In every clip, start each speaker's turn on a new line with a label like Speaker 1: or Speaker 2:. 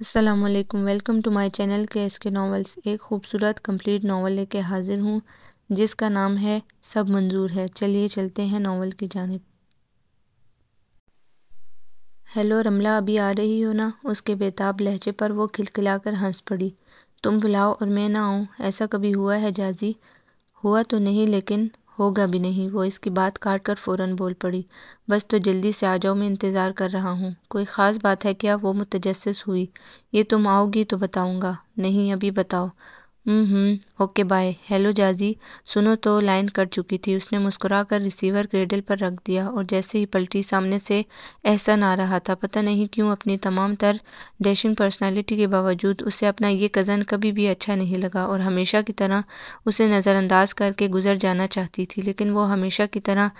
Speaker 1: अस्सलाम वालेकुम welcome to my channel के इसके नावल्स एक खूबसूरत कंप्लीट नावल लेके हाजिर हूँ जिसका नाम है सब मंजूर है चलिए चलते हैं नावल की जानब हेलो रमला अभी आ रही हो ना उसके बेताब लहजे पर वो खिलखिलाकर हंस पड़ी तुम बुलाओ और मैं ना आऊँ ऐसा कभी हुआ है जाजी हुआ तो नहीं लेकिन होगा भी नहीं वो इसकी बात काट कर फ़ौरन बोल पड़ी बस तो जल्दी से आ जाओ मैं इंतज़ार कर रहा हूँ कोई ख़ास बात है क्या वो मुतजस हुई ये तुम आओगी तो बताऊँगा नहीं अभी बताओ हम्म, ओके बाय हेलो जाजी सुनो तो लाइन कट चुकी थी उसने मुस्कुराकर रिसीवर क्रेडल पर रख दिया और जैसे ही पलटी सामने से एहसन आ रहा था पता नहीं क्यों अपनी तमाम तर डैशिंग पर्सनालिटी के बावजूद उसे अपना ये कज़न कभी भी अच्छा नहीं लगा और हमेशा की तरह उसे नज़रअंदाज करके गुजर जाना चाहती थी लेकिन वो हमेशा की तरह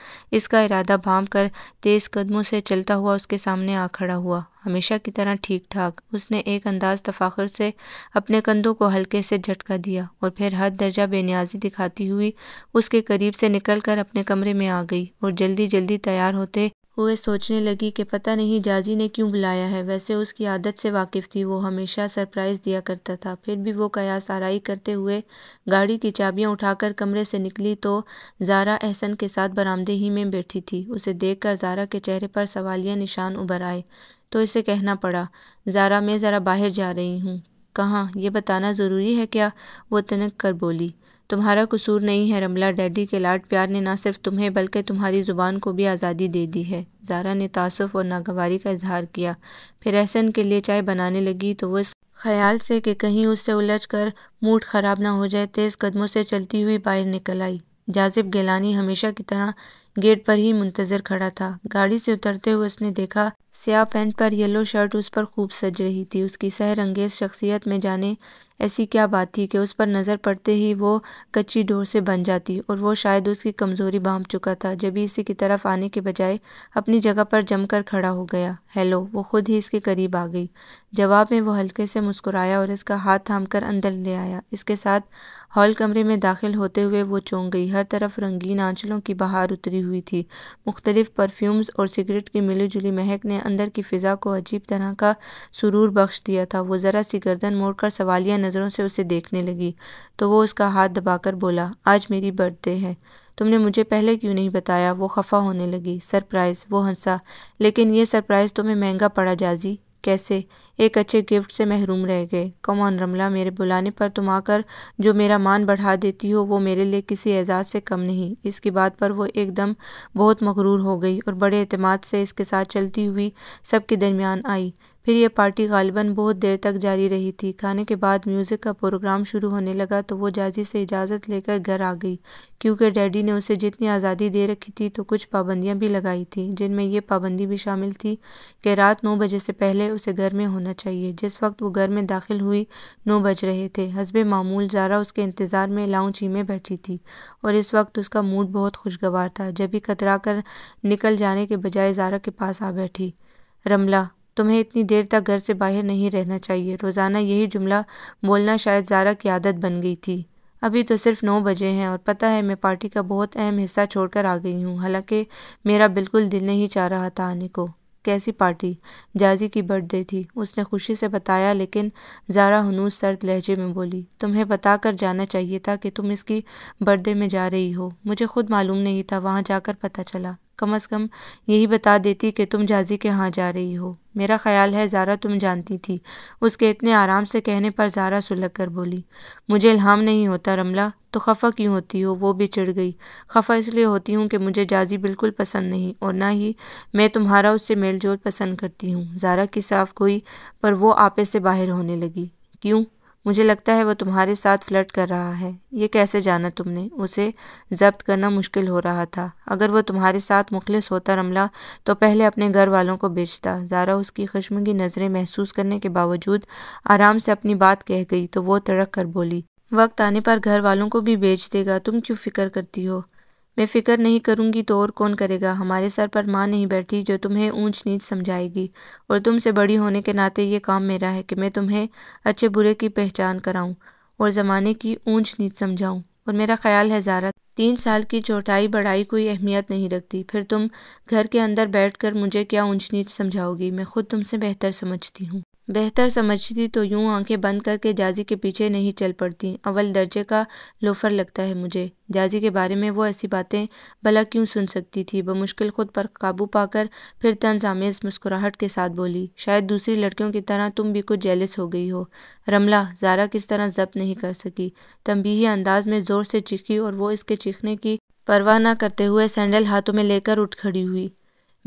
Speaker 1: इसका इरादा भाँप कर तेज़ कदमों से चलता हुआ उसके सामने आ खड़ा हुआ हमेशा की तरह ठीक ठाक उसने एक अंदाज तफाखर से अपने कंधों को हल्के से झटका दिया और फिर हद दर्जा बेनियाजी दिखाती हुई उसके करीब से निकल कर अपने कमरे में आ गई और जल्दी जल्दी तैयार होते हुए सोचने लगी कि पता नहीं जाजी ने क्यों बुलाया है वैसे उसकी आदत से वाकिफ़ थी वो हमेशा सरप्राइज़ दिया करता था फिर भी वो कयास आरई करते हुए गाड़ी की चाबियां उठाकर कमरे से निकली तो जारा एहसन के साथ बरामदे ही में बैठी थी उसे देखकर जारा के चेहरे पर सवालिया निशान उभर आए तो इसे कहना पड़ा ज़ारा मैं ज़रा बाहर जा रही हूँ कहाँ यह बताना ज़रूरी है क्या वो तनक कर बोली तुम्हारा कसूर नहीं है रमला डैडी के लाड प्यार ने ना सिर्फ तुम्हें बल्कि तुम्हारी ज़ुबान को भी आज़ादी दे दी है जारा ने तासफ़ और नागवारी का इजहार किया फिर एहसन के लिए चाय बनाने लगी तो वह ख्याल से कि कहीं उससे उलझ कर मूड ख़राब ना हो जाए तेज़ कदमों से चलती हुई बाहर निकल आई जाजिब गिलानी हमेशा की तरह गेट पर ही मुंतजर खड़ा था गाड़ी से उतरते हुए उसने देखा स्याह पेंट पर येलो शर्ट उस पर खूब सज रही थी उसकी सहर अंगेज शख्सियत में जाने ऐसी क्या बात थी कि उस पर नज़र पड़ते ही वो कच्ची डोर से बन जाती और वो शायद उसकी कमज़ोरी भांप चुका था जब इसी की तरफ आने के बजाय अपनी जगह पर जमकर खड़ा हो गया हेलो वो खुद ही इसके करीब आ गई जवाब में वो हल्के से मुस्कुराया और इसका हाथ थाम कर अंदर ले आया इसके साथ हॉल कमरे में दाखिल होते हुए वो चौंक गई हर तरफ रंगीन आंचलों की बहार उतरी हुई थी मुख्तलिफ परफ्यूम्स और सिगरेट की मिली जुली महक ने अंदर की फ़िज़ा को अजीब तरह का सुरूर बख्श दिया था वो ज़रा सी गर्दन मोड़कर सवालिया नज़रों से उसे देखने लगी तो वो उसका हाथ दबाकर बोला आज मेरी बर्थडे है तुमने मुझे पहले क्यों नहीं बताया वो खफा होने लगी सरप्राइज़ वो हंसा लेकिन ये सरप्राइज़ तुम्हें महंगा पड़ा जाजी कैसे एक अच्छे गिफ्ट से महरूम रह गए कम रमला मेरे बुलाने पर तुम आकर जो मेरा मान बढ़ा देती हो वो मेरे लिए किसी एजाज़ से कम नहीं इसकी बात पर वो एकदम बहुत मकरूर हो गई और बड़े अतमाद से इसके साथ चलती हुई सबके दरमियान आई फिर यह पार्टी गालिबा बहुत देर तक जारी रही थी खाने के बाद म्यूज़िक का प्रोग्राम शुरू होने लगा तो वो जाजी से इजाज़त लेकर घर आ गई क्योंकि डैडी ने उसे जितनी आज़ादी दे रखी थी तो कुछ पाबंदियाँ भी लगाई थी जिनमें यह पाबंदी भी शामिल थी कि रात नौ बजे से पहले उसे घर में होना चाहिए जिस वक्त वो घर में दाखिल हुई नौ बज रहे थे हसब मामूल जारा उसके इंतज़ार में लाउची में बैठी थी और इस वक्त उसका मूड बहुत खुशगवार था जब भी कतरा कर निकल जाने के बजाय जारा के पास आ बैठी रमला तुम्हें इतनी देर तक घर से बाहर नहीं रहना चाहिए रोज़ाना यही जुमला बोलना शायद जारा की आदत बन गई थी अभी तो सिर्फ नौ बजे हैं और पता है मैं पार्टी का बहुत अहम हिस्सा छोड़कर आ गई हूँ हालांकि मेरा बिल्कुल दिल नहीं चाह रहा था आने को कैसी पार्टी जाजी की बर्थडे थी उसने खुशी से बताया लेकिन ज़ारा हनूस सर्द लहजे में बोली तुम्हें बता कर जाना चाहिए था कि तुम इसकी बर्थडे में जा रही हो मुझे खुद मालूम नहीं था वहाँ जाकर पता चला कम अज़ कम यही बता देती कि तुम जाजी के यहाँ जा रही हो मेरा ख्याल है ज़ारा तुम जानती थी उसके इतने आराम से कहने पर ज़ारा सुलग कर बोली मुझे इल्हाम नहीं होता रमला तो खफ़ा क्यों होती हो वो भी चिड़ गई खफ़ा इसलिए होती हूँ कि मुझे जाजी बिल्कुल पसंद नहीं और ना ही मैं तुम्हारा उससे मेल जोल पसंद करती हूँ ज़ारा की साफ गोई पर वो आपे से बाहर होने लगी क्यों मुझे लगता है वो तुम्हारे साथ फ्लर्ट कर रहा है ये कैसे जाना तुमने उसे जब्त करना मुश्किल हो रहा था अगर वो तुम्हारे साथ मुखलिस होता रमला तो पहले अपने घर वालों को बेचता ज़ारा उसकी खुशम की नज़रें महसूस करने के बावजूद आराम से अपनी बात कह गई तो वो तड़क कर बोली वक्त आने पर घर वालों को भी बेच देगा तुम क्यों फिक्र करती हो मैं फ़िक्र नहीं करूँगी तो और कौन करेगा हमारे सर पर माँ नहीं बैठी जो तुम्हें ऊंच नीच समझाएगी और तुमसे बड़ी होने के नाते ये काम मेरा है कि मैं तुम्हें अच्छे बुरे की पहचान कराऊँ और ज़माने की ऊंच नीच समझाऊँ और मेरा ख्याल है ज़ारा तीन साल की चौटाई बढ़ाई कोई अहमियत नहीं रखती फिर तुम घर के अंदर बैठ कर मुझे क्या ऊंच नीच समझाओगी मैं खुद तुमसे बेहतर समझती हूँ बेहतर समझती तो यूं आंखें बंद करके जाजी के पीछे नहीं चल पड़ती अव्वल दर्जे का लोफर लगता है मुझे जाजी के बारे में वो ऐसी बातें भला क्यों सुन सकती थी मुश्किल खुद पर काबू पाकर फिर आमेज मुस्कुराहट के साथ बोली शायद दूसरी लड़कियों की तरह तुम भी कुछ जेलिस हो गई हो रमला जारा किस तरह जब्त नहीं कर सकी तंबीही अंदाज में ज़ोर से चीखी और वो इसके चीखने की परवाह न करते हुए सैंडल हाथों में लेकर उठ खड़ी हुई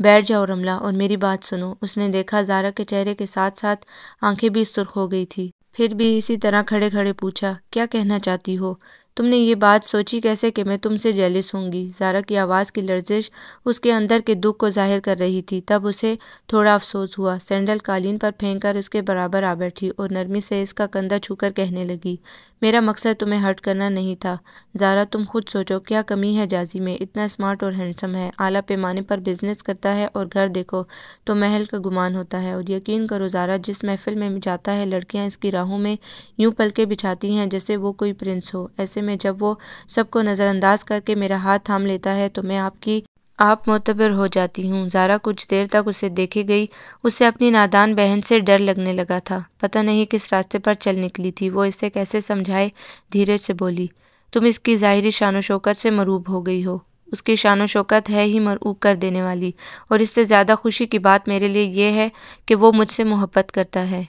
Speaker 1: बैठ जाओ रमला और मेरी बात सुनो उसने देखा जारा के चेहरे के साथ साथ आंखें भी सुर्ख हो गई थी फिर भी इसी तरह खड़े खड़े पूछा क्या कहना चाहती हो तुमने ये बात सोची कैसे कि मैं तुमसे जेलिस होंगी जारा की आवाज़ की लर्जिश उसके अंदर के दुख को जाहिर कर रही थी तब उसे थोड़ा अफसोस हुआ सैंडल कालीन पर फेंक कर उसके बराबर आ बैठी और नरमी से इसका कंधा छूकर कहने लगी मेरा मकसद तुम्हें हर्ट करना नहीं था ज़ारा तुम खुद सोचो क्या कमी है जाजी में इतना स्मार्ट और हैंडसम है आला पैमाने पर बिजनेस करता है और घर देखो तो महल का गुमान होता है और यकीन करो ज़ारा जिस महफिल में जाता है लड़कियाँ इसकी राहों में यूं पलके बिछाती हैं जैसे वो कोई प्रिंस हो ऐसे रास्ते में जब वो सबको नज़रअंदाज करके मेरा हाथ थाम लेता है तो मैं आपकी आप मोतबर हो जाती हूँ ज़ारा कुछ देर तक उसे देखी गई उसे अपनी नादान बहन से डर लगने लगा था पता नहीं किस रास्ते पर चल निकली थी वो इसे कैसे समझाए धीरे से बोली तुम इसकी ज़ाहरी शान शौकत से मरूब हो गई हो उसकी शान शौकत है ही मरूब कर देने वाली और इससे ज़्यादा खुशी की बात मेरे लिए यह है कि वो मुझसे मोहब्बत करता है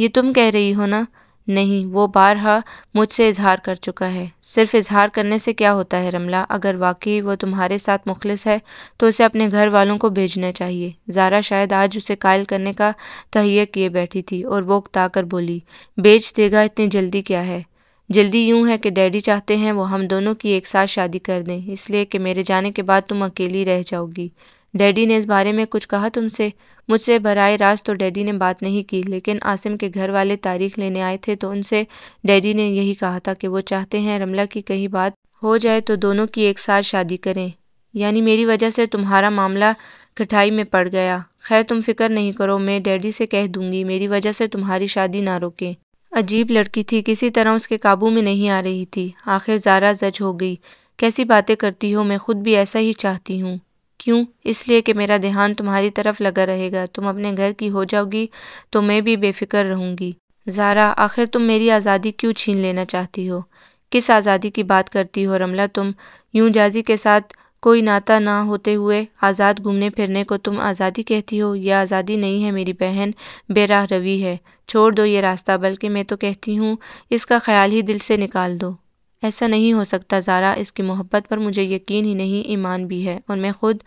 Speaker 1: ये तुम कह रही हो ना नहीं वो बारहा मुझसे इजहार कर चुका है सिर्फ इजहार करने से क्या होता है रमला अगर वाकई वो तुम्हारे साथ मुखलिस है तो उसे अपने घर वालों को भेजना चाहिए जारा शायद आज उसे कायल करने का तहिया किए बैठी थी और वो उकताकर बोली बेच देगा इतनी जल्दी क्या है जल्दी यूं है कि डैडी चाहते हैं वो हम दोनों की एक साथ शादी कर दें इसलिए कि मेरे जाने के बाद तुम अकेली रह जाओगी डैडी ने इस बारे में कुछ कहा तुमसे मुझसे बरए रास्त तो डैडी ने बात नहीं की लेकिन आसिम के घर वाले तारीख लेने आए थे तो उनसे डैडी ने यही कहा था कि वो चाहते हैं रमला की कहीं बात हो जाए तो दोनों की एक साथ शादी करें यानी मेरी वजह से तुम्हारा मामला कठाई में पड़ गया खैर तुम फिक्र नहीं करो मैं डैडी से कह दूंगी मेरी वजह से तुम्हारी शादी ना रोके अजीब लड़की थी किसी तरह उसके काबू में नहीं आ रही थी आखिर ज़ारा जज हो गई कैसी बातें करती हो मैं खुद भी ऐसा ही चाहती हूँ क्यों इसलिए कि मेरा ध्यान तुम्हारी तरफ लगा रहेगा तुम अपने घर की हो जाओगी तो मैं भी बेफिक्र रहूँगी ज़ारा आखिर तुम मेरी आज़ादी क्यों छीन लेना चाहती हो किस आज़ादी की बात करती हो रमला तुम यूं जाजी के साथ कोई नाता ना होते हुए आज़ाद घूमने फिरने को तुम आज़ादी कहती हो यह आज़ादी नहीं है मेरी बहन बेराह रवि है छोड़ दो ये रास्ता बल्कि मैं तो कहती हूँ इसका ख्याल ही दिल से निकाल दो ऐसा नहीं हो सकता ज़ारा इसकी मोहब्बत पर मुझे यकीन ही नहीं ईमान भी है और मैं ख़ुद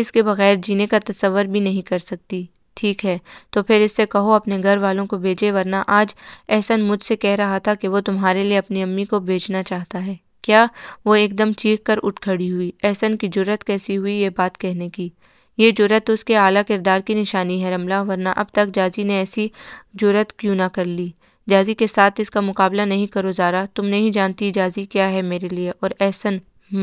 Speaker 1: इसके बग़ैर जीने का तस्वर भी नहीं कर सकती ठीक है तो फिर इससे कहो अपने घर वालों को भेजे वरना आज एहसन मुझसे कह रहा था कि वो तुम्हारे लिए अपनी अम्मी को भेजना चाहता है क्या वो एकदम चीख कर उठ खड़ी हुई एहसन की जरूरत कैसी हुई ये बात कहने की ये जरूरत तो उसके आला किरदार की निशानी है रमला वरना अब तक जाजी ने ऐसी जरूरत क्यों ना कर ली जाजी के साथ इसका मुकाबला नहीं करो ज़ारा तुम नहीं जानती जाजी क्या है मेरे लिए और एहसन माई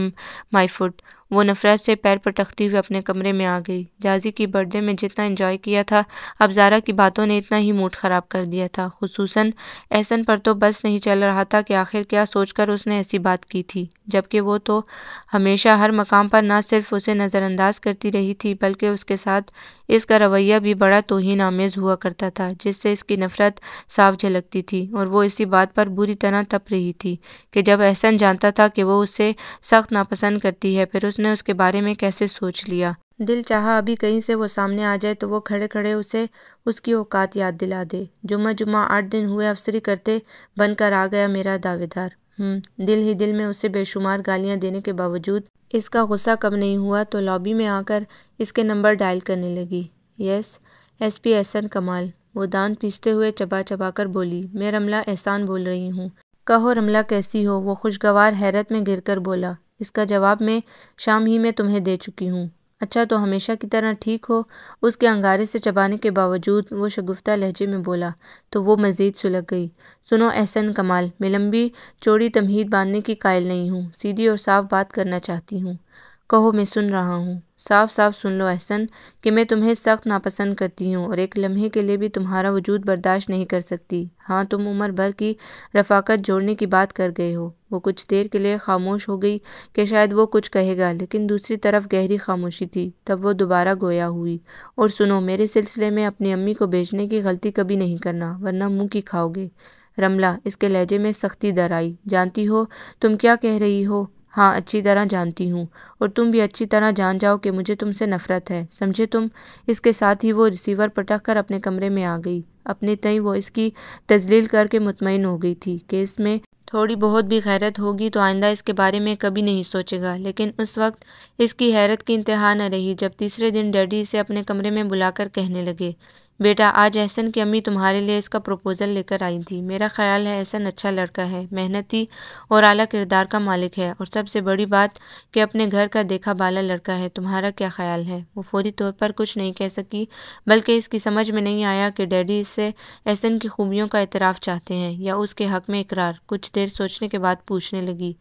Speaker 1: हम्म, फुट वो नफरत से पैर पटकती हुई अपने कमरे में आ गई जाजी की बर्थडे में जितना इन्जॉय किया था अब जारा की बातों ने इतना ही मूड ख़राब कर दिया था खसूस एहसन पर तो बस नहीं चल रहा था कि आखिर क्या सोचकर उसने ऐसी बात की थी जबकि वो तो हमेशा हर मकाम पर ना सिर्फ उसे नज़रअंदाज करती रही थी बल्कि उसके साथ इसका रवैया भी बड़ा आमेज हुआ करता था जिससे इसकी नफ़रत साफ झलकती थी और वो इसी बात पर बुरी तरह तप रही थी कि जब एहसन जानता था कि वो उसे सख्त नापसंद करती है फिर उसने उसके बारे में कैसे सोच लिया दिल चाहा अभी कहीं से वो सामने आ जाए तो वो खड़े खड़े उसे उसकी औकात याद दिला दे जुमा जुमा आठ दिन हुए अफसरी करते बनकर आ गया मेरा दावेदार हम्म, दिल ही दिल में उसे बेशुमार गालियां देने के बावजूद इसका गुस्सा कम नहीं हुआ तो लॉबी में आकर इसके नंबर डायल करने लगी यस एस पी एहसन कमाल वो दांत पीसते हुए चबा चबा कर बोली मैं रमला एहसान बोल रही हूँ कहो रमला कैसी हो वो खुशगवार हैरत में कर बोला इसका जवाब मैं शाम ही में तुम्हें दे चुकी हूँ अच्छा तो हमेशा की तरह ठीक हो उसके अंगारे से चबाने के बावजूद वो शगुफ्ता लहजे में बोला तो वो मज़ीद सुलग गई सुनो एहसन कमाल मैं लंबी चौड़ी तमहीद बांधने की कायल नहीं हूँ सीधी और साफ बात करना चाहती हूँ कहो मैं सुन रहा हूँ साफ साफ सुन लो अहसन कि मैं तुम्हें सख्त नापसंद करती हूँ और एक लम्हे के लिए भी तुम्हारा वजूद बर्दाश्त नहीं कर सकती हाँ तुम उम्र भर की रफाकत जोड़ने की बात कर गए हो वो कुछ देर के लिए खामोश हो गई कि शायद वो कुछ कहेगा लेकिन दूसरी तरफ गहरी खामोशी थी तब वो दोबारा गोया हुई और सुनो मेरे सिलसिले में अपनी अम्मी को भेजने की गलती कभी नहीं करना वरना मुँह की खाओगे रमला इसके लहजे में सख्ती दर आई जानती हो तुम क्या कह रही हो हाँ अच्छी तरह जानती हूँ और तुम भी अच्छी तरह जान जाओ कि मुझे तुमसे नफ़रत है समझे तुम इसके साथ ही वो रिसीवर पटक कर अपने कमरे में आ गई अपने तई वो इसकी तजलील करके मुतमिन हो गई थी कि इसमें थोड़ी बहुत भी हैरत होगी तो आइंदा इसके बारे में कभी नहीं सोचेगा लेकिन उस वक्त इसकी हैरत की इंतहा न रही जब तीसरे दिन डैडी इसे अपने कमरे में बुलाकर कहने लगे बेटा आज एहसन की अम्मी तुम्हारे लिए इसका प्रपोज़ल लेकर आई थी मेरा ख्याल है एहसन अच्छा लड़का है मेहनती और आला किरदार का मालिक है और सबसे बड़ी बात कि अपने घर का देखा बाला लड़का है तुम्हारा क्या ख्याल है वो फौरी तौर पर कुछ नहीं कह सकी बल्कि इसकी समझ में नहीं आया कि डैडी इससे एहसन की खूबियों का एतराफ़ चाहते हैं या उसके हक में इकरार कुछ देर सोचने के बाद पूछने लगी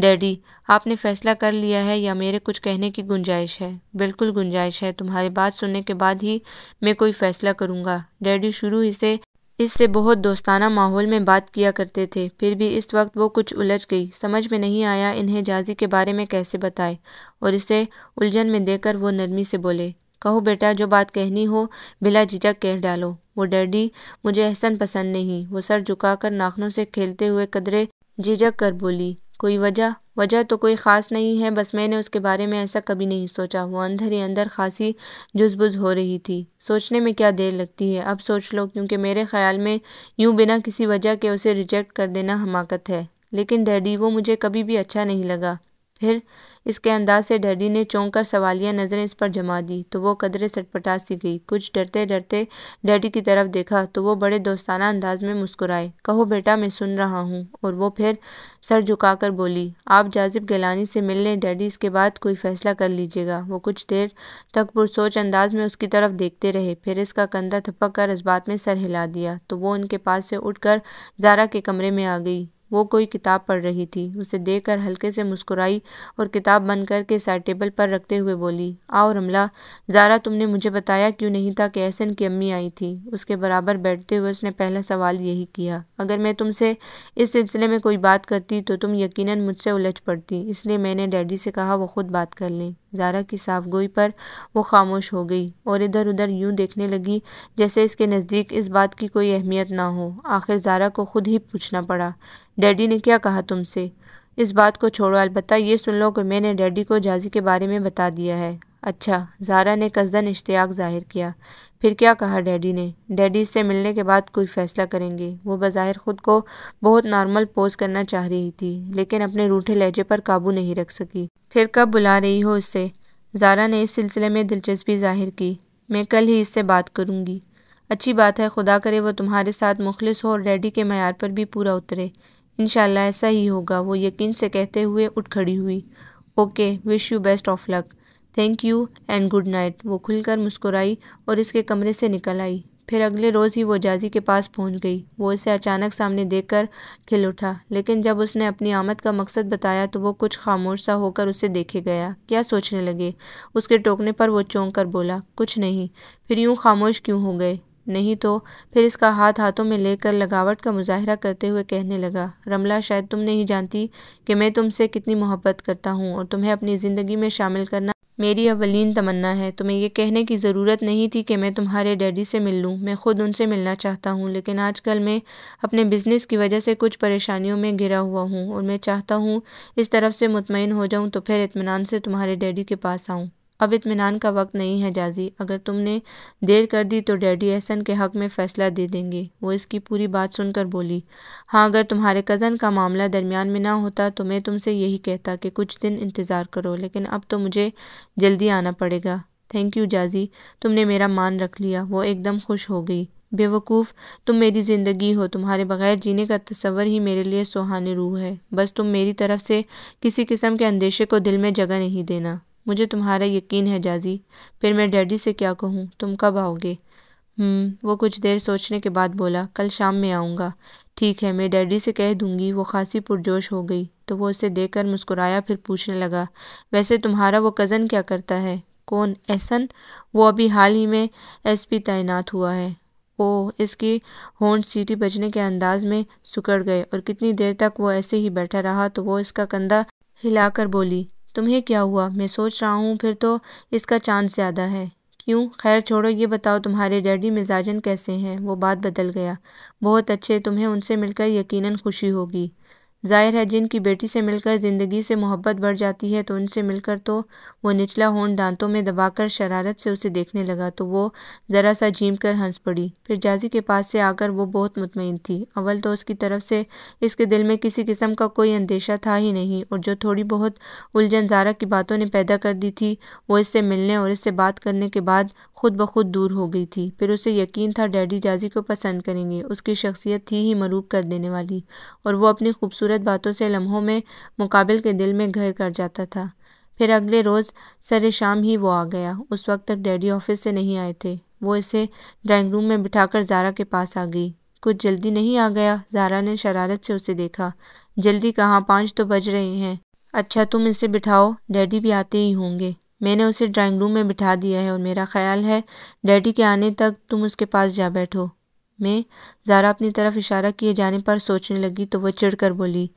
Speaker 1: डैडी आपने फैसला कर लिया है या मेरे कुछ कहने की गुंजाइश है बिल्कुल गुंजाइश है तुम्हारी बात सुनने के बाद ही मैं कोई फैसला करूँगा डैडी शुरू ही से इससे बहुत दोस्ताना माहौल में बात किया करते थे फिर भी इस वक्त वो कुछ उलझ गई समझ में नहीं आया इन्हें जाजी के बारे में कैसे बताए और इसे उलझन में देकर वो नरमी से बोले कहो बेटा जो बात कहनी हो बिला झिझक कह डालो वो डैडी मुझे एहसन पसंद नहीं वो सर झुकाकर नाखनों से खेलते हुए कदरे झिझक कर बोली कोई वजह वजह तो कोई ख़ास नहीं है बस मैंने उसके बारे में ऐसा कभी नहीं सोचा वो अंदर ही अंदर खासी जुजबुज हो रही थी सोचने में क्या देर लगती है अब सोच लो क्योंकि मेरे ख्याल में यूं बिना किसी वजह के उसे रिजेक्ट कर देना हमाकत है लेकिन डैडी वो मुझे कभी भी अच्छा नहीं लगा फिर इसके अंदाज से डैडी ने चौंक कर सवालिया नज़रें इस पर जमा दी तो वो कदरे सटपटा सी गई कुछ डरते डरते डैडी की तरफ देखा तो वो बड़े दोस्ताना अंदाज में मुस्कुराए कहो बेटा मैं सुन रहा हूँ और वो फिर सर झुकाकर बोली आप जाजिब गलानी से मिलने डैडी इसके बाद कोई फैसला कर लीजिएगा वो कुछ देर तक पुरसोच अंदाज में उसकी तरफ देखते रहे फिर इसका कंधा थपक कर इस बात में सर हिला दिया तो वो उनके पास से कर जारा के कमरे में आ गई वो कोई किताब पढ़ रही थी उसे देखकर हल्के से मुस्कुराई और किताब बंद करके साइड टेबल पर रखते हुए बोली आओ रमला ज़ारा तुमने मुझे बताया क्यों नहीं था कि एहसन की अम्मी आई थी उसके बराबर बैठते हुए उसने पहला सवाल यही किया अगर मैं तुमसे इस सिलसिले में कोई बात करती तो तुम यकीनन मुझसे उलझ पड़ती इसलिए मैंने डैडी से कहा वो खुद बात कर लें जारा की साफगोई पर वो खामोश हो गई और इधर उधर यूं देखने लगी जैसे इसके नज़दीक इस बात की कोई अहमियत ना हो आखिर जारा को खुद ही पूछना पड़ा डैडी ने क्या कहा तुमसे इस बात को छोड़ो अलबत्त ये सुन लो कि मैंने डैडी को जाजी के बारे में बता दिया है अच्छा जारा ने कसदन इश्तियाक ज़ाहिर किया फिर क्या कहा डैडी ने डैडी से मिलने के बाद कोई फैसला करेंगे वो बाहिर ख़ुद को बहुत नॉर्मल पोज करना चाह रही थी लेकिन अपने रूठे लहजे पर काबू नहीं रख सकी फिर कब बुला रही हो उससे जारा ने इस सिलसिले में दिलचस्पी जाहिर की मैं कल ही इससे बात करूँगी अच्छी बात है खुदा करे वो तुम्हारे साथ मुखलिस हो और डैडी के मैार पर भी पूरा उतरे इन ऐसा ही होगा वो यकीन से कहते हुए उठ खड़ी हुई okay wish you best of luck thank you and good night वो खुलकर मुस्कुराई और इसके कमरे से निकल आई फिर अगले रोज़ ही वो जाजी के पास पहुंच गई वो इसे अचानक सामने देखकर खिल उठा लेकिन जब उसने अपनी आमद का मकसद बताया तो वो कुछ खामोश सा होकर उसे देखे गया क्या सोचने लगे उसके टोकने पर वो चौंक कर बोला कुछ नहीं फिर यूँ खामोश क्यों हो गए नहीं तो फिर इसका हाथ हाथों में लेकर लगावट का मुजाहरा करते हुए कहने लगा रमला शायद तुम नहीं जानती कि मैं तुमसे कितनी मोहब्बत करता हूँ और तुम्हें अपनी ज़िंदगी में शामिल करना मेरी अवलिन तमन्ना है तुम्हें यह कहने की ज़रूरत नहीं थी कि मैं तुम्हारे डैडी से मिल लूँ मैं ख़ुद उनसे मिलना चाहता हूँ लेकिन आजकल मैं अपने बिज़नेस की वजह से कुछ परेशानियों में घिरा हुआ हूँ और मैं चाहता हूँ इस तरफ से मुतमिन हो जाऊँ तो फिर इतमान से तुम्हारे डैडी के पास आऊँ अब इतमान का वक्त नहीं है जाजी अगर तुमने देर कर दी तो डैडी एहसन के हक़ में फ़ैसला दे देंगे वो इसकी पूरी बात सुनकर बोली हाँ अगर तुम्हारे कज़न का मामला दरमियान में ना होता तो मैं तुमसे यही कहता कि कुछ दिन इंतज़ार करो लेकिन अब तो मुझे जल्दी आना पड़ेगा थैंक यू जाजी तुमने मेरा मान रख लिया वो एकदम खुश हो गई बेवकूफ़ तुम मेरी ज़िंदगी हो तुम्हारे बगैर जीने का तस्वर ही मेरे लिए सुहाने रूह है बस तुम मेरी तरफ से किसी किस्म के अंदेशे को दिल में जगह नहीं देना मुझे तुम्हारा यकीन है जाजी फिर मैं डैडी से क्या कहूँ तुम कब आओगे हम्म, वो कुछ देर सोचने के बाद बोला कल शाम में आऊँगा ठीक है मैं डैडी से कह दूँगी वो खासी पुरजोश हो गई तो वो उसे देखकर मुस्कुराया फिर पूछने लगा वैसे तुम्हारा वो कज़न क्या करता है कौन एहसन वो अभी हाल ही में एसपी तैनात हुआ है ओ इसकी होंड सीटी बजने के अंदाज में सुकड़ गए और कितनी देर तक वो ऐसे ही बैठा रहा तो वो इसका कंधा हिलाकर बोली तुम्हें क्या हुआ मैं सोच रहा हूँ फिर तो इसका चांस ज़्यादा है क्यों खैर छोड़ो ये बताओ तुम्हारे डैडी मिजाजन कैसे हैं वो बात बदल गया बहुत अच्छे तुम्हें उनसे मिलकर यकीनन खुशी होगी जाहिर है जिनकी बेटी से मिलकर ज़िंदगी से मोहब्बत बढ़ जाती है तो उनसे मिलकर तो वो निचला होन दांतों में दबाकर शरारत से उसे देखने लगा तो वो ज़रा सा जीम कर हंस पड़ी फिर जाजी के पास से आकर वो बहुत मुतमिन थी अव्वल तो उसकी तरफ से इसके दिल में किसी किस्म का कोई अंदेशा था ही नहीं और जो थोड़ी बहुत उलझन जारा की बातों ने पैदा कर दी थी वो इससे मिलने और इससे बात करने के बाद खुद ब खुद दूर हो गई थी फिर उसे यकीन था डैडी जाजी को पसंद करेंगे उसकी शख्सियत थी ही मरूब कर देने वाली और वह अपनी खूबसूरत खूबसूरत बातों से लम्हों में मुकाबिल के दिल में घर कर जाता था फिर अगले रोज़ सर शाम ही वो आ गया उस वक्त तक डैडी ऑफिस से नहीं आए थे वो इसे ड्राइंग रूम में बिठाकर जारा के पास आ गई कुछ जल्दी नहीं आ गया जारा ने शरारत से उसे देखा जल्दी कहाँ पाँच तो बज रहे हैं अच्छा तुम इसे बिठाओ डैडी भी आते ही होंगे मैंने उसे ड्राइंग रूम में बिठा दिया है और मेरा ख्याल है डैडी के आने तक तुम उसके पास जा बैठो में ज़ारा अपनी तरफ इशारा किए जाने पर सोचने लगी तो वह चिढ़कर बोली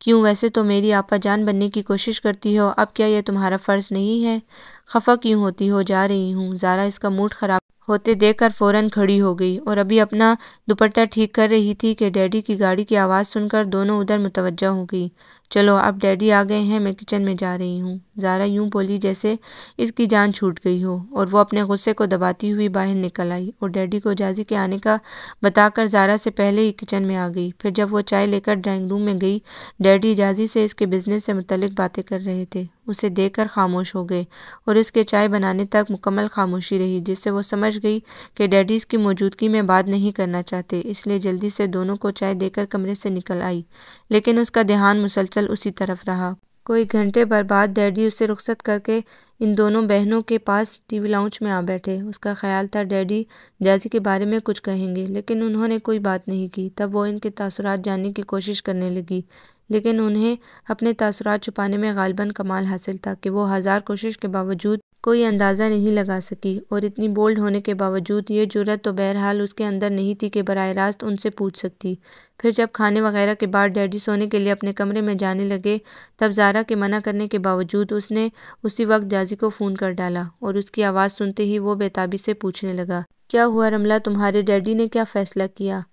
Speaker 1: क्यों वैसे तो मेरी आपा जान बनने की कोशिश करती हो अब क्या यह तुम्हारा फ़र्ज़ नहीं है खफा क्यों होती हो जा रही हूँ ज़ारा इसका मूड ख़राब होते देखकर फ़ौरन खड़ी हो गई और अभी अपना दुपट्टा ठीक कर रही थी कि डैडी की गाड़ी की आवाज़ सुनकर दोनों उधर मुतवजा हो गई चलो अब डैडी आ गए हैं मैं किचन में जा रही हूँ ज़ारा यूं बोली जैसे इसकी जान छूट गई हो और वो अपने गुस्से को दबाती हुई बाहर निकल आई और डैडी को जाजी के आने का बताकर ज़ारा से पहले ही किचन में आ गई फिर जब वो चाय लेकर ड्राइंग रूम में गई डैडी जाजी से इसके बिज़नेस से मुतलिक बातें कर रहे थे उसे कर खामोश हो गए और इसके चाय बनाने तक मुकम्मल खामोशी रही जिससे वो समझ गई कि डैडी इसकी मौजूदगी में बात नहीं करना चाहते इसलिए जल्दी से दोनों को चाय देकर कमरे से निकल आई लेकिन उसका ध्यान मुसलसल मुसलसल उसी तरफ रहा कोई घंटे भर बाद डैडी उसे रुख्सत करके इन दोनों बहनों के पास टीवी लाउंज में आ बैठे उसका ख्याल था डैडी जैजी के बारे में कुछ कहेंगे लेकिन उन्होंने कोई बात नहीं की तब वो इनके तासुरात जानने की कोशिश करने लगी लेकिन उन्हें अपने तासुरात छुपाने में गालबन कमाल हासिल था कि वो हज़ार कोशिश के बावजूद कोई अंदाज़ा नहीं लगा सकी और इतनी बोल्ड होने के बावजूद ये जुरत तो बहरहाल उसके अंदर नहीं थी कि बरह रास्त उनसे पूछ सकती फिर जब खाने वगैरह के बाद डैडी सोने के लिए अपने कमरे में जाने लगे तब जारा के मना करने के बावजूद उसने उसी वक्त जाजी को फ़ोन कर डाला और उसकी आवाज़ सुनते ही वो बेताबी से पूछने लगा क्या हुआ रमला तुम्हारे डैडी ने क्या फ़ैसला किया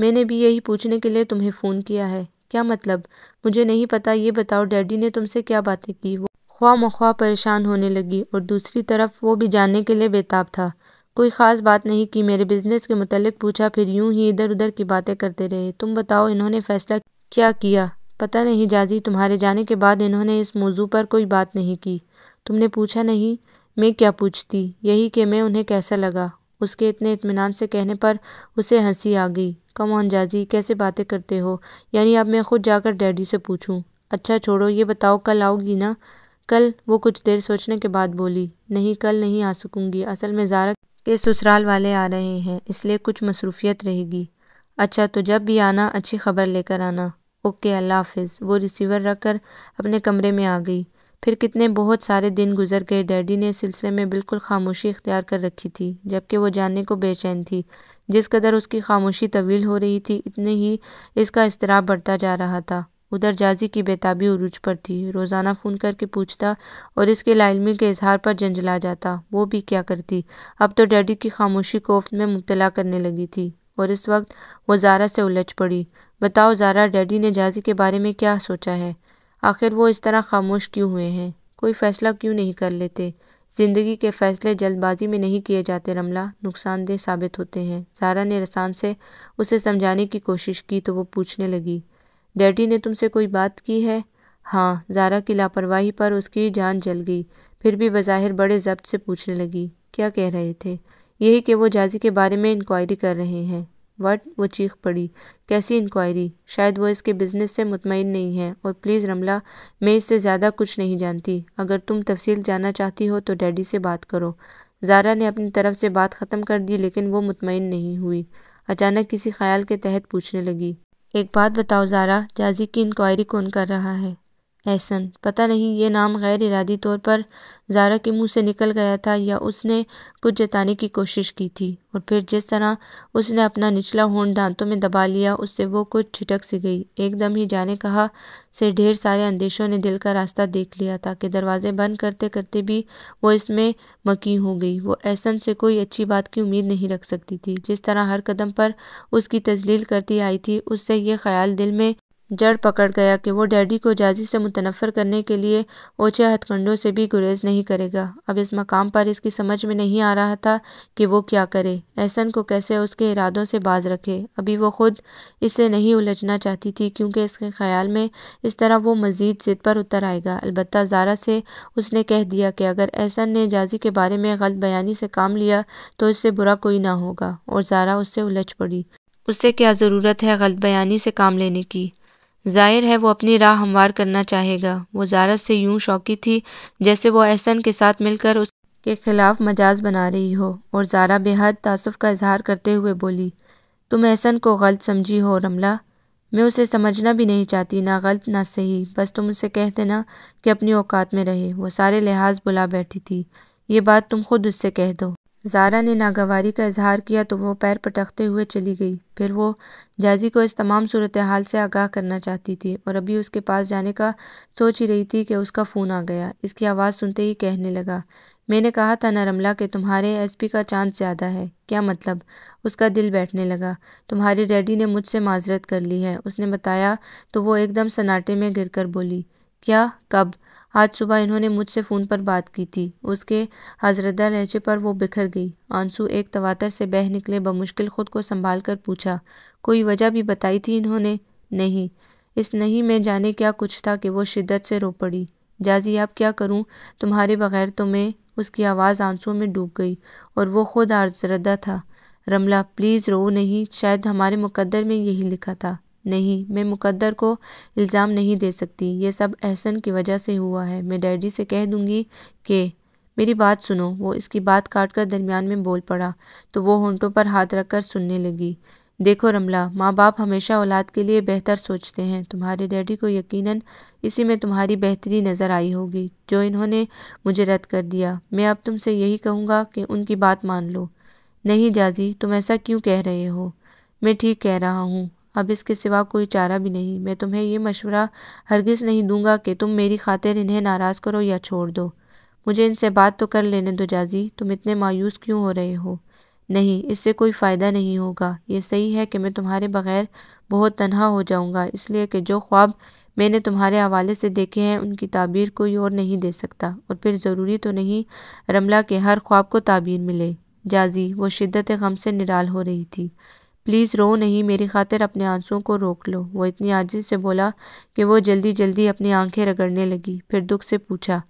Speaker 1: मैंने भी यही पूछने के लिए तुम्हें फ़ोन किया है क्या मतलब मुझे नहीं पता ये बताओ डैडी ने तुमसे क्या बातें की ख्वा मख्वा परेशान होने लगी और दूसरी तरफ वो भी जानने के लिए बेताब था कोई ख़ास बात नहीं कि मेरे बिजनेस के मतलब पूछा फिर यूं ही इधर उधर की बातें करते रहे तुम बताओ इन्होंने फ़ैसला क्या किया पता नहीं जाजी तुम्हारे जाने के बाद इन्होंने इस मौजू पर कोई बात नहीं की तुमने पूछा नहीं मैं क्या पूछती यही कि मैं उन्हें कैसा लगा उसके इतने इतमान से कहने पर उसे हंसी आ गई कम ऑन जाजी कैसे बातें करते हो यानी अब मैं खुद जाकर डैडी से पूछूं अच्छा छोड़ो ये बताओ कल आओगी ना कल वो कुछ देर सोचने के बाद बोली नहीं कल नहीं आ सकूंगी असल में जारा के ससुराल वाले आ रहे हैं इसलिए कुछ मसरूफियत रहेगी अच्छा तो जब भी आना अच्छी खबर लेकर आना ओके अल्लाह हाफिज़ वो रिसीवर रख कर अपने कमरे में आ गई फिर कितने बहुत सारे दिन गुजर गए डैडी ने सिलसिले में बिल्कुल खामोशी इख्तियार कर रखी थी जबकि वो जाने को बेचैन थी जिस कदर उसकी खामोशी तवील हो रही थी इतने ही इसका इसतराब बढ़ता जा रहा था उधर जाजी की बेताबी उरूज पर थी रोज़ाना फ़ोन करके पूछता और इसके लालमी के इजहार पर जंजला जाता वो भी क्या करती अब तो डैडी की खामोशी कोफ्त में मुबला करने लगी थी और इस वक्त वो जारा से उलझ पड़ी बताओ जारा डैडी ने जाजी के बारे में क्या सोचा है आखिर वो इस तरह खामोश क्यों हुए हैं कोई फ़ैसला क्यों नहीं कर लेते ज़िंदगी के फ़ैसले जल्दबाजी में नहीं किए जाते रमला नुकसानदेह साबित होते हैं सारा ने रसान से उसे समझाने की कोशिश की तो वो पूछने लगी डैडी ने तुमसे कोई बात की है हाँ जारा की लापरवाही पर उसकी जान जल गई फिर भी बज़ाहिर बड़े जब्त से पूछने लगी क्या कह रहे थे यही कि वो जाजी के बारे में इंक्वायरी कर रहे हैं वट वो चीख पड़ी कैसी इंक्वायरी शायद वो इसके बिजनेस से मुतमिन नहीं है और प्लीज़ रमला मैं इससे ज़्यादा कुछ नहीं जानती अगर तुम तफसील जानना चाहती हो तो डैडी से बात करो जारा ने अपनी तरफ से बात ख़त्म कर दी लेकिन वो मुतमिन नहीं हुई अचानक किसी ख्याल के तहत पूछने लगी एक बात बताओ ज़ारा जाजी की इंक्वायरी कौन कर रहा है एहसन पता नहीं ये नाम गैर इरादी तौर पर जारा के मुंह से निकल गया था या उसने कुछ जताने की कोशिश की थी और फिर जिस तरह उसने अपना निचला होंड दांतों में दबा लिया उससे वो कुछ छिटक सी गई एकदम ही जाने कहा से ढेर सारे अंदेशों ने दिल का रास्ता देख लिया था कि दरवाजे बंद करते करते भी वो इसमें मकी हो गई वो एहसन से कोई अच्छी बात की उम्मीद नहीं रख सकती थी जिस तरह हर कदम पर उसकी तजलील करती आई थी उससे ये ख्याल दिल में जड़ पकड़ गया कि वो डैडी को जाजी से मुतनफ़र करने के लिए ऊँचे हथकंडों से भी गुरेज नहीं करेगा अब इस मकाम पर इसकी समझ में नहीं आ रहा था कि वो क्या करे एहसन को कैसे उसके इरादों से बाज रखे अभी वो खुद इससे नहीं उलझना चाहती थी क्योंकि इसके ख्याल में इस तरह वो मज़ीद ज़िद पर उतर आएगा अलबत् जारा से उसने कह दिया कि अगर एहसन ने जाजी के बारे में गलत बयानी से काम लिया तो इससे बुरा कोई ना होगा और जारा उससे उलझ पड़ी उससे क्या ज़रूरत है गलत बयानी से काम लेने की जाहिर है वो अपनी राह हमवार करना चाहेगा वो ज़ारा से यूं शौकी थी जैसे वो एहसन के साथ मिलकर उसके खिलाफ मजाज बना रही हो और जारा बेहद तासुफ का इजहार करते हुए बोली तुम एहसन को गलत समझी हो रमला मैं उसे समझना भी नहीं चाहती ना गलत ना सही बस तुम उसे कह देना कि अपनी औकात में रहे वो सारे लिहाज बुला बैठी थी ये बात तुम खुद उससे कह दो ज़ारा ने नागवारी का इजहार किया तो वो पैर पटकते हुए चली गई फिर वो जाजी को इस तमाम सूरत हाल से आगाह करना चाहती थी और अभी उसके पास जाने का सोच ही रही थी कि उसका फ़ोन आ गया इसकी आवाज़ सुनते ही कहने लगा मैंने कहा था ना रमला कि तुम्हारे एसपी का चांस ज़्यादा है क्या मतलब उसका दिल बैठने लगा तुम्हारे डैडी ने मुझसे माजरत कर ली है उसने बताया तो वो एकदम सन्नाटे में गिर बोली क्या कब आज सुबह इन्होंने मुझसे फ़ोन पर बात की थी उसके हजरदा लहजे पर वो बिखर गई आंसू एक तवातर से बह निकले बमुश्किल खुद को संभाल कर पूछा कोई वजह भी बताई थी इन्होंने नहीं इस नहीं में जाने क्या कुछ था कि वो शिद्दत से रो पड़ी जाजी आप क्या करूँ तुम्हारे बगैर तो मैं उसकी आवाज़ आंसू में डूब गई और वो खुद आजरदा था रमला प्लीज़ रो नहीं शायद हमारे मुकदर में यही लिखा था नहीं मैं मुकद्दर को इल्ज़ाम नहीं दे सकती ये सब एहसन की वजह से हुआ है मैं डैडी से कह दूंगी कि मेरी बात सुनो वो इसकी बात काट कर दरमियान में बोल पड़ा तो वो होंठों पर हाथ रखकर सुनने लगी देखो रमला माँ बाप हमेशा औलाद के लिए बेहतर सोचते हैं तुम्हारे डैडी को यकीनन इसी में तुम्हारी बेहतरी नज़र आई होगी जो इन्होंने मुझे रद्द कर दिया मैं अब तुमसे यही कहूँगा कि उनकी बात मान लो नहीं जाजी तुम ऐसा क्यों कह रहे हो मैं ठीक कह रहा हूँ अब इसके सिवा कोई चारा भी नहीं मैं तुम्हें यह मशवरा हरगिज़ नहीं दूंगा कि तुम मेरी खातिर इन्हें नाराज़ करो या छोड़ दो मुझे इनसे बात तो कर लेने दो जाजी तुम इतने मायूस क्यों हो रहे हो नहीं इससे कोई फ़ायदा नहीं होगा ये सही है कि मैं तुम्हारे बग़ैर बहुत तनहा हो जाऊँगा इसलिए कि जो ख्वाब मैंने तुम्हारे हवाले से देखे हैं उनकी ताबीर कोई और नहीं दे सकता और फिर ज़रूरी तो नहीं रमला के हर ख्वाब को ताबीर मिले जाजी वो शिद्दत गम से निराल हो रही थी प्लीज़ रो नहीं मेरी खातिर अपने आंसुओं को रोक लो वो इतनी आजिज से बोला कि वो जल्दी जल्दी अपनी आंखें रगड़ने लगी फिर दुख से पूछा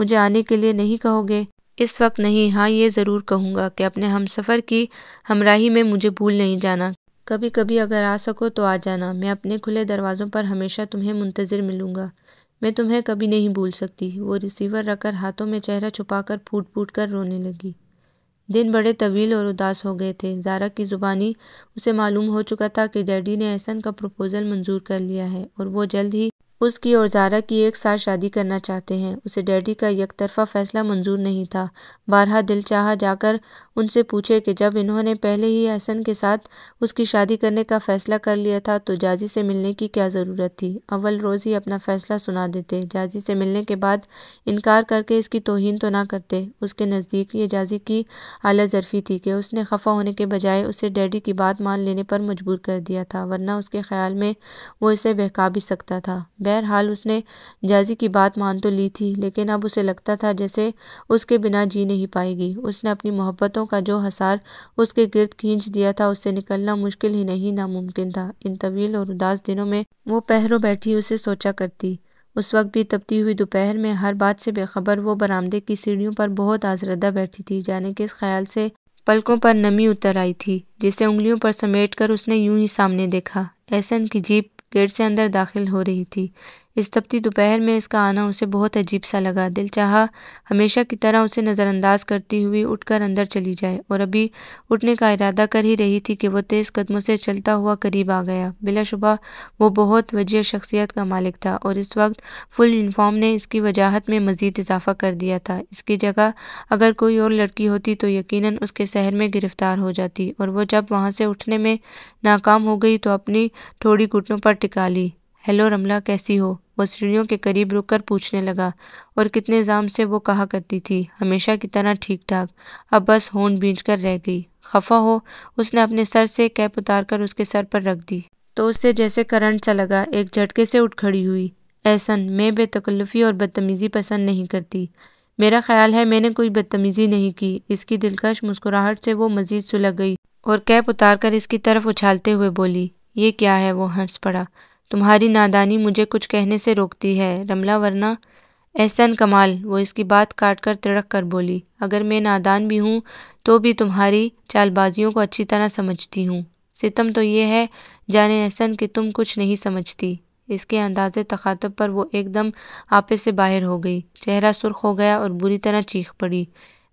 Speaker 1: मुझे आने के लिए नहीं कहोगे इस वक्त नहीं हाँ ये ज़रूर कहूँगा कि अपने हम सफ़र की हमराही में मुझे भूल नहीं जाना कभी कभी अगर आ सको तो आ जाना मैं अपने खुले दरवाज़ों पर हमेशा तुम्हें मुंतज़र मिलूँगा मैं तुम्हें कभी नहीं भूल सकती वो रिसीवर रखकर हाथों में चेहरा छुपाकर फूट फूट कर रोने लगी दिन बड़े तवील और उदास हो गए थे जारा की ज़ुबानी उसे मालूम हो चुका था कि डैडी ने एहसन का प्रपोज़ल मंजूर कर लिया है और वो जल्द ही उसकी और जारा की एक साथ शादी करना चाहते हैं उसे डैडी का एक तरफा फैसला मंजूर नहीं था बारहा दिल चाह जाकर उनसे पूछे कि जब इन्होंने पहले ही हसन के साथ उसकी शादी करने का फैसला कर लिया था तो जाजी से मिलने की क्या ज़रूरत थी अव्वल रोज़ ही अपना फैसला सुना देते जाजी से मिलने के बाद इनकार करके इसकी तोहन तो ना करते उसके नज़दीक ये जाजी की आला ज़रफ़ी थी कि उसने खफा होने के बजाय उसे डैडी की बात मान लेने पर मजबूर कर दिया था वरना उसके ख्याल में वो इसे बहका भी सकता था बहरहाल उसने जाजी की बात मान तो ली थी लेकिन अब उसे लगता था जैसे उसके बिना जी नहीं पाएगी उसने अपनी मोहब्बतों का जो हसार उसके गिरद खींच दिया था उससे निकलना मुश्किल ही नहीं नामुमकिन था इन तवील और उदास दिनों में वो पहरों बैठी उसे सोचा करती उस वक्त भी तपती हुई दोपहर में हर बात से बेखबर वो बरामदे की सीढ़ियों पर बहुत आजरदा बैठी थी जाने के इस ख्याल से पलकों पर नमी उतर आई थी जिसे उंगलियों पर समेटकर उसने यूं ही सामने देखा एहसन की जीप गेट से अंदर दाखिल हो रही थी। इस तपती दोपहर में इसका आना उसे बहुत अजीब सा लगा दिल चाह हमेशा की तरह उसे नज़रअंदाज करती हुई उठकर अंदर चली जाए और अभी उठने का इरादा कर ही रही थी कि वह तेज़ कदमों से चलता हुआ करीब आ गया बिलाशुबा वो बहुत वजह शख्सियत का मालिक था और इस वक्त फुल यूनिफॉर्म ने इसकी वजाहत में मज़ीद इजाफा कर दिया था इसकी जगह अगर कोई और लड़की होती तो यकीन उसके शहर में गिरफ्तार हो जाती और वह जब वहाँ से उठने में नाकाम हो गई तो अपनी थोड़ी घुटनों पर टिका ली हेलो रमला कैसी हो वह सीढ़ियों के करीब रुककर पूछने लगा और कितने जाम से वो कहा करती थी हमेशा की तरह ठीक ठाक अब बस होंड बींच कर रह गई खफा हो उसने अपने सर से कैप उतार कर उसके सर पर रख दी तो उससे जैसे करंट सा लगा एक झटके से उठ खड़ी हुई ऐसन मैं बेतकल्लफ़ी और बदतमीज़ी पसंद नहीं करती मेरा ख्याल है मैंने कोई बदतमीज़ी नहीं की इसकी दिलकश मुस्कुराहट से वो मज़ीद सुलग गई और कैप उतार कर इसकी तरफ उछालते हुए बोली ये क्या है वो हंस पड़ा तुम्हारी नादानी मुझे कुछ कहने से रोकती है रमला वरना एहसन कमाल वो इसकी बात काट कर तिड़क कर बोली अगर मैं नादान भी हूँ तो भी तुम्हारी चालबाजियों को अच्छी तरह समझती हूँ सितम तो ये है जाने एहसन कि तुम कुछ नहीं समझती इसके अंदाज तखातब पर वो एकदम आपे से बाहर हो गई चेहरा सुर्ख हो गया और बुरी तरह चीख पड़ी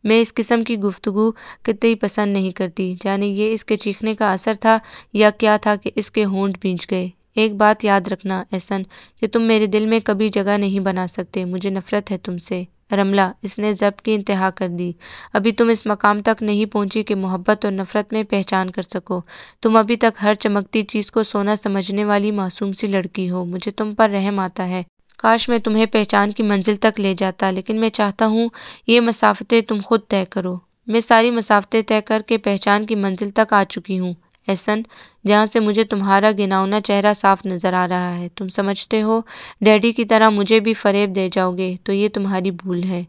Speaker 1: मैं इस किस्म की गुफ्तगु कितनी पसंद नहीं करती जाने ये इसके चीखने का असर था या क्या था कि इसके होंठ बींच गए एक बात याद रखना एहसन कि तुम मेरे दिल में कभी जगह नहीं बना सकते मुझे नफरत है तुमसे रमला इसने जब्त की इंतहा कर दी अभी तुम इस मकाम तक नहीं पहुंची कि मोहब्बत और नफरत में पहचान कर सको तुम अभी तक हर चमकती चीज़ को सोना समझने वाली मासूम सी लड़की हो मुझे तुम पर रहम आता है काश मैं तुम्हें पहचान की मंजिल तक ले जाता लेकिन मैं चाहता हूँ ये मसाफतें तुम खुद तय करो मैं सारी मसाफतें तय करके पहचान की मंजिल तक आ चुकी हूँ एसन जहाँ से मुझे तुम्हारा गिनावना चेहरा साफ नज़र आ रहा है तुम समझते हो डैडी की तरह मुझे भी फरेब दे जाओगे तो ये तुम्हारी भूल है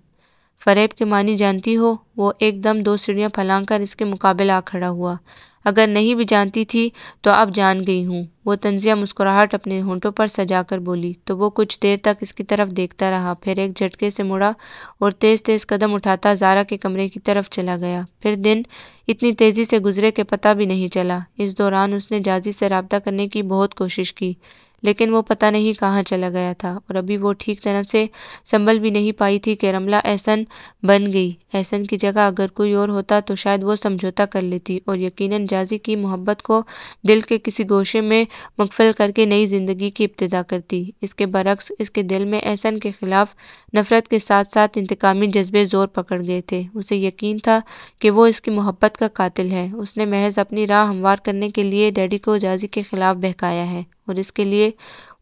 Speaker 1: फरेब के मानी जानती हो वो एकदम दो सीढ़ियाँ फैलांग कर इसके मुकाबले आ खड़ा हुआ अगर नहीं भी जानती थी तो अब जान गई हूँ वो तंजिया मुस्कुराहट अपने होंठों पर सजाकर बोली तो वो कुछ देर तक इसकी तरफ देखता रहा फिर एक झटके से मुड़ा और तेज़ तेज़ कदम उठाता जारा के कमरे की तरफ चला गया फिर दिन इतनी तेज़ी से गुजरे के पता भी नहीं चला इस दौरान उसने जाजी से रबता करने की बहुत कोशिश की लेकिन वो पता नहीं कहाँ चला गया था और अभी वो ठीक तरह से संभल भी नहीं पाई थी कि रमला ऐसन बन गई एहसन की जगह अगर कोई और होता तो शायद वो समझौता कर लेती और यकीनन जाजी की मोहब्बत को दिल के किसी गोशे में मकफल करके नई ज़िंदगी की इब्तदा करती इसके बरक्स इसके दिल में एहसन के ख़िलाफ़ नफ़रत के साथ साथ इंतकामी जज्बे ज़ोर पकड़ गए थे उसे यकीन था कि वो इसकी मोहब्बत का कातिल है उसने महज अपनी राह हमवार करने के लिए डैडी को जाजी के ख़िलाफ़ बहकाया है और इसके लिए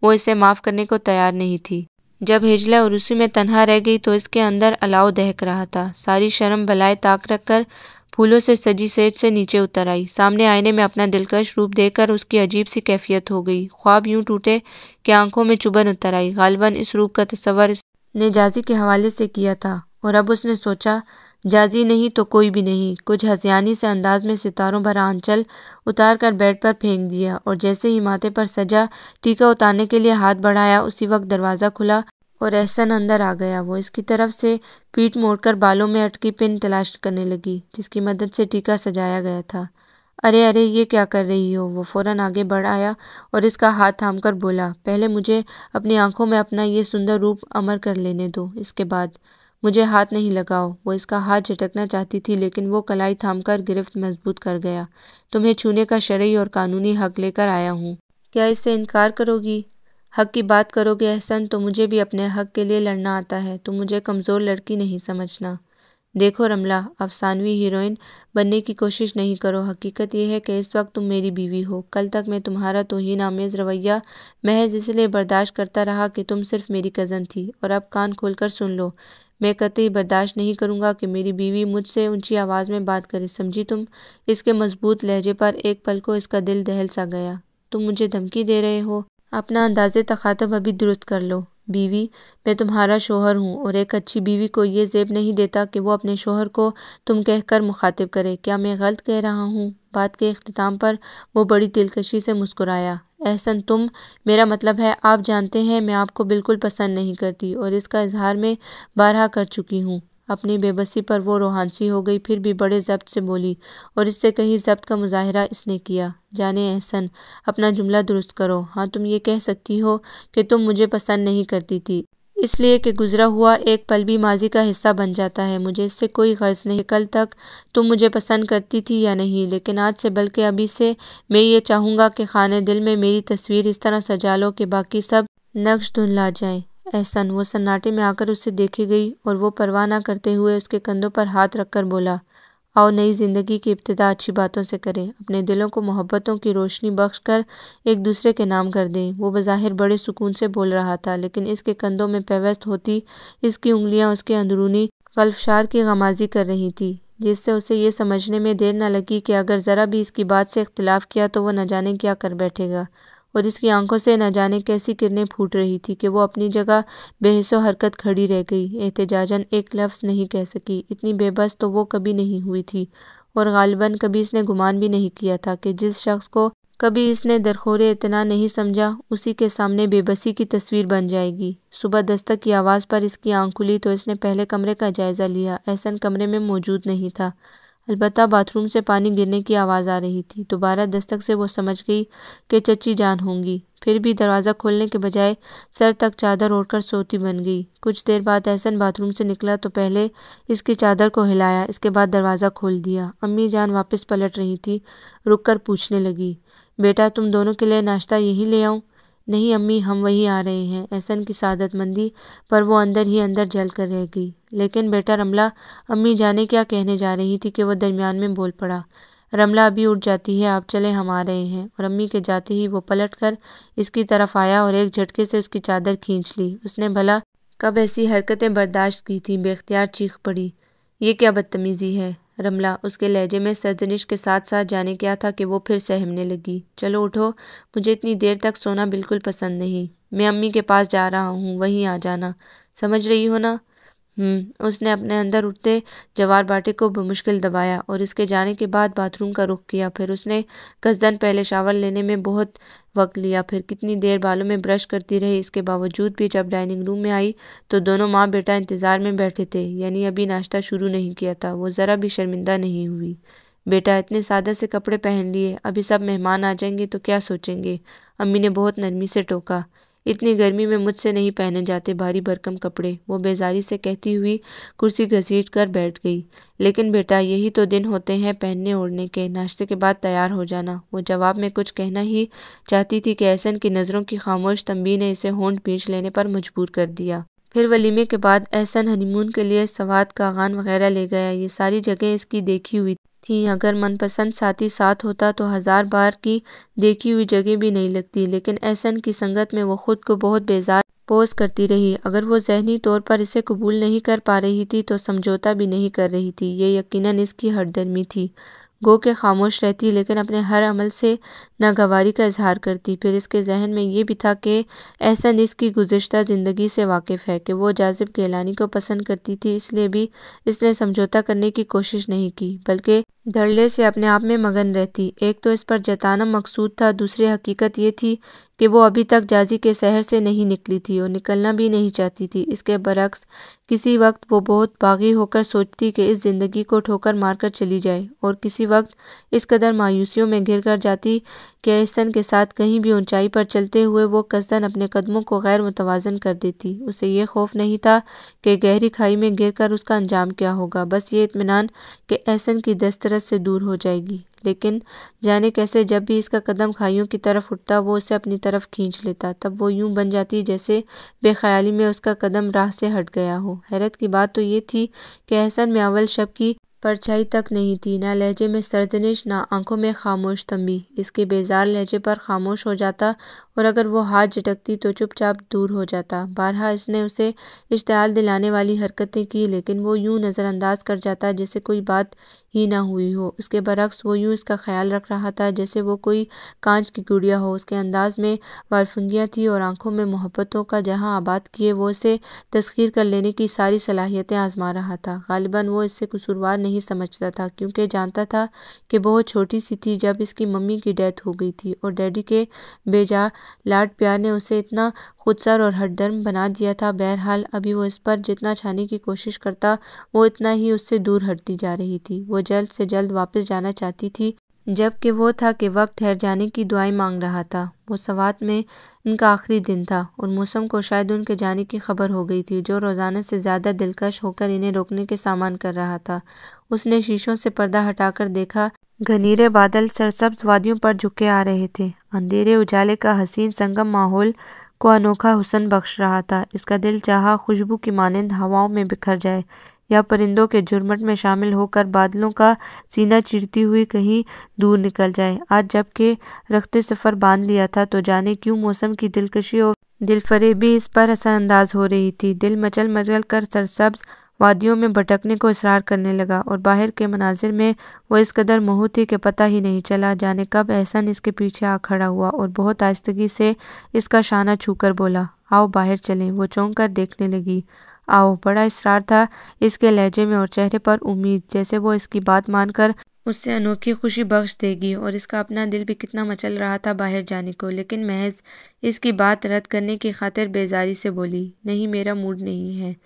Speaker 1: वो इसे माफ़ करने को तैयार नहीं थी जब हिजला उर्सी में तनहा रह गई तो इसके अंदर अलाव दहक रहा था सारी शर्म भलाए ताक रख कर फूलों से सजी सेज से नीचे उतर आई सामने आईने में अपना दिलकश रूप देखकर उसकी अजीब सी कैफियत हो गई ख्वाब यूं टूटे कि आंखों में चुभन उतर आई गालबन इस रूप का तस्वर ने जाजी के हवाले से किया था और अब उसने सोचा जाजी नहीं तो कोई भी नहीं कुछ हसियानी से अंदाज में सितारों भरा आंचल उतार कर बेड पर फेंक दिया और जैसे ही माथे पर सजा टीका उतारने के लिए हाथ बढ़ाया उसी वक्त दरवाज़ा खुला और एहसन अंदर आ गया वो इसकी तरफ से पीठ मोड़कर बालों में अटकी पिन तलाश करने लगी जिसकी मदद से टीका सजाया गया था अरे अरे ये क्या कर रही हो वो फौरन आगे बढ़ आया और इसका हाथ थाम कर बोला पहले मुझे अपनी आंखों में अपना ये सुंदर रूप अमर कर लेने दो इसके बाद मुझे हाथ नहीं लगाओ वो इसका हाथ झटकना चाहती थी लेकिन वो कलाई थामकर गिरफ्त मजबूत कर गया तुम्हें छूने का शरय और कानूनी हक लेकर आया हूँ क्या इससे इनकार करोगी हक की बात करोगे एहसन तो मुझे भी अपने हक के लिए लड़ना आता है तुम मुझे कमज़ोर लड़की नहीं समझना देखो रमला अफसानवी हीरोइन बनने की कोशिश नहीं करो हकीकत यह है कि इस वक्त तुम मेरी बीवी हो कल तक मैं तुम्हारा तो ही नामेज़ रवैया महज इसलिए बर्दाश्त करता रहा कि तुम सिर्फ मेरी कज़न थी और अब कान खोलकर सुन लो मैं कतई बर्दाश्त नहीं करूँगा कि मेरी बीवी मुझसे ऊंची आवाज़ में बात करे समझी तुम इसके मजबूत लहजे पर एक पल को इसका दिल दहल सा गया तुम मुझे धमकी दे रहे हो अपना अंदाज़ तखातब अभी दुरुस्त कर लो बीवी मैं तुम्हारा शोहर हूँ और एक अच्छी बीवी को ये जेब नहीं देता कि वो अपने शोहर को तुम कहकर मुखातिब करे क्या मैं गलत कह रहा हूँ बात के अख्ताम पर वो बड़ी दिलकशी से मुस्कुराया एहसन तुम मेरा मतलब है आप जानते हैं मैं आपको बिल्कुल पसंद नहीं करती और इसका इजहार मैं बारहा कर चुकी हूँ अपनी बेबसी पर वो रोहानसी हो गई फिर भी बड़े जब्त से बोली और इससे कहीं जब्त का मुजाहरा इसने किया जाने एहसन अपना जुमला दुरुस्त करो हाँ तुम ये कह सकती हो कि तुम मुझे पसंद नहीं करती थी इसलिए कि गुज़रा हुआ एक पल भी माजी का हिस्सा बन जाता है मुझे इससे कोई गर्ज नहीं कल तक तुम मुझे पसंद करती थी या नहीं लेकिन आज से बल्कि अभी से मैं ये चाहूँगा कि खाने दिल में मेरी तस्वीर इस तरह सजा लो कि बाकी सब नक्श धुंधला जाए एहसन वो सन्नाटे में आकर उसे देखी गई और वो परवाह ना करते हुए उसके कंधों पर हाथ रखकर बोला आओ नई ज़िंदगी की इब्तदा अच्छी बातों से करें अपने दिलों को मोहब्बतों की रोशनी बख्श कर एक दूसरे के नाम कर दें वो बज़ाहिर बड़े सुकून से बोल रहा था लेकिन इसके कंधों में पेवस्त होती इसकी उंगलियाँ उसके अंदरूनी गल्फशार की गमाजी कर रही थी जिससे उसे ये समझने में देर न लगी कि अगर ज़रा भी इसकी बात से इख्तलाफ किया तो वह न जाने क्या कर बैठेगा और इसकी आंखों से न जाने कैसी किरणें फूट रही थी कि वो अपनी जगह बेहसो हरकत खड़ी रह गई एहतजाजन एक लफ्ज़ नहीं कह सकी इतनी बेबस तो वो कभी नहीं हुई थी और गालिबा कभी इसने गुमान भी नहीं किया था कि जिस शख्स को कभी इसने दरखोर इतना नहीं समझा उसी के सामने बेबसी की तस्वीर बन जाएगी सुबह दस्तक की आवाज़ पर इसकी आंख खुली तो इसने पहले कमरे का जायज़ा लिया एहसन कमरे में मौजूद नहीं था अलबत्त बाथरूम से पानी गिरने की आवाज़ आ रही थी दोबारा दस्तक से वो समझ गई कि चची जान होंगी फिर भी दरवाज़ा खोलने के बजाय सर तक चादर ओढ़कर सोती बन गई कुछ देर बाद एहसन बाथरूम से निकला तो पहले इसकी चादर को हिलाया इसके बाद दरवाज़ा खोल दिया अम्मी जान वापस पलट रही थी रुक कर पूछने लगी बेटा तुम दोनों के लिए नाश्ता यहीं ले आऊँ नहीं अम्मी हम वहीं आ रहे हैं एहसन की सादत मंदी पर वो अंदर ही अंदर जल कर रह गई लेकिन बेटा रमला अम्मी जाने क्या कहने जा रही थी कि वह दरमियान में बोल पड़ा रमला अभी उठ जाती है आप चले हम आ रहे हैं और अम्मी के जाते ही वो पलट कर इसकी तरफ आया और एक झटके से उसकी चादर खींच ली उसने भला कब ऐसी हरकतें बर्दाश्त की थी बेख्तियार चीख पड़ी ये क्या बदतमीज़ी है रमला उसके लहजे में सजनिश के साथ साथ जाने क्या था कि वो फिर सहमने लगी चलो उठो मुझे इतनी देर तक सोना बिल्कुल पसंद नहीं मैं अम्मी के पास जा रहा हूँ वहीं आ जाना समझ रही हो ना हम्म, उसने अपने अंदर उठते जवार बाटे को बमुश्किल दबाया और इसके जाने के बाद बाथरूम का रुख किया फिर उसने कसदन पहले शावर लेने में बहुत वक्त लिया फिर कितनी देर बालों में ब्रश करती रही इसके बावजूद भी जब डाइनिंग रूम में आई तो दोनों माँ बेटा इंतज़ार में बैठे थे यानी अभी नाश्ता शुरू नहीं किया था वो ज़रा भी शर्मिंदा नहीं हुई बेटा इतने सादा से कपड़े पहन लिए अभी सब मेहमान आ जाएंगे तो क्या सोचेंगे अम्मी ने बहुत नरमी से टोका इतनी गर्मी में मुझसे नहीं पहने जाते भारी भरकम कपड़े वो बेजारी से कहती हुई कुर्सी घसीट कर बैठ गई लेकिन बेटा यही तो दिन होते हैं पहनने ओढ़ने के नाश्ते के बाद तैयार हो जाना वो जवाब में कुछ कहना ही चाहती थी कि एहसन की नज़रों की खामोश तंबी ने इसे होंठ बींच लेने पर मजबूर कर दिया फिर वलीमे के बाद एहसन हनीमून के लिए सवाद कागान वगैरह ले गया ये सारी जगह इसकी देखी हुई थी अगर मनपसंद साथी साथ होता तो हज़ार बार की देखी हुई जगह भी नहीं लगती लेकिन एहसन की संगत में वो ख़ुद को बहुत बेजार पोज करती रही अगर वो जहनी तौर पर इसे कबूल नहीं कर पा रही थी तो समझौता भी नहीं कर रही थी ये यकीनन इसकी हरदर्मी थी गो के खामोश रहती लेकिन अपने हर अमल से नागवारी का इजहार करती फिर इसके जहन में ये भी था कि एहसन इसकी गुज्त ज़िंदगी से वाकिफ़ है कि वो जाजिब गहलानी को पसंद करती थी इसलिए भी इसने समझौता करने की कोशिश नहीं की बल्कि धड़ले से अपने आप में मगन रहती एक तो इस पर जताना मकसूद था दूसरी हकीकत ये थी कि वो अभी तक जाजी के शहर से नहीं निकली थी और निकलना भी नहीं चाहती थी इसके बरक्स किसी वक्त वो बहुत बागी होकर सोचती कि इस ज़िंदगी को ठोकर मारकर चली जाए और किसी वक्त इस कदर मायूसियों में घिर कर जाती कैसन के साथ कहीं भी ऊंचाई पर चलते हुए वो कसदन अपने कदमों को गैर मुतवाजन कर देती उसे यह खौफ नहीं था कि गहरी खाई में गिर कर उसका अंजाम क्या होगा बस ये इतमान कि ऐसन की दस्तरस से दूर हो जाएगी लेकिन जाने कैसे जब भी इसका कदम खाइयों की तरफ उठता वो उसे अपनी तरफ खींच लेता तब वो यूं बन जाती जैसे बेख्याली में उसका कदम राह से हट गया हो हैरत की बात तो ये थी कि एहसन में अवल शब की परछाई तक नहीं थी ना लहजे में सर्जनिश ना आंखों में खामोश तंबी इसके बेजार लहजे पर खामोश हो जाता और अगर वो हाथ झटकती तो चुपचाप दूर हो जाता बारहा इसने उसे इश्तहाल दिलाने वाली हरकतें की लेकिन वो यूं नज़रअंदाज कर जाता जैसे कोई बात ही ना हुई हो उसके बरक्स वो यूँ इसका ख्याल रख रहा था जैसे वो कोई कांच की गुड़िया हो उसके अंदाज में वारफंगियाँ थी और आंखों में मोहब्बतों का जहाँ आबाद किए वो इसे तस्खीर कर लेने की सारी सलाहियतें आजमा रहा था गालिबा वो इससे कसूरवार नहीं समझता था क्योंकि जानता था कि बहुत छोटी सी थी जब इसकी मम्मी की डेथ हो गई थी और डैडी के बेजा लाड प्यार ने उसे इतना खुदसर और हटदर्म बना दिया था बहरहाल अभी वो इस पर जितना छाने की कोशिश करता वो इतना ही उससे दूर हटती जा रही थी वो वो जल्द से जल्द वापस जाना चाहती थी जबकि वो था कि वक्त ठहर जाने की दुआएं मांग रहा था वो सवात में उनका आखिरी दिन था और मौसम को शायद उनके जाने की खबर हो गई थी जो रोज़ाना से ज़्यादा दिलकश होकर इन्हें रोकने के सामान कर रहा था उसने शीशों से पर्दा हटाकर देखा घनीरे बादल सरसब्ज वादियों पर झुके आ रहे थे अंधेरे उजाले का हसीन संगम माहौल को अनोखा हुसन बख्श रहा था इसका दिल चाहा खुशबू की मानंद हवाओं में बिखर जाए या परिंदों के झुरमट में शामिल होकर बादलों का सीना चीरती हुई कहीं दूर निकल जाए आज जबकि रखते सफ़र बांध लिया था तो जाने क्यों मौसम की दिलकशी और दिलफरेबी इस पर असरअंदाज हो रही थी दिल मचल मचल कर सरसब्ज वादियों में भटकने को इसरार करने लगा और बाहर के मनाजिर में वो इस कदर मोह थी कि पता ही नहीं चला जाने कब एहसन इसके पीछे आ खड़ा हुआ और बहुत आस्तगी से इसका शाना छूकर बोला आओ बाहर चलें वो चौंक कर देखने लगी आओ बड़ा इसरार था इसके लहजे में और चेहरे पर उम्मीद जैसे वो इसकी बात मानकर उससे अनोखी खुशी बख्श देगी और इसका अपना दिल भी कितना मचल रहा था बाहर जाने को लेकिन महज इसकी बात रद्द करने की खातिर बेजारी से बोली नहीं मेरा मूड नहीं है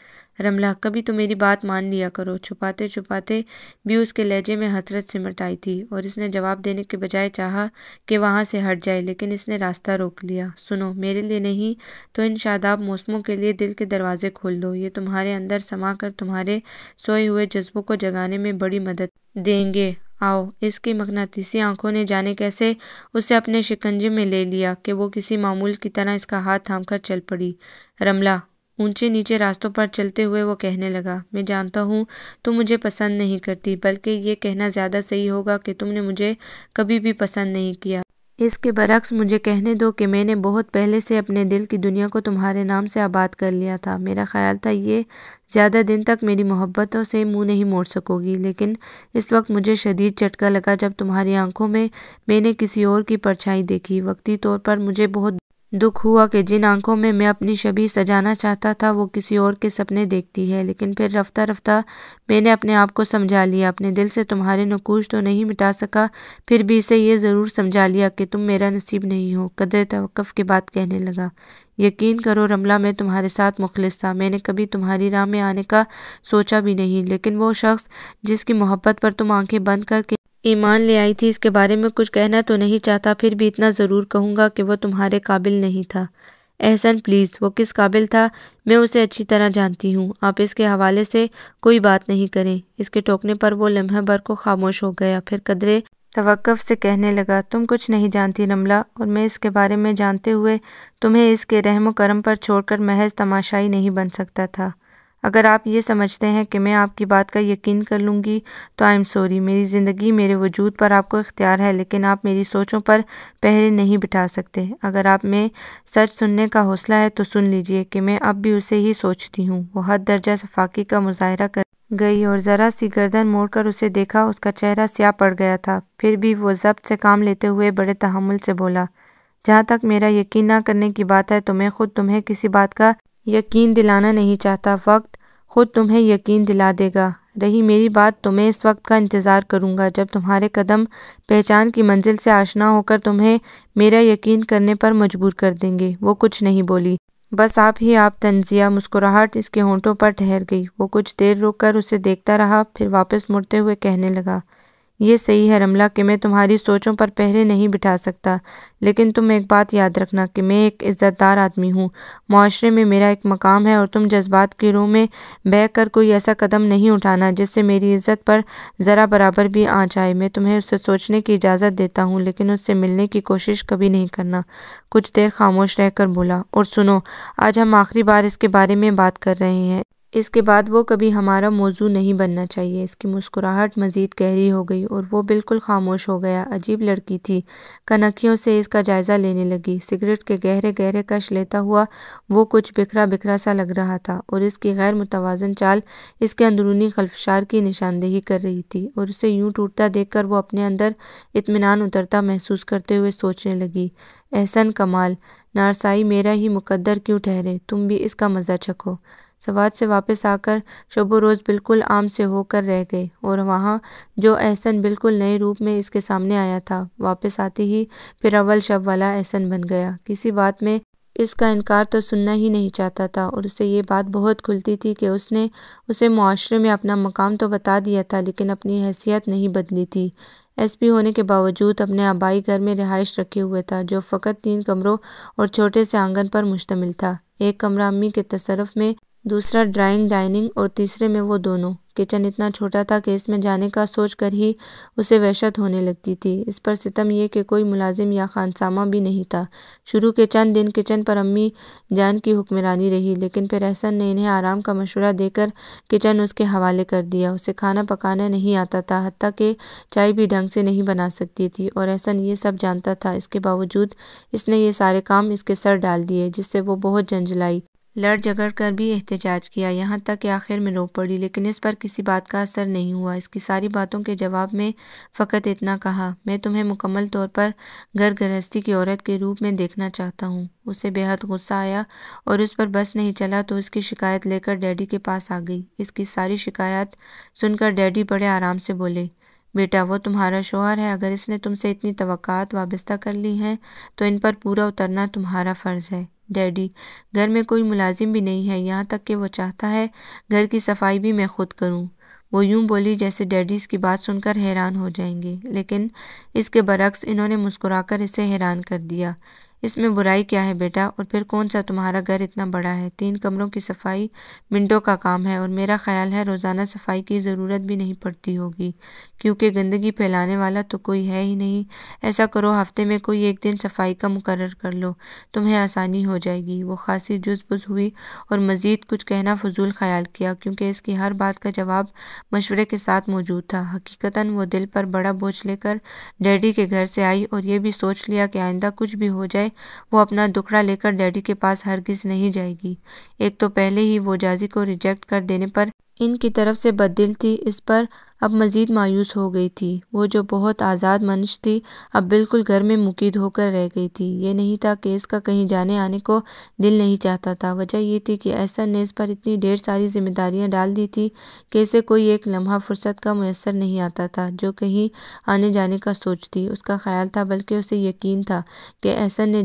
Speaker 1: रमला कभी तो मेरी बात मान लिया करो छुपाते छुपाते भी उसके लहजे में हसरत सिमट आई थी और इसने जवाब देने के बजाय चाहा कि वहाँ से हट जाए लेकिन इसने रास्ता रोक लिया सुनो मेरे लिए नहीं तो इन शादाब मौसमों के लिए दिल के दरवाजे खोल दो ये तुम्हारे अंदर समा कर तुम्हारे सोए हुए जज्बों को जगाने में बड़ी मदद देंगे आओ इसकी मकनातीसी आंखों ने जाने कैसे उसे अपने शिकंजे में ले लिया कि वो किसी मामूल की तरह इसका हाथ थाम कर चल पड़ी रमला ऊंचे नीचे रास्तों पर चलते हुए वो कहने लगा मैं जानता हूँ तुम मुझे पसंद नहीं करती बल्कि ये कहना ज़्यादा सही होगा कि तुमने मुझे कभी भी पसंद नहीं किया इसके बरक्स मुझे कहने दो कि मैंने बहुत पहले से अपने दिल की दुनिया को तुम्हारे नाम से आबाद कर लिया था मेरा ख्याल था ये ज़्यादा दिन तक मेरी मोहब्बतों से मुंह नहीं मोड़ सकोगी लेकिन इस वक्त मुझे शदीद झटका लगा जब तुम्हारी आंखों में मैंने किसी और की परछाई देखी वक्ती तौर पर मुझे बहुत दुख हुआ कि जिन आंखों में मैं अपनी छवि सजाना चाहता था वो किसी और के सपने देखती है लेकिन फिर रफ्ता रफ्ता मैंने अपने आप को समझा लिया अपने दिल से तुम्हारे नकूश तो नहीं मिटा सका फिर भी इसे ये ज़रूर समझा लिया कि तुम मेरा नसीब नहीं हो कदर तवक़ के बाद कहने लगा यकीन करो रमला मैं तुम्हारे साथ मुखलिस था मैंने कभी तुम्हारी राह में आने का सोचा भी नहीं लेकिन वो शख्स जिसकी मोहब्बत पर तुम आंखें बंद करके ईमान ले आई थी इसके बारे में कुछ कहना तो नहीं चाहता फिर भी इतना ज़रूर कहूँगा कि वो तुम्हारे काबिल नहीं था एहसन प्लीज़ वो किस काबिल था मैं उसे अच्छी तरह जानती हूँ आप इसके हवाले से कोई बात नहीं करें इसके टोकने पर वो लम्हे भर को खामोश हो गया फिर कदरे तवक़ से कहने लगा तुम कुछ नहीं जानती रमला और मैं इसके बारे में जानते हुए तुम्हें इसके रहम करम पर छोड़कर महज तमाशाई नहीं बन सकता था अगर आप ये समझते हैं कि मैं आपकी बात का यकीन कर लूँगी तो आई एम सॉरी मेरी ज़िंदगी मेरे वजूद पर आपको इख्तियार है लेकिन आप मेरी सोचों पर पहरे नहीं बिठा सकते अगर आप में सच सुनने का हौसला है तो सुन लीजिए कि मैं अब भी उसे ही सोचती हूँ वह हद दर्जा सफाकी का मुजाहरा कर गई और ज़रा सी गर्दन मोड़कर उसे देखा उसका चेहरा स्याह पड़ गया था फिर भी वो जब्त से काम लेते हुए बड़े तहमुल से बोला जहाँ तक मेरा यकीन ना करने की बात है तो मैं ख़ुद तुम्हें किसी बात का यकीन दिलाना नहीं चाहता वक्त ख़ुद तुम्हें यकीन दिला देगा रही मेरी बात तो मैं इस वक्त का इंतज़ार करूँगा जब तुम्हारे कदम पहचान की मंजिल से आशना होकर तुम्हें मेरा यकीन करने पर मजबूर कर देंगे वो कुछ नहीं बोली बस आप ही आप तंजिया मुस्कुराहट इसके होंठों पर ठहर गई वो कुछ देर रुक कर उसे देखता रहा फिर वापस मुड़ते हुए कहने लगा ये सही है रमला कि मैं तुम्हारी सोचों पर पहले नहीं बिठा सकता लेकिन तुम एक बात याद रखना कि मैं एक इज़्ज़तदार आदमी हूँ माशरे में मेरा एक मकाम है और तुम जज्बात की रूह में बह कर कोई ऐसा कदम नहीं उठाना जिससे मेरी इज़्ज़त पर ज़रा बराबर भी आ जाए मैं तुम्हें उससे सोचने की इजाज़त देता हूँ लेकिन उससे मिलने की कोशिश कभी नहीं करना कुछ देर खामोश रहकर बोला और सुनो आज हम आखिरी बार इसके बारे में बात कर रहे हैं इसके बाद वो कभी हमारा मौजू नहीं बनना चाहिए। इसकी मुस्कुराहट मज़ीद गहरी हो गई और वो बिल्कुल खामोश हो गया। अजीब लड़की थी। कनखियों से इसका जायज़ा लेने लगी। सिगरेट के गहरे-गहरे कश लेता हुआ वो कुछ बिखरा-बिखरा सा लग रहा था और इसकी गैर मुतवाज़न चाल इसके अंदरूनी खल्फशार की निशानदेही कर रही थी और उसे यूँ टूटता कर वो अपने अंदर इतमान उतरता महसूस करते हुए सोचने लगी, "एहसन कमाल! नारसाई मेरा ही मुकद्दर क्यों ठहरे? तुम भी इसका मज़ा छको सवाद से वापस आकर शबो रोज़ बिल्कुल आम से होकर रह गए और वहाँ जो एहसन बिल्कुल नए रूप में इसके सामने आया था वापस आते ही फिर अव्वल शब वाला एहसन बन गया किसी बात में इसका इनकार तो सुनना ही नहीं चाहता था और उसे ये बात बहुत खुलती थी कि उसने उसे माशरे में अपना मकाम तो बता दिया था लेकिन अपनी हैसियत नहीं बदली थी एसपी होने के बावजूद अपने आबाई घर में रिहाइश रखे हुए था जो फ़कत तीन कमरों और छोटे से आंगन पर मुश्तमिल था एक कमरा अम्मी के तसरफ में दूसरा ड्राइंग डाइनिंग और तीसरे में वो दोनों किचन इतना छोटा था कि इसमें जाने का सोच कर ही उसे वहशत होने लगती थी इस पर सितम यह कि कोई मुलाजिम या खानसामा भी नहीं था शुरू के चंद दिन किचन पर अम्मी जान की हुक्मरानी रही लेकिन फिर एहसन ने इन्हें आराम का मशवरा देकर किचन उसके हवाले कर दिया उसे खाना पकाना नहीं आता था हती कि चाय भी ढंग से नहीं बना सकती थी और एहसन ये सब जानता था इसके बावजूद इसने ये सारे काम इसके सर डाल दिए जिससे वो बहुत जंजलाई लड़ झगड़ कर भी एहतजाज किया यहाँ तक कि आखिर में रो पड़ी लेकिन इस पर किसी बात का असर नहीं हुआ इसकी सारी बातों के जवाब में फ़कत इतना कहा मैं तुम्हें मुकम्मल तौर पर घर गृहस्थी की औरत के रूप में देखना चाहता हूँ उसे बेहद गुस्सा आया और उस पर बस नहीं चला तो उसकी शिकायत लेकर डैडी के पास आ गई इसकी सारी शिकायत सुनकर डैडी बड़े आराम से बोले बेटा वो तुम्हारा शोहर है अगर इसने तुमसे इतनी तो वाबस्ता कर ली हैं तो इन पर पूरा उतरना तुम्हारा फ़र्ज़ है डैडी घर में कोई मुलाजिम भी नहीं है यहाँ तक कि वो चाहता है घर की सफाई भी मैं खुद करूँ वो यूं बोली जैसे डैडी इसकी बात सुनकर हैरान हो जाएंगे लेकिन इसके बरक्स इन्होंने मुस्कुराकर इसे हैरान कर दिया इसमें बुराई क्या है बेटा और फिर कौन सा तुम्हारा घर इतना बड़ा है तीन कमरों की सफाई मिनटों का काम है और मेरा ख्याल है रोज़ाना सफाई की ज़रूरत भी नहीं पड़ती होगी क्योंकि गंदगी फैलाने वाला तो कोई है ही नहीं ऐसा करो हफ्ते में कोई एक दिन सफाई का मुकर कर लो तुम्हें आसानी हो जाएगी वो खासी जुज बुज हुई और मज़ीद कुछ कहना फजूल ख्याल किया क्योंकि इसकी हर बात का जवाब मशवरे के साथ मौजूद था हकीकता वो दिल पर बड़ा बोझ लेकर डैडी के घर से आई और ये भी सोच लिया कि आइंदा कुछ भी हो जाए वो अपना दुखड़ा लेकर डैडी के पास हरगिज़ नहीं जाएगी एक तो पहले ही वो जाजी को रिजेक्ट कर देने पर इनकी तरफ से बददिल थी इस पर अब मज़ीद मायूस हो गई थी वो जो बहुत आज़ाद मनुष्य थी अब बिल्कुल घर में मुकीद होकर रह गई थी ये नहीं था कि इसका कहीं जाने आने को दिल नहीं चाहता था वजह यह थी कि ऐसा ने इस पर इतनी ढेर सारी जिम्मेदारियाँ डाल दी थी कि इसे कोई एक लम्हा फुर्सत का मैसर नहीं आता था जो कहीं आने जाने का सोचती उसका ख्याल था बल्कि उसे यकीन था कि ऐसा ने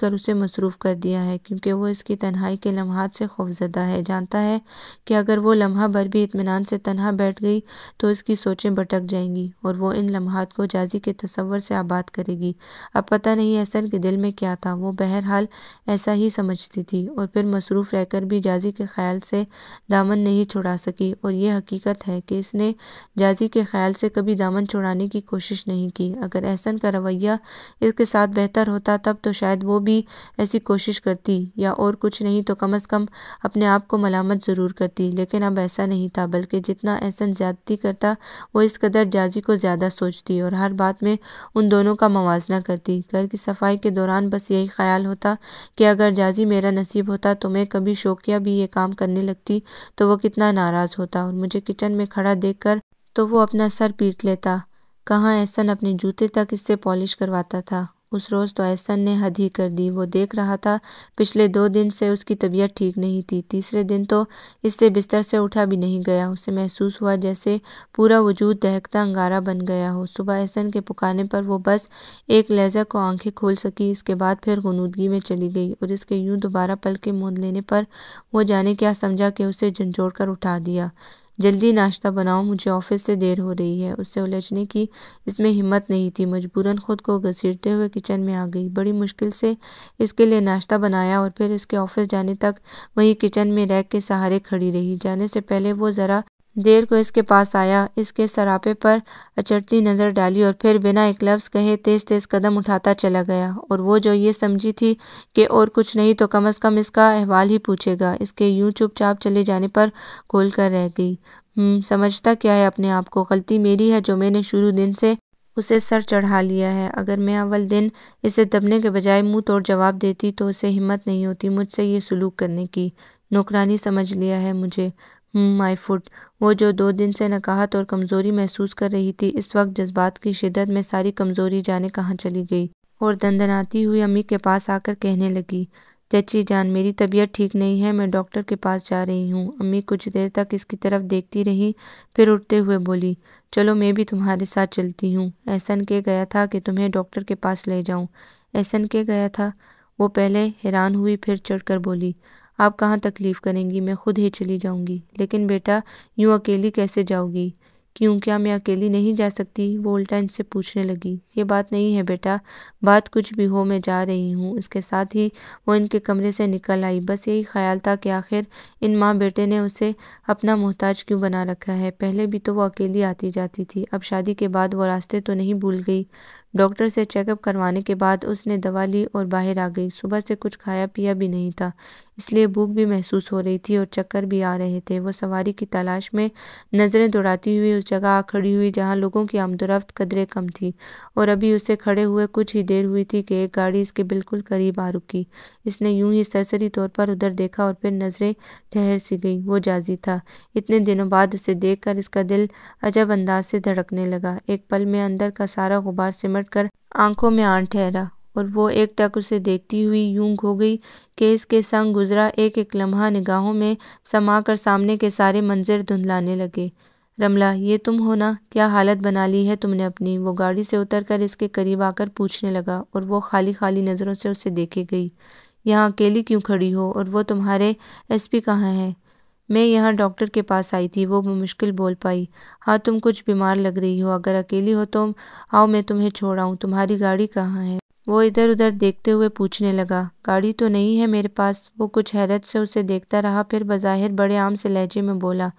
Speaker 1: कर उसे मसरूफ़ कर दिया है क्योंकि वह इसकी तनहाई के लम्हात से खौफजदा है जानता है कि अगर वो लम्हा भर भी इतमान से तनहा बैठ गई तो उसकी सोचें भटक जाएंगी और वो इन लम्हात को जाजी के तस्वर से आबाद करेगी अब पता नहीं एहसन के दिल में क्या था वो बहरहाल ऐसा ही समझती थी और फिर मसरूफ़ रहकर भी जाजी के ख्याल से दामन नहीं छुड़ा सकी और ये हकीकत है कि इसने जाजी के ख्याल से कभी दामन छुड़ाने की कोशिश नहीं की अगर एहसन का रवैया इसके साथ बेहतर होता तब तो शायद वो भी ऐसी कोशिश करती या और कुछ नहीं तो कम अज़ कम अपने आप को मलामत ज़रूर करती लेकिन अब ऐसा नहीं था बल्कि जितना एहसन ज़्यादती करता था वो इस कदर जाजी को ज़्यादा सोचती और हर बात में उन दोनों का मुजना करती घर की सफाई के दौरान बस यही ख्याल होता कि अगर जाजी मेरा नसीब होता तो मैं कभी शोकिया भी ये काम करने लगती तो वो कितना नाराज़ होता और मुझे किचन में खड़ा देख कर तो वो अपना सर पीट लेता कहाँ ऐसा अपने जूते तक इससे पॉलिश करवाता था उस रोज़ तो ऐसा ने हद ही कर दी वो देख रहा था पिछले दो दिन से उसकी तबीयत ठीक नहीं थी तीसरे दिन तो इससे बिस्तर से उठा भी नहीं गया उसे महसूस हुआ जैसे पूरा वजूद दहकता अंगारा बन गया हो सुबह एहसन के पुकारने पर वो बस एक लहजा को आंखें खोल सकी इसके बाद फिर गनूदगी में चली गई और इसके यूं दोबारा पल के मोद लेने पर वो जाने क्या समझा कि उसे झंझोड़ कर उठा दिया जल्दी नाश्ता बनाओ मुझे ऑफिस से देर हो रही है उससे उलझने की इसमें हिम्मत नहीं थी मजबूरन खुद को घसीटते हुए किचन में आ गई बड़ी मुश्किल से इसके लिए नाश्ता बनाया और फिर इसके ऑफिस जाने तक वहीं किचन में रह के सहारे खड़ी रही जाने से पहले वो ज़रा देर को इसके पास आया इसके सरापे पर अचरती नज़र डाली और फिर बिना एक लफ्ज़ कहे तेज़ तेज़ कदम उठाता चला गया और वो जो ये समझी थी कि और कुछ नहीं तो कम अज़ कम इसका अहवाल ही पूछेगा इसके यूं चुपचाप चले जाने पर खोल कर रह गई हम्म, समझता क्या है अपने आप को गलती मेरी है जो मैंने शुरू दिन से उसे सर चढ़ा लिया है अगर मैं अव्वल दिन इसे दबने के बजाय मुंह तोड़ जवाब देती तो उसे हिम्मत नहीं होती मुझसे ये सलूक करने की नौकरानी समझ लिया है मुझे माई हम्म, फुट वो जो दो दिन से नकाहत और कमज़ोरी महसूस कर रही थी इस वक्त जज्बात की शिदत में सारी कमज़ोरी जाने कहाँ चली गई और दंदनाती हुई अम्मी के पास आकर कहने लगी चची जान मेरी तबीयत ठीक नहीं है मैं डॉक्टर के पास जा रही हूँ अम्मी कुछ देर तक इसकी तरफ देखती रहीं फिर उठते हुए बोली चलो मैं भी तुम्हारे साथ चलती हूँ एहसन के गया था कि तुम्हें डॉक्टर के पास ले जाऊँ एहसन के गया था वो पहले हैरान हुई फिर चढ़कर बोली आप कहाँ तकलीफ़ करेंगी मैं खुद ही चली जाऊँगी लेकिन बेटा यूँ अकेली कैसे जाओगी क्यों क्या मैं अकेली नहीं जा सकती वो उल्टा इनसे पूछने लगी ये बात नहीं है बेटा बात कुछ भी हो मैं जा रही हूँ इसके साथ ही वो इनके कमरे से निकल आई बस यही ख्याल था कि आखिर इन माँ बेटे ने उसे अपना मोहताज क्यों बना रखा है पहले भी तो वो अकेली आती जाती थी अब शादी के बाद वो रास्ते तो नहीं भूल गई डॉक्टर से चेकअप करवाने के बाद उसने दवा ली और बाहर आ गई सुबह से कुछ खाया पिया भी नहीं था इसलिए भूख भी महसूस हो रही थी और चक्कर भी आ रहे थे वो सवारी की तलाश में नज़रें दौड़ाती हुई उस जगह आ खड़ी हुई जहाँ लोगों की आमदोरफ्त कदरे कम थी और अभी उसे खड़े हुए कुछ ही देर हुई थी कि एक गाड़ी इसके बिल्कुल करीब आ रुकी इसने यूं ही सरसरी तौर पर उधर देखा और फिर नज़रें ठहर सी गई वो जाजी था इतने दिनों बाद उसे कर इसका दिल अजब अंदाज से धड़कने लगा एक पल में अंदर का सारा गुबार सिमट कर आंखों में आन ठहरा और वो एक तक उसे देखती हुई यूं खो गई कि इसके संग गुजरा एक एक लम्हा निगाहों में समा कर सामने के सारे मंजर धुंधलाने लगे रमला ये तुम हो ना क्या हालत बना ली है तुमने अपनी वो गाड़ी से उतर कर इसके करीब आकर पूछने लगा और वो खाली खाली नज़रों से उसे देखे गई यहाँ अकेली क्यों खड़ी हो और वो तुम्हारे एसपी कहाँ हैं मैं यहाँ डॉक्टर के पास आई थी वो मुश्किल बोल पाई हाँ तुम कुछ बीमार लग रही हो अगर अकेली हो तो आओ मैं तुम्हें छोड़ आऊँ तुम्हारी गाड़ी कहाँ है वो इधर उधर देखते हुए पूछने लगा गाड़ी तो नहीं है मेरे पास वो कुछ हैरत से उसे देखता रहा फिर बज़ाहिर बड़े आम से लहजे में बोला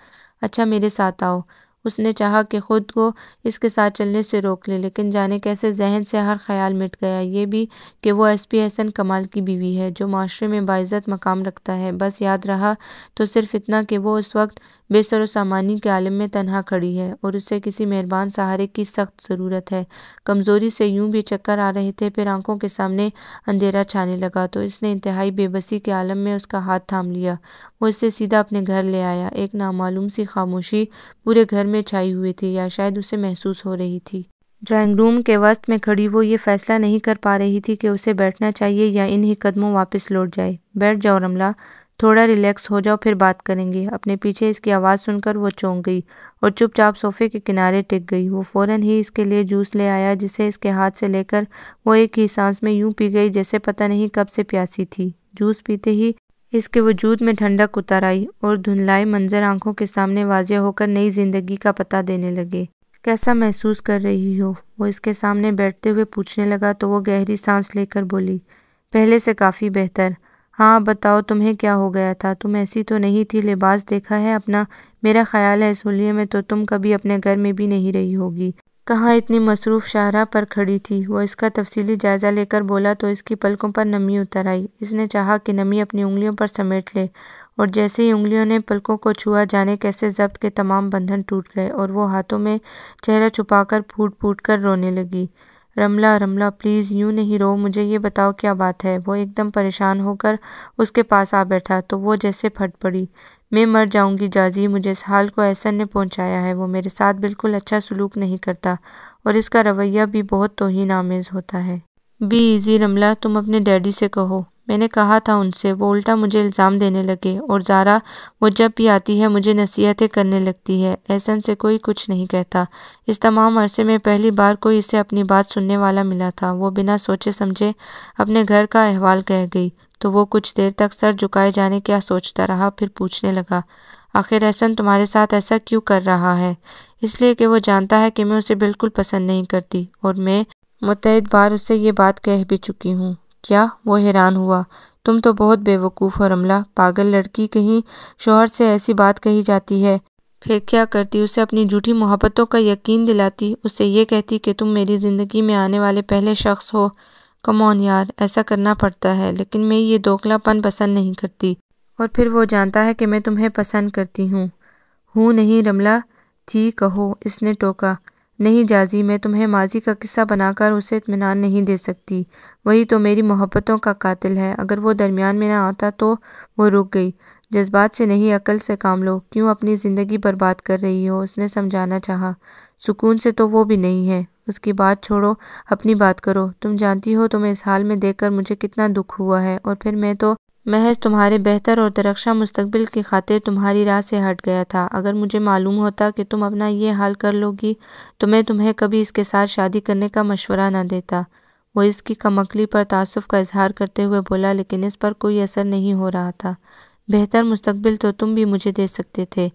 Speaker 1: अच्छा मेरे साथ आओ उसने चाहा कि ख़ुद को इसके साथ चलने से रोक ले लेकिन जाने कैसे जहन से हर ख्याल मिट गया ये भी कि वो एस पी हसन कमाल की बीवी है जो माशरे में बाज़त मकाम रखता है बस याद रहा तो सिर्फ इतना कि वो उस वक्त बेसर सामानी के आलम में तनहा खड़ी है और उसे किसी मेहरबान सहारे की सख्त ज़रूरत है कमज़ोरी से यूं भी चक्कर आ रहे थे फिर आंखों के सामने अंधेरा छाने लगा तो इसने इंतहाई बेबसी के आलम में उसका हाथ थाम लिया वो इससे सीधा अपने घर ले आया एक नामालूम सी खामोशी पूरे घर में में छाई हुई थी या शायद उसे महसूस हो रही थी ड्राइंग रूम के वस्त में खड़ी वो ये फैसला नहीं कर पा रही थी कि उसे बैठना चाहिए या इन ही कदमों वापस लौट जाए बैठ जाओ रमला थोड़ा रिलैक्स हो जाओ फिर बात करेंगे अपने पीछे इसकी आवाज़ सुनकर वो चौंक गई और चुपचाप सोफे के किनारे टिक गई वो फौरन ही इसके लिए जूस ले आया जिसे इसके हाथ से लेकर वो एक ही सांस में यूं पी गई जैसे पता नहीं कब से प्यासी थी जूस पीते ही इसके वजूद में ठंडक उतर आई और धुंधलाए मंजर आंखों के सामने वाजह होकर नई जिंदगी का पता देने लगे कैसा महसूस कर रही हो वो इसके सामने बैठते हुए पूछने लगा तो वो गहरी सांस लेकर बोली पहले से काफ़ी बेहतर हाँ बताओ तुम्हें क्या हो गया था तुम ऐसी तो नहीं थी लिबास देखा है अपना मेरा ख्याल है इस में तो तुम कभी अपने घर में भी नहीं रही होगी कहाँ इतनी मसरूफ़ शाहरा पर खड़ी थी वह इसका तफसीली जायज़ा लेकर बोला तो इसकी पलकों पर नमी उतर आई इसने चाहा कि नमी अपनी उंगलियों पर समेट ले और जैसे ही उंगलियों ने पलकों को छुआ जाने कैसे जब्त के तमाम बंधन टूट गए और वो हाथों में चेहरा छुपाकर फूट फूट कर रोने लगी रमला रमला प्लीज़ यूँ नहीं रो मुझे ये बताओ क्या बात है वो एकदम परेशान होकर उसके पास आ बैठा तो वो जैसे फट पड़ी मैं मर जाऊंगी जाजी मुझे इस हाल को ऐसा ने पहुंचाया है वो मेरे साथ बिल्कुल अच्छा सलूक नहीं करता और इसका रवैया भी बहुत तोहिन आमेज़ होता है बी ईज़ी रमला तुम अपने डैडी से कहो मैंने कहा था उनसे वो उल्टा मुझे इल्ज़ाम देने लगे और जारा वो जब भी आती है मुझे नसीहतें करने लगती है एहसन से कोई कुछ नहीं कहता इस तमाम अरसे में पहली बार कोई इसे अपनी बात सुनने वाला मिला था वो बिना सोचे समझे अपने घर का अहवाल कह गई तो वो कुछ देर तक सर झुकाए जाने क्या सोचता रहा फिर पूछने लगा आखिर एहसन तुम्हारे साथ ऐसा क्यों कर रहा है इसलिए कि वो जानता है कि मैं उसे बिल्कुल पसंद नहीं करती और मैं मुतहद बार उससे ये बात कह भी चुकी हूँ क्या वो हैरान हुआ तुम तो बहुत बेवकूफ़ हो रमला पागल लड़की कहीं शोहर से ऐसी बात कही जाती है फिर क्या करती उसे अपनी झूठी मोहब्बतों का यकीन दिलाती उसे ये कहती कि तुम मेरी ज़िंदगी में आने वाले पहले शख्स हो कमौन यार ऐसा करना पड़ता है लेकिन मैं ये दोखलापन पसंद नहीं करती और फिर वो जानता है कि मैं तुम्हें पसंद करती हूँ हूँ नहीं रमला थी कहो इसने टोका नहीं जाज़ी मैं तुम्हें माजी का किस्सा बनाकर उसे इतमान नहीं दे सकती वही तो मेरी मोहब्बतों का कातिल है अगर वो दरमियान में ना आता तो वो रुक गई जज्बात से नहीं अकल से काम लो क्यों अपनी ज़िंदगी बर्बाद कर रही हो उसने समझाना चाहा सुकून से तो वो भी नहीं है उसकी बात छोड़ो अपनी बात करो तुम जानती हो तुम्हें इस हाल में देखकर मुझे कितना दुख हुआ है और फिर मैं तो महज़ तुम्हारे बेहतर और दरख्शां मुस्तकबिल की खातिर तुम्हारी राह से हट गया था अगर मुझे मालूम होता कि तुम अपना ये हाल कर लोगी तो मैं तुम्हें कभी इसके साथ शादी करने का मशवरा ना देता वो इसकी कमकली पर तसफ़ का इजहार करते हुए बोला लेकिन इस पर कोई असर नहीं हो रहा था बेहतर मुस्तबिल तो तुम भी मुझे दे सकते थे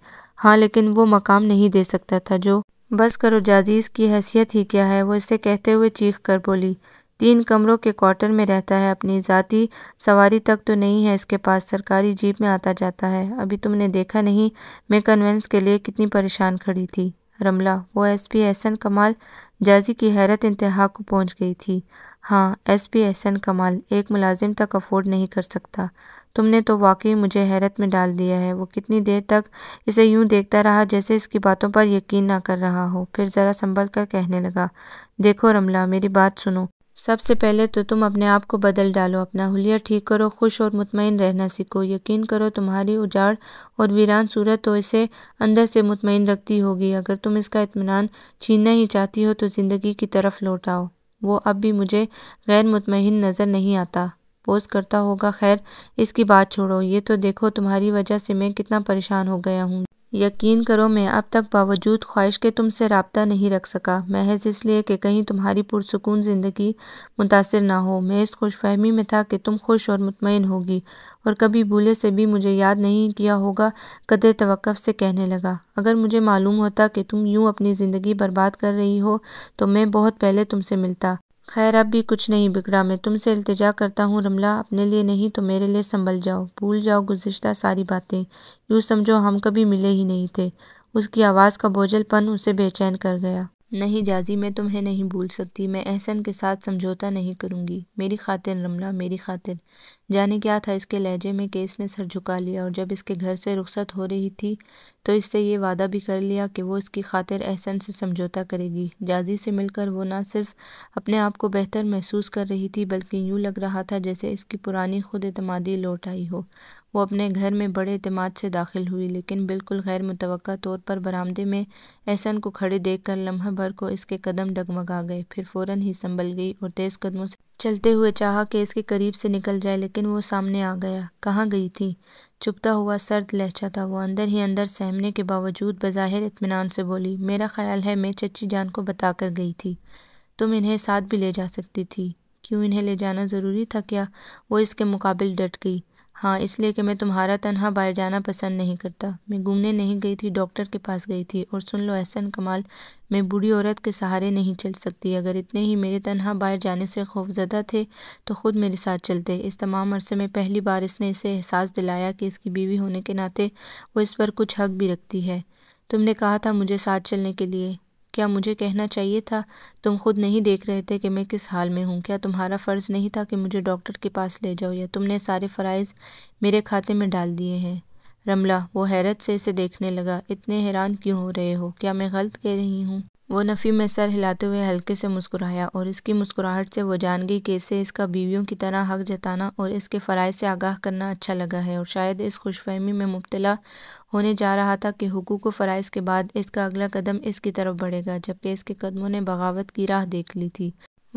Speaker 1: हाँ लेकिन वो मकाम नहीं दे सकता था जो बस करो जाजीज़ की हैसियत ही क्या है वो इसे कहते हुए चीख कर बोली तीन कमरों के क्वार्टर में रहता है अपनी जाति सवारी तक तो नहीं है इसके पास सरकारी जीप में आता जाता है अभी तुमने देखा नहीं मैं कन्वेंस के लिए कितनी परेशान खड़ी थी रमला वो एस पी एहसन कमाल जाजी की हैरत इंतहा को पहुंच गई थी हाँ एस पी एहसन कमाल एक मुलाजिम तक अफोर्ड नहीं कर सकता तुमने तो वाकई मुझे हैरत में डाल दिया है वो कितनी देर तक इसे यूं देखता रहा जैसे इसकी बातों पर यकीन ना कर रहा हो फिर ज़रा संभल कर कहने लगा देखो रमला मेरी बात सुनो सबसे पहले तो तुम अपने आप को बदल डालो अपना हुलिया ठीक करो खुश और मुतमिन रहना सीखो यकीन करो तुम्हारी उजाड़ और वीरान सूरत तो इसे अंदर से मुतमिन रखती होगी अगर तुम इसका इतमान छीनना ही चाहती हो तो ज़िंदगी की तरफ लौट आओ वो अब भी मुझे गैर मुतमिन नज़र नहीं आता पोस्ट करता होगा खैर इसकी बात छोड़ो ये तो देखो तुम्हारी वजह से मैं कितना परेशान हो गया हूँ यकीन करो मैं अब तक बावजूद ख्वाहिश के तुमसे रबता नहीं रख सका महज इसलिए कि कहीं तुम्हारी पुरसकून ज़िंदगी मुतासर ना हो मैं इस खुशफहमी में था कि तुम खुश और मुतमिन होगी और कभी भूले से भी मुझे याद नहीं किया होगा कदर तवक़ से कहने लगा अगर मुझे मालूम होता कि तुम यूँ अपनी ज़िंदगी बर्बाद कर रही हो तो मैं बहुत पहले तुमसे मिलता खैर अब भी कुछ नहीं बिगड़ा मैं तुमसे इल्तिजा करता हूँ रमला अपने लिए नहीं तो मेरे लिए संभल जाओ भूल जाओ गुज्श्ता सारी बातें यूँ समझो हम कभी मिले ही नहीं थे उसकी आवाज़ का बोझलपन उसे बेचैन कर गया नहीं जाजी मैं तुम्हें नहीं भूल सकती मैं एहसन के साथ समझौता नहीं करूँगी मेरी खातिर रमला मेरी खातिर जाने क्या था इसके लहजे में कि इसने सर झुका लिया और जब इसके घर से रुखसत हो रही थी तो इससे ये वादा भी कर लिया कि वो इसकी खातिर एहसन से समझौता करेगी जाजी से मिलकर वो ना सिर्फ अपने आप को बेहतर महसूस कर रही थी बल्कि यूँ लग रहा था जैसे इसकी पुरानी खुद एतमादी लौट आई हो वो अपने घर में बड़े अतमाद से दाखिल हुई लेकिन बिल्कुल गैर मुतव तौर पर बरामदे में एहसन को खड़े देख कर लम्हा भर को इसके कदम डगमगा गए फिर फ़ौर ही संभल गई और तेज़ कदमों से चलते हुए चाहा कि इसके करीब से निकल जाए लेकिन वो सामने आ गया कहाँ गई थी चुपता हुआ सर्द लहचा था वो अंदर ही अंदर सहमने के बावजूद बज़ाहिर इतमान से बोली मेरा ख्याल है मैं चची जान को बताकर गई थी तुम इन्हें साथ भी ले जा सकती थी क्यों इन्हें ले जाना ज़रूरी था क्या वो इसके मुकाबले डट गई हाँ इसलिए कि मैं तुम्हारा तनहा बाहर जाना पसंद नहीं करता मैं घूमने नहीं गई थी डॉक्टर के पास गई थी और सुन लो एहसन कमाल मैं बूढ़ी औरत के सहारे नहीं चल सकती अगर इतने ही मेरे तनहा बाहर जाने से खौफजदा थे तो ख़ुद मेरे साथ चलते इस तमाम अरसे में पहली बार इसने इसे एहसास दिलाया कि इसकी बीवी होने के नाते वो इस पर कुछ हक भी रखती है तुमने कहा था मुझे साथ चलने के लिए क्या मुझे कहना चाहिए था तुम खुद नहीं देख रहे थे कि मैं किस हाल में हूँ क्या तुम्हारा फ़र्ज़ नहीं था कि मुझे डॉक्टर के पास ले जाओ या तुमने सारे फ़रज़ मेरे खाते में डाल दिए हैं रमला वो हैरत से इसे देखने लगा इतने हैरान क्यों हो रहे हो क्या मैं गलत कह रही हूँ वो नफ़ी में सर हिलाते हुए हल्के से मुस्कुराया और इसकी मुस्कुराहट से वो जान गई कि इसे इसका बीवियों की तरह हक जताना और इसके फ़राइज से आगाह करना अच्छा लगा है और शायद इस खुशफहमी में मुबतला होने जा रहा था कि हकूक़ फ़राइज़ के बाद इसका अगला कदम इसकी तरफ बढ़ेगा जबकि इसके कदमों ने बगावत की राह देख ली थी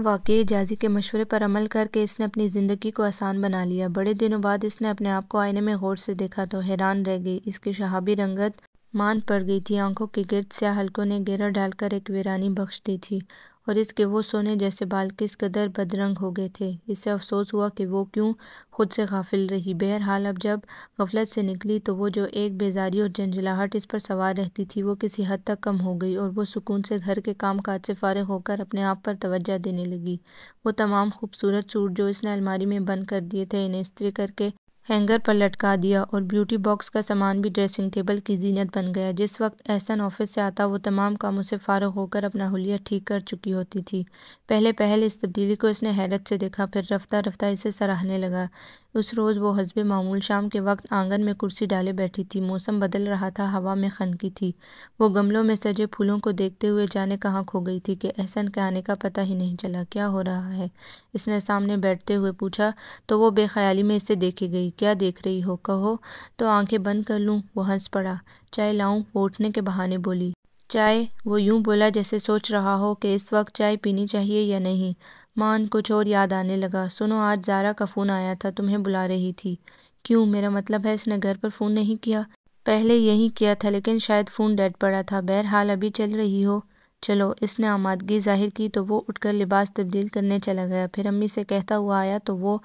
Speaker 1: वाकई जाजी के मशवरे पर अमल करके इसने अपनी ज़िंदगी को आसान बना लिया बड़े दिनों बाद इसने अपने आप को आईने में गौर से देखा तो हैरान रह गई इसकी शहाबी रंगत मान पड़ गई थी। आंखों के गिर्द से हल्कों ने घेरा डालकर एक वीरानी बख्श दी थी और इसके वो सोने जैसे बाल किस कदर बदरंग हो गए थे। इससे अफसोस हुआ कि वो क्यों खुद से गाफिल रही। बहरहाल अब जब गफलत से निकली तो वो जो एक बेज़ारी और जंजलाहट इस पर सवार रहती थी वो किसी हद तक कम हो गई और वो सुकून से घर के काम काज से फारे होकर अपने आप पर तवज्जो देने लगी। वो तमाम खूबसूरत सूट जो इसने अलमारी में बंद कर दिए थे, इन्हें इस्त्री करके हैंगर पर लटका दिया और ब्यूटी बॉक्स का सामान भी ड्रेसिंग टेबल की जीनत बन गया जिस वक्त एहसन ऑफिस से आता वो तमाम कामों से फ़ारो होकर अपना हुलिया ठीक कर चुकी होती थी पहले पहल इस तब्दीली को उसने हैरत से देखा फिर रफ्ता रफ्ता इसे सराहने लगा उस रोज़ वो हसब मामूल शाम के वक्त आंगन में कुर्सी डाले बैठी थी मौसम बदल रहा था हवा में खनकी थी वो गमलों में सजे फूलों को देखते हुए जाने कहाँ खो गई थी कि एहसन के आने का पता ही नहीं चला क्या हो रहा है इसने सामने बैठते हुए पूछा तो वो बेख्याली में इसे देखी गई क्या देख रही हो कहो तो आँखें बंद कर लूँ वह हंस पड़ा चाय लाऊँ वो उठने के बहाने बोली चाय वो यूं बोला जैसे सोच रहा हो कि इस वक्त चाय पीनी चाहिए या नहीं मान कुछ और याद आने लगा सुनो आज जारा का फ़ोन आया था तुम्हें बुला रही थी क्यों मेरा मतलब है इसने घर पर फ़ोन नहीं किया पहले यही किया था लेकिन शायद फ़ोन डेड पड़ा था बहरहाल अभी चल रही हो चलो इसने आमादगी जाहिर की तो वो उठकर लिबास तब्दील करने चला गया फिर अम्मी से कहता हुआ आया तो वो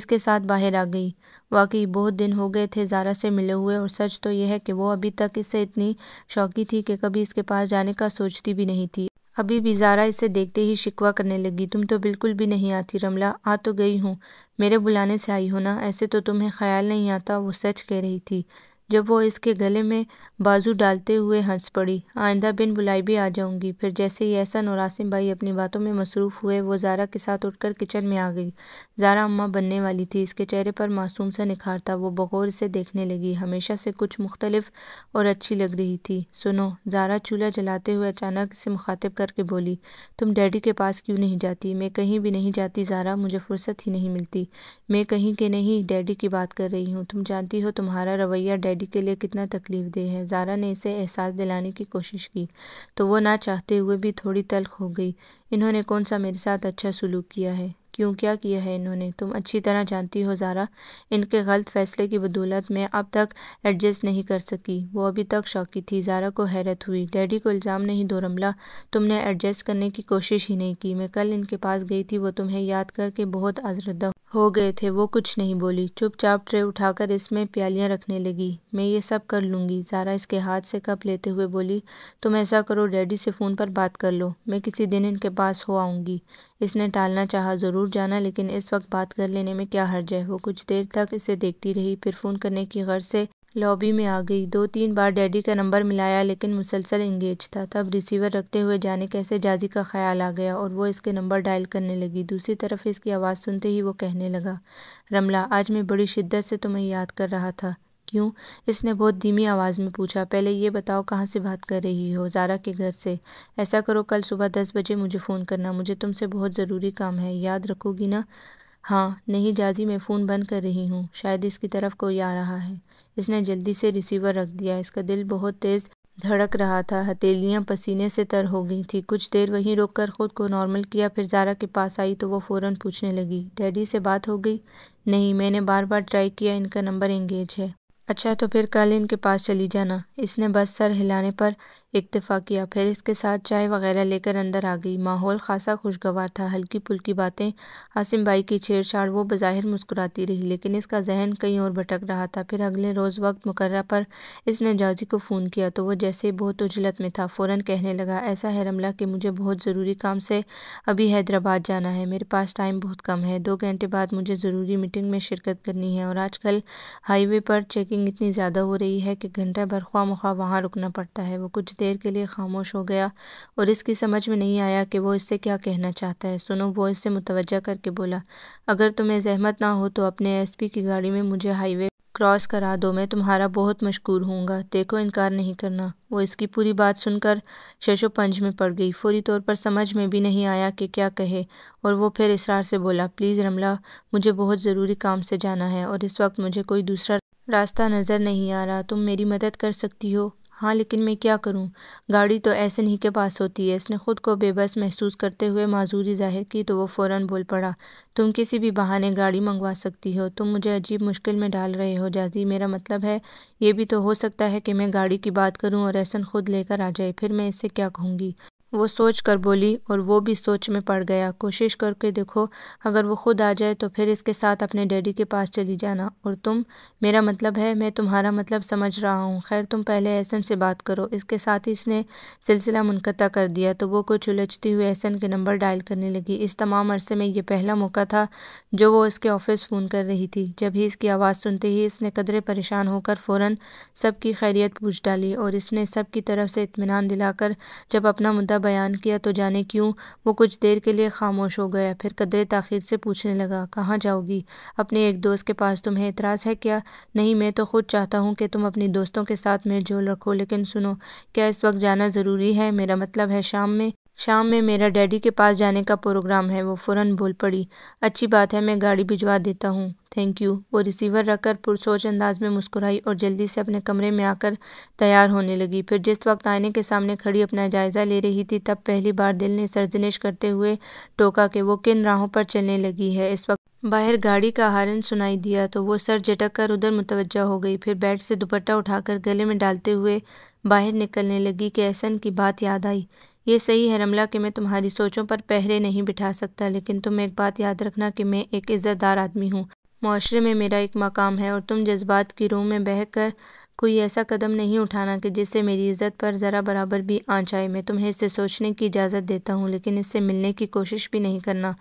Speaker 1: इसके साथ बाहर आ गई वाकई बहुत दिन हो गए थे जारा से मिले हुए और सच तो यह है कि वो अभी तक इससे इतनी शौकी थी कि कभी इसके पास जाने का सोचती भी नहीं थी अभी भी जारा इसे देखते ही शिकवा करने लगी तुम तो बिल्कुल भी नहीं आती रमला आ तो गई हूँ मेरे बुलाने से आई हो ना ऐसे तो तुम्हें ख्याल नहीं आता वो सच कह रही थी जब वो इसके गले में बाजू डालते हुए हंस पड़ी आइंदा बिन बुलाई भी आ जाऊंगी फिर जैसे ही ऐसा और आसिम भाई अपनी बातों में मसरूफ़ हुए वो जारा के साथ उठकर किचन में आ गई जारा अम्मा बनने वाली थी इसके चेहरे पर मासूम सा निखार था वो बगौर से देखने लगी हमेशा से कुछ मुख्तलिफ और अच्छी लग रही थी सुनो जारा चूल्हा जलाते हुए अचानक से मुखातिब करके बोली तुम डैडी के पास क्यों नहीं जाती मैं कहीं भी नहीं जाती जारा मुझे फुर्सत ही नहीं मिलती मैं कहीं के नहीं डैडी की बात कर रही हूँ तुम जानती हो तुम्हारा रवैया डैडी के लिए कितना तकलीफ देह है जारा ने इसे एहसास दिलाने की कोशिश की तो वो ना चाहते हुए भी थोड़ी तलख हो गई इन्होंने कौन सा मेरे साथ अच्छा सलूक किया है क्यों क्या किया है इन्होंने तुम अच्छी तरह जानती हो ज़ारा इनके गलत फैसले की बदौलत मैं अब तक एडजस्ट नहीं कर सकी वो अभी तक शौकी थी ज़ारा को हैरत हुई डैडी को इल्ज़ाम नहीं दो रमला तुमने एडजस्ट करने की कोशिश ही नहीं की मैं कल इनके पास गई थी वो तुम्हें याद करके बहुत आजरदा हो गए थे वो कुछ नहीं बोली चुपचाप ट्रे उठाकर इसमें प्यालियाँ रखने लगी मैं ये सब कर लूँगी ज़ारा इसके हाथ से कप लेते हुए बोली तुम ऐसा करो डैडी से फ़ोन पर बात कर लो मैं किसी दिन इनके पास हो आऊँगी इसने टालना चाहा ज़रूर ज़रूर जाना लेकिन इस वक्त बात कर लेने में क्या हर्ज है वो कुछ देर तक इसे देखती रही फिर फ़ोन करने की गर्ज से लॉबी में आ गई दो तीन बार डैडी का नंबर मिलाया लेकिन मुसलसल इंगेज था तब रिसीवर रखते हुए जाने कैसे जाजी का ख्याल आ गया और वो इसके नंबर डायल करने लगी दूसरी तरफ इसकी आवाज़ सुनते ही वो कहने लगा रमला आज मैं बड़ी शिद्दत से तुम्हें याद कर रहा था क्यों इसने बहुत धीमी आवाज़ में पूछा पहले ये बताओ कहाँ से बात कर रही हो जारा के घर से ऐसा करो कल सुबह दस बजे मुझे फ़ोन करना मुझे तुमसे बहुत ज़रूरी काम है याद रखोगी ना हाँ नहीं जाजी मैं फ़ोन बंद कर रही हूँ शायद इसकी तरफ कोई आ रहा है इसने जल्दी से रिसीवर रख दिया इसका दिल बहुत तेज़ धड़क रहा था हथेलियाँ पसीने से तर हो गई थी कुछ देर वहीं रोककर ख़ुद को नॉर्मल किया फिर जारा के पास आई तो वो फ़ौरन पूछने लगी डैडी से बात हो गई नहीं मैंने बार बार ट्राई किया इनका नंबर एंगेज है अच्छा तो फिर कल इनके पास चली जाना इसने बस सर हिलाने पर इतफ़ा किया फिर इसके साथ चाय वगैरह लेकर अंदर आ गई माहौल खासा खुशगवार था हल्की पुल्की बातें आसिम बाई की छेड़छाड़ वो बज़ाहिर मुस्कुराती रही लेकिन इसका जहन कहीं और भटक रहा था फिर अगले रोज़ वक्त मुकर्रा पर इसने जाजी को फ़ोन किया तो वो जैसे बहुत उजलत में था फ़ौर कहने लगा ऐसा है रमला कि मुझे बहुत ज़रूरी काम से अभी हैदराबाद जाना है मेरे पास टाइम बहुत कम है दो घंटे बाद मुझे ज़रूरी मीटिंग में शिरकत करनी है और कल हाईवे पर चेकिंग बुकिंग इतनी ज़्यादा हो रही है कि घंटा भर ख्वा मुखा वहाँ रुकना पड़ता है वो कुछ देर के लिए खामोश हो गया और इसकी समझ में नहीं आया कि वो इससे क्या कहना चाहता है सुनो वो इससे मुतवजा करके बोला अगर तुम्हें जहमत ना हो तो अपने पी की गाड़ी में मुझे हाईवे क्रॉस करा दो मैं तुम्हारा बहुत मशहूर हूँगा देखो इनकार नहीं करना वो इसकी पूरी बात सुनकर शशो पंज में पड़ गई फौरी तौर पर समझ में भी नहीं आया कि क्या कहे और वो फिर इसरार से बोला प्लीज़ रमला मुझे बहुत ज़रूरी काम से जाना है और इस वक्त मुझे कोई दूसरा रास्ता नज़र नहीं आ रहा तुम मेरी मदद कर सकती हो हाँ लेकिन मैं क्या करूँ गाड़ी तो ऐसे नहीं के पास होती है इसने ख़ुद को बेबस महसूस करते हुए माजूरी जाहिर की तो वो फ़ौर बोल पड़ा तुम किसी भी बहाने गाड़ी मंगवा सकती हो तुम मुझे अजीब मुश्किल में डाल रहे हो जाजी मेरा मतलब है ये भी तो हो सकता है कि मैं गाड़ी की बात करूँ और ऐसा ख़ुद लेकर आ जाए फिर मैं इससे क्या कहूँगी वो सोच कर बोली और वो भी सोच में पड़ गया कोशिश करके देखो अगर वो खुद आ जाए तो फिर इसके साथ अपने डैडी के पास चली जाना और तुम मेरा मतलब है मैं तुम्हारा मतलब समझ रहा हूँ खैर तुम पहले एहसन से बात करो इसके साथ ही इसने सिलसिला मुनक़ा कर दिया तो वो कुछ उलझती हुई एहसन के नंबर डायल करने लगी इस तमाम अरसे में ये पहला मौका था जो वो इसके ऑफिस फ़ोन कर रही थी जब ही इसकी आवाज़ सुनते ही इसने कदरे परेशान होकर फ़ौर सबकी खैरियत पूछ डाली और इसने सबकी तरफ से इतमान दिलाकर जब अपना मुद्दा बयान किया तो जाने क्यों वो कुछ देर के लिए खामोश हो गया फिर कदर तख़िर से पूछने लगा कहाँ जाओगी अपने एक दोस्त के पास तुम्हें एतराज़ है क्या नहीं मैं तो खुद चाहता हूँ कि तुम अपनी दोस्तों के साथ जोल रखो लेकिन सुनो क्या इस वक्त जाना ज़रूरी है मेरा मतलब है शाम में शाम में मेरा डैडी के पास जाने का प्रोग्राम है वो फ़ौरन बोल पड़ी अच्छी बात है मैं गाड़ी भिजवा देता हूँ थैंक यू वो रिसीवर रखकर पुरसोच अंदाज में मुस्कुराई और जल्दी से अपने कमरे में आकर तैयार होने लगी फिर जिस वक्त आईने के सामने खड़ी अपना जायज़ा ले रही थी तब पहली बार दिल ने सरजनिश करते हुए टोका के वो किन राहों पर चलने लगी है इस वक्त बाहर गाड़ी का हारन सुनाई दिया तो वो सर झटक कर उधर मुतवजा हो गई फिर बेड से दुपट्टा उठाकर गले में डालते हुए बाहर निकलने लगी कि एहसन की बात याद आई ये सही है रमला कि मैं तुम्हारी सोचों पर पहरे नहीं बिठा सकता लेकिन तुम एक बात याद रखना कि मैं एक इज़्ज़तदार आदमी हूँ माशरे में मेरा एक मकाम है और तुम जज्बात की रूह में बह कर कोई ऐसा कदम नहीं उठाना कि जिससे मेरी इज़्ज़त पर ज़रा बराबर भी आँच आए मैं तुम्हें इससे सोचने की इजाज़त देता हूँ लेकिन इससे मिलने की कोशिश भी नहीं करना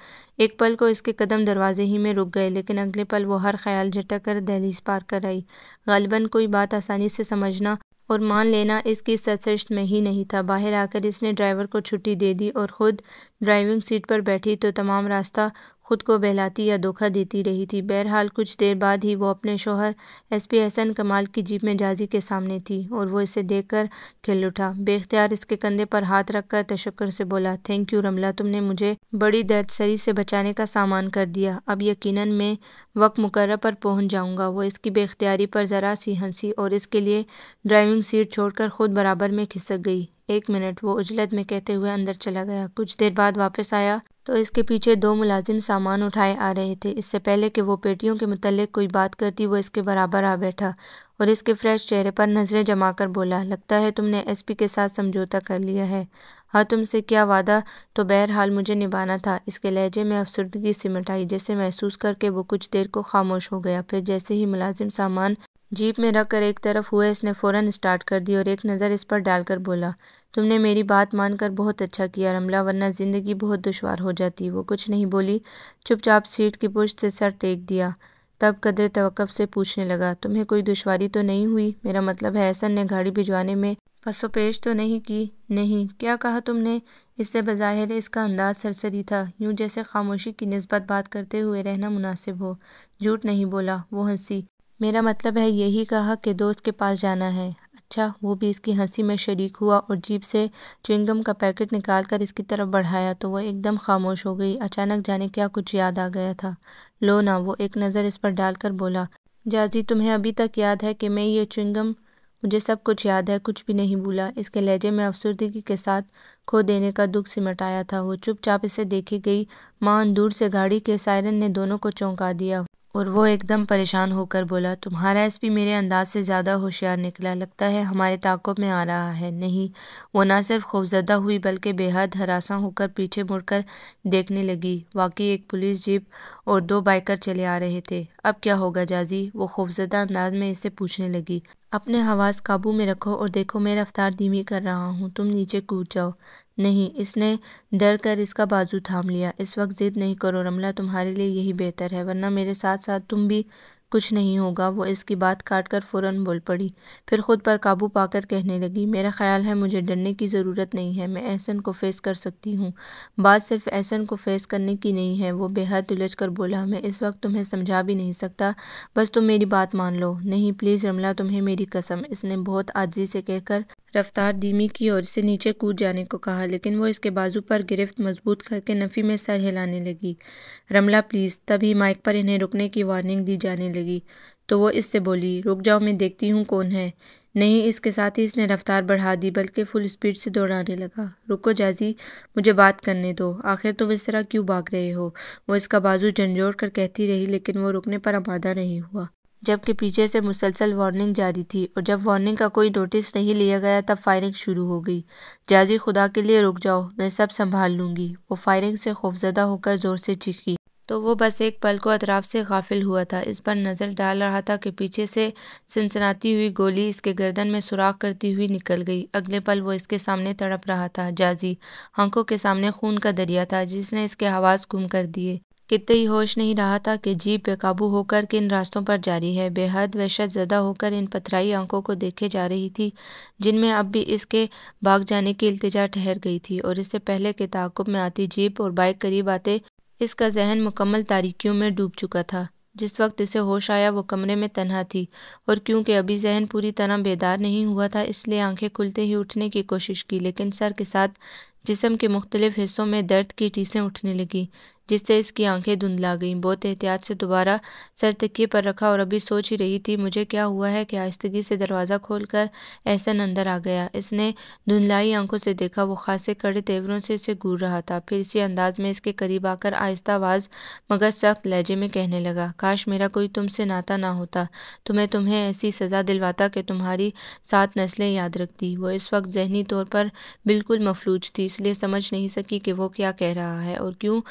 Speaker 1: एक पल को इसके कदम दरवाजे ही में रुक गए लेकिन अगले पल वो हर ख्याल झटक कर दहलीज पार कर आई गालिबा कोई बात आसानी से समझना और मान लेना इसकी सशिस्त में ही नहीं था बाहर आकर इसने ड्राइवर को छुट्टी दे दी और खुद ड्राइविंग सीट पर बैठी तो तमाम रास्ता खुद को बहलाती या धोखा देती रही थी बहरहाल कुछ देर बाद ही वो अपने शोहर एसपी हसन कमाल की जीप में जाजी के सामने थी और वो इसे देखकर खिल उठा बेख्तियार इसके कंधे पर हाथ रखकर तशक्कर से बोला थैंक यू रमला तुमने मुझे बड़ी दर्द सरी से बचाने का सामान कर दिया अब यकीनन मैं वक्त मुकर पर पहुंच जाऊंगा वो इसकी बेख्तियारी पर ज़रा सी हंसी और इसके लिए ड्राइविंग सीट छोड़कर खुद बराबर में खिसक गई एक मिनट वो उजलत में कहते हुए अंदर चला गया कुछ देर बाद वापस आया तो इसके पीछे दो मुलाजिम सामान उठाए आ रहे थे इससे पहले कि वो पेटियों के मतलब कोई बात करती वो इसके बराबर आ बैठा और इसके फ्रेश चेहरे पर नज़रें जमा कर बोला लगता है तुमने एसपी के साथ समझौता कर लिया है हाँ तुमसे क्या वादा तो बहरहाल मुझे निभाना था इसके लहजे में अफसरदगी सिमट आई जैसे महसूस करके वो कुछ देर को खामोश हो गया फिर जैसे ही मुलाजिम सामान जीप में रखकर एक तरफ हुए इसने फ़ौरन स्टार्ट कर दी और एक नज़र इस पर डालकर बोला तुमने मेरी बात मानकर बहुत अच्छा किया रमला वरना ज़िंदगी बहुत दुशवार हो जाती वो कुछ नहीं बोली चुपचाप सीट की पुष्ट से सर टेक दिया तब कदर तवक़ से पूछने लगा तुम्हें कोई दुशारी तो नहीं हुई मेरा मतलब है ऐसा ने गाड़ी भिजवाने में पसोपेश पेश तो नहीं की नहीं क्या कहा तुमने इससे बज़ाहिर इसका अंदाज़ सरसरी था यूं जैसे खामोशी की नस्बत बात करते हुए रहना मुनासिब हो झूठ नहीं बोला वो हंसी मेरा मतलब है यही कहा कि दोस्त के पास जाना है अच्छा वो भी इसकी हंसी में शरीक हुआ और जीप से चुंगम का पैकेट निकाल कर इसकी तरफ बढ़ाया तो वह एकदम खामोश हो गई अचानक जाने क्या कुछ याद आ गया था लो ना वो एक नज़र इस पर डालकर बोला जाजी तुम्हें अभी तक याद है कि मैं ये चुंगम मुझे सब कुछ याद है कुछ भी नहीं भूला इसके लहजे में अफसरदगी के साथ खो देने का दुख सिमटाया था वो चुपचाप इसे देखी गई मान दूर से गाड़ी के सायरन ने दोनों को चौंका दिया और वो एकदम परेशान होकर बोला तुम्हारा एसपी मेरे अंदाज से ज़्यादा होशियार निकला लगता है हमारे ताक़ों में आ रहा है नहीं वो ना सिर्फ खौफजदा हुई बल्कि बेहद हरासा होकर पीछे मुड़कर देखने लगी वाकई एक पुलिस जीप और दो बाइकर चले आ रहे थे अब क्या होगा जाजी वो खौफजदा अंदाज में इससे पूछने लगी अपने हवास काबू में रखो और देखो मैं रफ्तार धीमी कर रहा हूँ तुम नीचे कूद जाओ नहीं इसने डर कर इसका बाजू थाम लिया इस वक्त ज़िद नहीं करो रमला तुम्हारे लिए यही बेहतर है वरना मेरे साथ साथ तुम भी कुछ नहीं होगा वो इसकी बात काट कर फ़ौरन बोल पड़ी फिर ख़ुद पर काबू पाकर कहने लगी मेरा ख्याल है मुझे डरने की ज़रूरत नहीं है मैं एहसन को फ़ेस कर सकती हूँ बात सिर्फ एहसन को फ़ेस करने की नहीं है वो बेहद उलझ कर बोला मैं इस वक्त तुम्हें समझा भी नहीं सकता बस तुम मेरी बात मान लो नहीं प्लीज़ रमला तुम्हें मेरी कसम इसने बहुत आजी से कहकर रफ्तार धीमी की ओर से नीचे कूद जाने को कहा लेकिन वो इसके बाजू पर गिरफ्त मजबूत करके नफ़ी में सर हिलाने लगी रमला प्लीज़ तभी माइक पर इन्हें रुकने की वार्निंग दी जाने लगी तो वो इससे बोली रुक जाओ मैं देखती हूँ कौन है नहीं इसके साथ ही इसने रफ्तार बढ़ा दी बल्कि फुल स्पीड से दौड़ाने लगा रुको जाजी मुझे बात करने दो आखिर तुम इस तरह क्यों भाग रहे हो वो इसका बाजू झंझोड़ कर कहती रही लेकिन वो रुकने पर आमादा नहीं हुआ जबकि पीछे से मुसलसल वार्निंग जारी थी और जब वार्निंग का कोई नोटिस नहीं लिया गया तब फायरिंग शुरू हो गई जाजी खुदा के लिए रुक जाओ मैं सब संभाल लूँगी वो फायरिंग से खौफजदा होकर ज़ोर से चीखी तो वो बस एक पल को अतराफ से गाफिल हुआ था इस पर नज़र डाल रहा था कि पीछे से सनसनाती हुई गोली इसके गर्दन में सुराख करती हुई निकल गई अगले पल वो इसके सामने तड़प रहा था जाजी आंखों के सामने खून का दरिया था जिसने इसके आवाज़ गुम कर दिए कितने ही होश नहीं रहा था कि जीप बेकाबू होकर किन रास्तों पर जारी है बेहद वहशत ज़दा होकर इन पथराई आंखों को देखे जा रही थी जिनमें अब भी इसके भाग जाने की इल्तजा ठहर गई थी और इससे पहले के ताकुब में आती जीप और बाइक करीब आते इसका जहन मुकम्मल तारीकियों में डूब चुका था जिस वक्त इसे होश आया वो कमरे में तनहा थी और क्योंकि अभी जहन पूरी तरह बेदार नहीं हुआ था इसलिए आंखें खुलते ही उठने की कोशिश की लेकिन सर के साथ जिसम के मुख्तलिफ हिस्सों में दर्द की टीसें उठने लगी जिससे इसकी आंखें धुंधला गईं बहुत एहतियात से दोबारा सर तकिए पर रखा और अभी सोच ही रही थी मुझे क्या हुआ है कि आस्तगी से दरवाज़ा खोलकर एहसन अंदर आ गया इसने धुंधलाई आंखों से देखा वो खासे कड़े तेवरों से इसे घूर रहा था फिर इसी अंदाज में इसके करीब आकर आहिस्ता आवाज़ मगर सख्त लहजे में कहने लगा काश मेरा कोई तुमसे नाता ना होता तो मैं तुम्हें ऐसी सज़ा दिलवाता कि तुम्हारी सात नस्लें याद रखती वो इस वक्त जहनी तौर पर बिल्कुल मफलूज थी इसलिए समझ नहीं सकी कि वो क्या कह रहा है और क्यों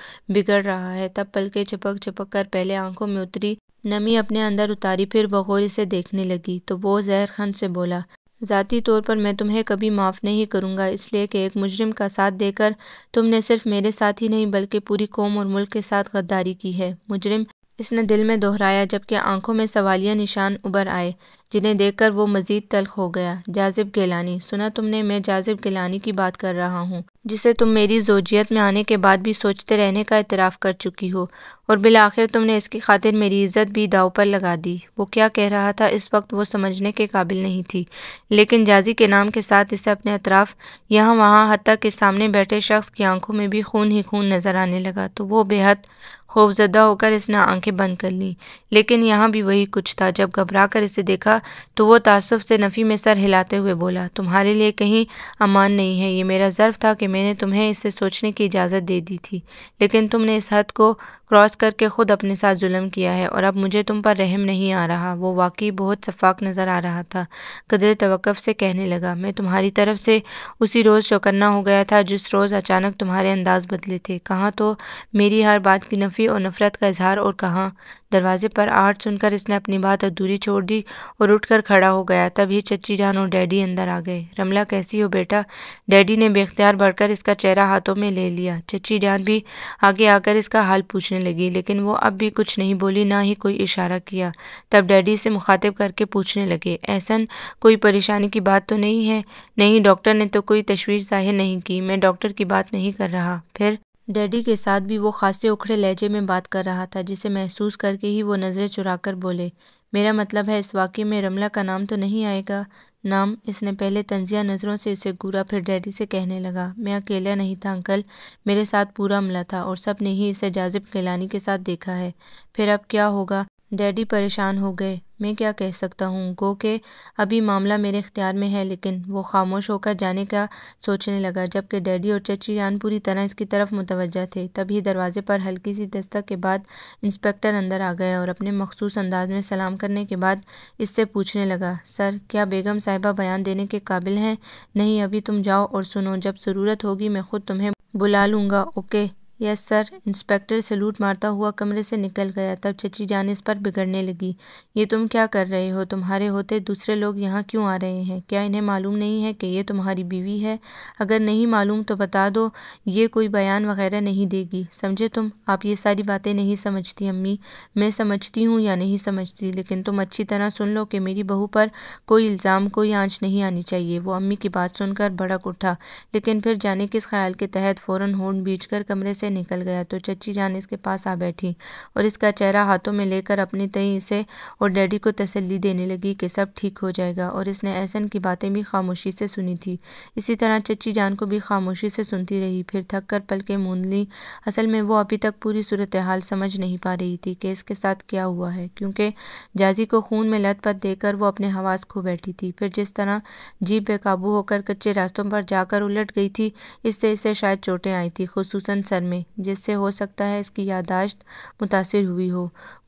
Speaker 1: बिगड़ रहा है तब पलके चिपक चिपक कर पहले आंखों में उतरी नमी अपने अंदर उतारी फिर बगौरी से देखने लगी तो वो जहर खान से बोला ज़ाती तौर पर मैं तुम्हें कभी माफ़ नहीं करूँगा इसलिए कि एक मुजरिम का साथ देकर तुमने सिर्फ मेरे साथ ही नहीं बल्कि पूरी कौम और मुल्क के साथ गद्दारी की है मुजरिम इसने दिल में दोहराया जबकि आंखों में सवालिया निशान उबर आए जिन्हें देखकर वो मज़ीद तलख हो गया जाजिब गिलानी सुना तुमने मैं जाजिब गिलानी की बात कर रहा हूँ जिसे तुम मेरी जोजियत में आने के बाद भी सोचते रहने का इतराफ़ कर चुकी हो और बिल आखिर तुमने इसकी खातिर मेरी इज़्ज़त भी दाव पर लगा दी वो क्या कह रहा था इस वक्त वो समझने के काबिल नहीं थी लेकिन जाजी के नाम के साथ इसे अपने अतराफ़ यहाँ वहाँ हती के सामने बैठे शख्स की आंखों में भी खून ही खून नज़र आने लगा तो वो बेहद खौफजदा होकर इसने आंखें बंद कर लीं लेकिन यहाँ भी वही कुछ था जब घबरा कर इसे देखा तो वो तासुब से नफ़ी में सर हिलाते हुए बोला तुम्हारे लिए कहीं अमान नहीं है ये मेरा ज़र्फ था कि मैंने तुम्हें इसे सोचने की इजाज़त दे दी थी लेकिन तुमने इस हद को क्रॉस करके ख़ुद अपने साथ जुल्म किया है और अब मुझे तुम पर रहम नहीं आ रहा वो वाकई बहुत शफाक नज़र आ रहा था कदर तवक़ से कहने लगा मैं तुम्हारी तरफ से उसी रोज़ चौकन्ना हो गया था जिस रोज़ अचानक तुम्हारे अंदाज़ बदले थे कहाँ तो मेरी हर बात की नफ़ी और नफ़रत का इजहार और कहाँ दरवाजे पर आठ सुनकर इसने अपनी बात अधूरी छोड़ दी और उठकर खड़ा हो गया तभी चची जान और डैडी अंदर आ गए रमला कैसी हो बेटा डैडी ने बेख्तियार बढ़कर इसका चेहरा हाथों में ले लिया चची जान भी आगे आकर इसका हाल पूछने पूछने लगी लेकिन वो अब भी कुछ नहीं बोली ना ही कोई इशारा किया तब डैडी से मुखातिब करके पूछने लगे ऐसा कोई परेशानी की बात तो नहीं है नहीं डॉक्टर ने तो कोई तशवीश जाहिर नहीं की मैं डॉक्टर की बात नहीं कर रहा फिर डैडी के साथ भी वो खासे उखड़े लहजे में बात कर रहा था जिसे महसूस करके ही वो नज़रें चुराकर बोले मेरा मतलब है इस वाक़े में रमला का नाम तो नहीं आएगा नाम इसने पहले तंजिया नज़रों से इसे घूरा फिर डैडी से कहने लगा मैं अकेला नहीं था अंकल मेरे साथ पूरा अमला था और सब ने ही इसे जाजिब गैलानी के साथ देखा है फिर अब क्या होगा डैडी परेशान हो गए मैं क्या कह सकता हूँ गो के अभी मामला मेरे इख्तियार में है लेकिन वो खामोश होकर जाने का सोचने लगा जबकि डैडी और चची जान पूरी तरह इसकी तरफ मुतवजह थे तभी दरवाजे पर हल्की सी दस्तक के बाद इंस्पेक्टर अंदर आ गया और अपने मखसूस अंदाज में सलाम करने के बाद इससे पूछने लगा सर क्या बेगम साहिबा बयान देने के काबिल हैं नहीं अभी तुम जाओ और सुनो जब ज़रूरत होगी मैं ख़ुद तुम्हें बुला लूँगा okay yes sir inspector salute मारता हुआ कमरे से निकल गया तब चची जान इस पर बिगड़ने लगी ये तुम क्या कर रहे हो तुम्हारे होते दूसरे लोग यहाँ क्यों आ रहे हैं क्या इन्हें मालूम नहीं है कि ये तुम्हारी बीवी है अगर नहीं मालूम तो बता दो ये कोई बयान वगैरह नहीं देगी समझे तुम आप ये सारी बातें नहीं समझती अम्मी मैं समझती हूँ या नहीं समझती लेकिन तुम अच्छी तरह सुन लो कि मेरी बहू पर कोई इल्ज़ाम कोई आँच नहीं आनी चाहिए वो अम्मी की बात सुनकर भड़क उठा लेकिन फिर जाने किस ख्याल के तहत फ़ौर होन बीच कर कमरे से से निकल गया तो चची जान इसके पास आ बैठी और इसका चेहरा हाथों में लेकर अपने तई इसे और डैडी को तसल्ली देने लगी कि सब ठीक हो जाएगा और इसने ऐसन की बातें भी खामोशी से सुनी थी इसी तरह चची जान को भी खामोशी से सुनती रही फिर थक कर पल के मूंद ली असल में वो अभी तक पूरी सूरत हाल समझ नहीं पा रही थी कि इसके साथ क्या हुआ है क्योंकि जाजी को खून में लत पत देकर वो अपने हवास खो बैठी थी फिर जिस तरह जीप बेकाबू होकर कच्चे रास्तों पर जाकर उलट गई थी इससे इसे शायद चोटें आई थी खसूस सर में में जिससे हो सकता है इसकी यादाश्त मुतासर हुई हो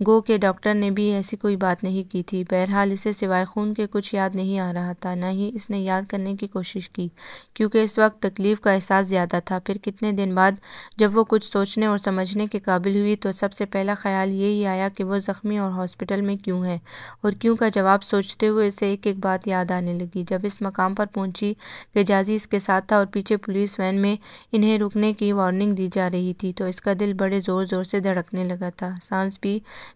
Speaker 1: गो के डॉक्टर ने भी ऐसी कोई बात नहीं की थी बहरहाल इसे सिवाय खून के कुछ याद नहीं आ रहा था ना ही इसने याद करने की कोशिश की क्योंकि इस वक्त तकलीफ़ का एहसास ज़्यादा था फिर कितने दिन बाद जब वो कुछ सोचने और समझने के काबिल हुई तो सबसे पहला ख्याल यही आया कि वो ज़ख्मी और हॉस्पिटल में क्यों है और क्यों का जवाब सोचते हुए इसे एक एक बात याद आने लगी जब इस मकाम पर पहुंची कि जाजी इसके साथ था और पीछे पुलिस वैन में इन्हें रुकने की वार्निंग दी जा रही रही थी तो इसका दिल बड़े ज़ोर ज़ोर से धड़कने लगा था सांस भी